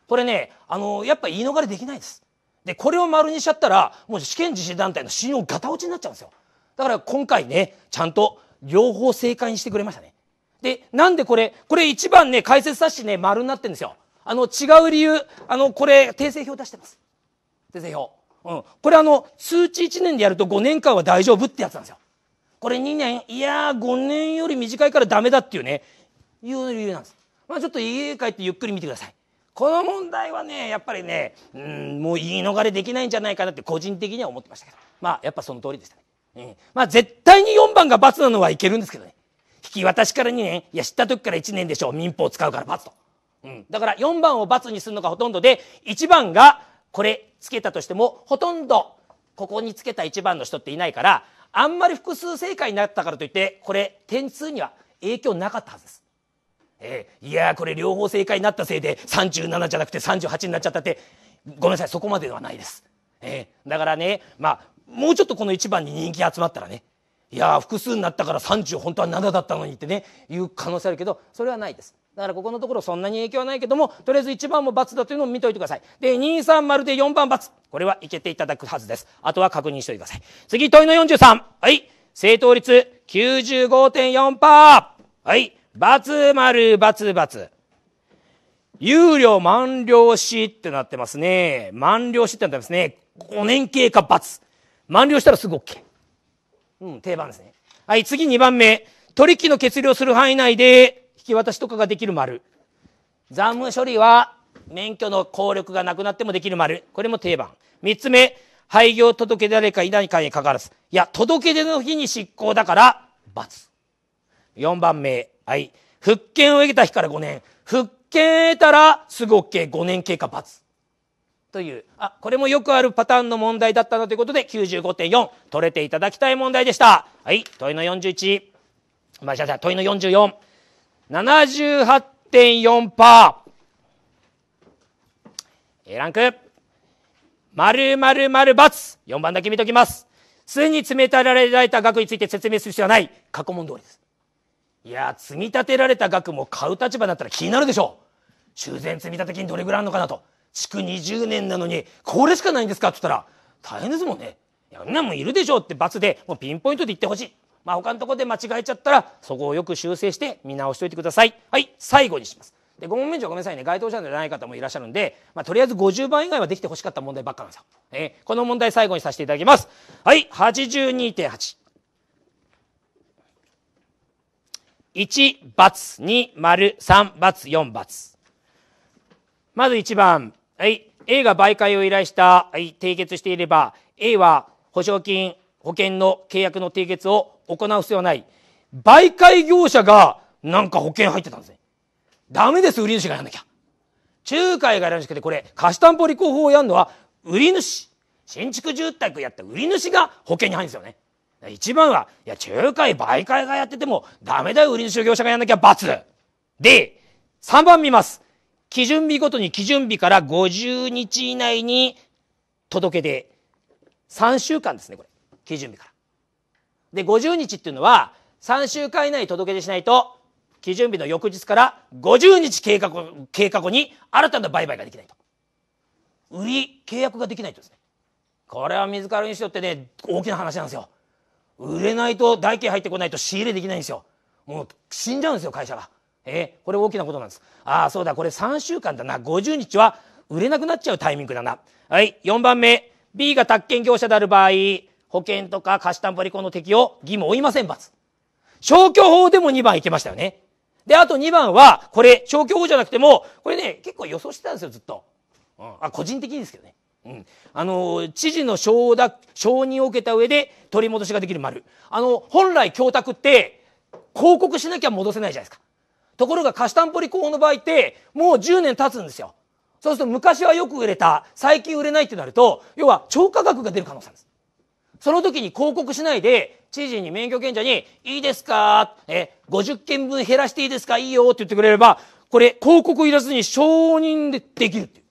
これね、あの、やっぱ言い逃れできないです。で、これを丸にしちゃったら、もう試験実施団体の信用ガタ落ちになっちゃうんですよ。だから今回ね、ちゃんと両方正解にしてくれましたね。で、なんでこれ、これ一番ね、解説冊子ね、丸になってるんですよ。あの、違う理由、あの、これ、訂正表出してます。訂正表。うん。これあの、通知1年でやると5年間は大丈夫ってやつなんですよ。これ2年、いやー5年より短いからダメだっていうね、いう理由なんです。まあちょっと家帰ってゆっくり見てください。この問題はね、やっぱりね、うん、もう言い逃れできないんじゃないかなって個人的には思ってましたけど。まあやっぱその通りでしたね。えまあ絶対に4番が罰なのはいけるんですけどね。引き渡しから2年、いや知った時から1年でしょう。民法を使うから罰と。うん。だから4番を罰にするのがほとんどで、1番がこれつけたとしても、ほとんどここにつけた1番の人っていないから、あんまり複数正解になったからといって、これ点数には影響なかったはずです。えいやこれ両方正解になったせいで37じゃなくて38になっちゃったって、ごめんなさい、そこまでではないです。えだからね、まあ、もうちょっとこの1番に人気集まったらねいや複数になったから30本当は7だったのにってねいう可能性あるけどそれはないですだからここのところそんなに影響はないけどもとりあえず1番も×だというのを見といてくださいで230で4番×これはいけていただくはずですあとは確認しておいてください次問いの43はい正答率95.4%はい×丸××有料満了しってなってますね満了しってなってますね5年経過×満了したらすぐ OK。うん、定番ですね。はい、次2番目。取引の決了する範囲内で引き渡しとかができる丸。残務処理は免許の効力がなくなってもできる丸。これも定番。3つ目。廃業届で誰かいないかにかかわらず。いや、届出の日に執行だから、×。4番目。はい。復権を得た日から5年。復権得たら、すぐ OK。5年経過×。という、あ、これもよくあるパターンの問題だったのということで、95.4、取れていただきたい問題でした。はい、問いの41、まあ、じゃあ、問いの44、78.4%、A ランク、〇〇〇×、4番だけ見ときます。すに詰め立てられた額について説明する必要はない。過去問通りです。いや積み立てられた額も買う立場だったら気になるでしょう。修繕積立金どれぐらいあるのかなと。築20年なのにこれしかないんですかって言ったら大変ですもんね。いやんなもんいるでしょって罰でもうピンポイントで言ってほしい。まあ他のとこで間違えちゃったらそこをよく修正して見直しておいてください。はい、最後にします。で5問目以上ごめんなさいね該当者じゃない方もいらっしゃるんで、まあ、とりあえず50番以外はできてほしかった問題ばっかなんですよ、えー、この問題最後にさせていただきますはい82.8 1 × 2丸、3 × 4 ×まず1番はい、A が媒介を依頼した、はい、締結していれば、A は保証金、保険の契約の締結を行う必要はない。媒介業者がなんか保険入ってたんですね。ダメです、売り主がやんなきゃ。仲介がやらなくて、これ、貸し担保履行法をやるのは、売り主。新築住宅やった売り主が保険に入るんですよね。一番は、いや、仲介、媒介がやってても、ダメだよ、売り主業者がやんなきゃ罰。で、3番見ます。基準日ごとに基準日から50日以内に届けて、3週間ですね、これ。基準日から。で、50日っていうのは、3週間以内に届け出しないと、基準日の翌日から50日経過後経過後に新たな売買ができないと。売り、契約ができないとですね。これは水軽にしとってね、大きな話なんですよ。売れないと代金入ってこないと仕入れできないんですよ。もう死んじゃうんですよ、会社が。えー、これ大きなことなんですああそうだこれ3週間だな50日は売れなくなっちゃうタイミングだなはい4番目 B が宅建業者である場合保険とか貸し担保履行の適用義務負いません罰消去法でも2番いけましたよねであと2番はこれ消去法じゃなくてもこれね結構予想してたんですよずっと、うん、あ個人的にですけどねうん、あの知事の承諾承認を受けた上で取り戻しができる丸あの本来供託って広告しなきゃ戻せないじゃないですかところがカシ担保ポリ高の場合ってもう10年経つんですよそうすると昔はよく売れた最近売れないってなると要は超価格が出る可能性ですその時に広告しないで知事に免許権者に「いいですか?」え「50件分減らしていいですかいいよ」って言ってくれればこれ広告いらずに承認でできるっていう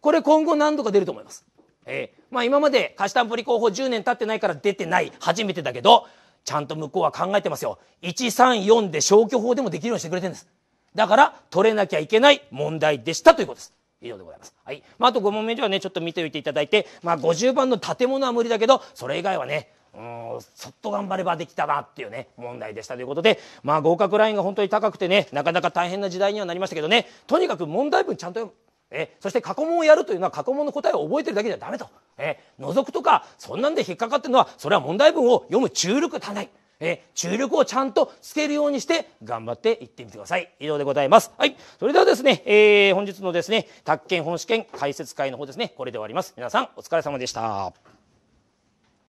これ今後何度か出ると思いますえー、まあ今まで貸し担保理候法10年経ってないから出てない初めてだけどちゃんと向こうは考えてますよ。134で消去法でもできるようにしてくれてるんです。だから、取れなきゃいけない問題でしたということです。以上でございます。はい。まあ、あと5問目以上はね、ちょっと見ておいていただいて、まあ、50番の建物は無理だけど、それ以外はね、うん、そっと頑張ればできたなっていうね、問題でしたということで、まあ、合格ラインが本当に高くてね、なかなか大変な時代にはなりましたけどね、とにかく問題文ちゃんとえそして過去問をやるというのは過去問の答えを覚えてるだけじゃダメと、え覗くとかそんなんで引っかかってるのはそれは問題文を読む注力足ないえ注力をちゃんとつけるようにして頑張っていってみてください。以上でございます。はい。それではですね、えー、本日のですね、宅建本試験解説会の方ですね、これで終わります。皆さんお疲れ様でした。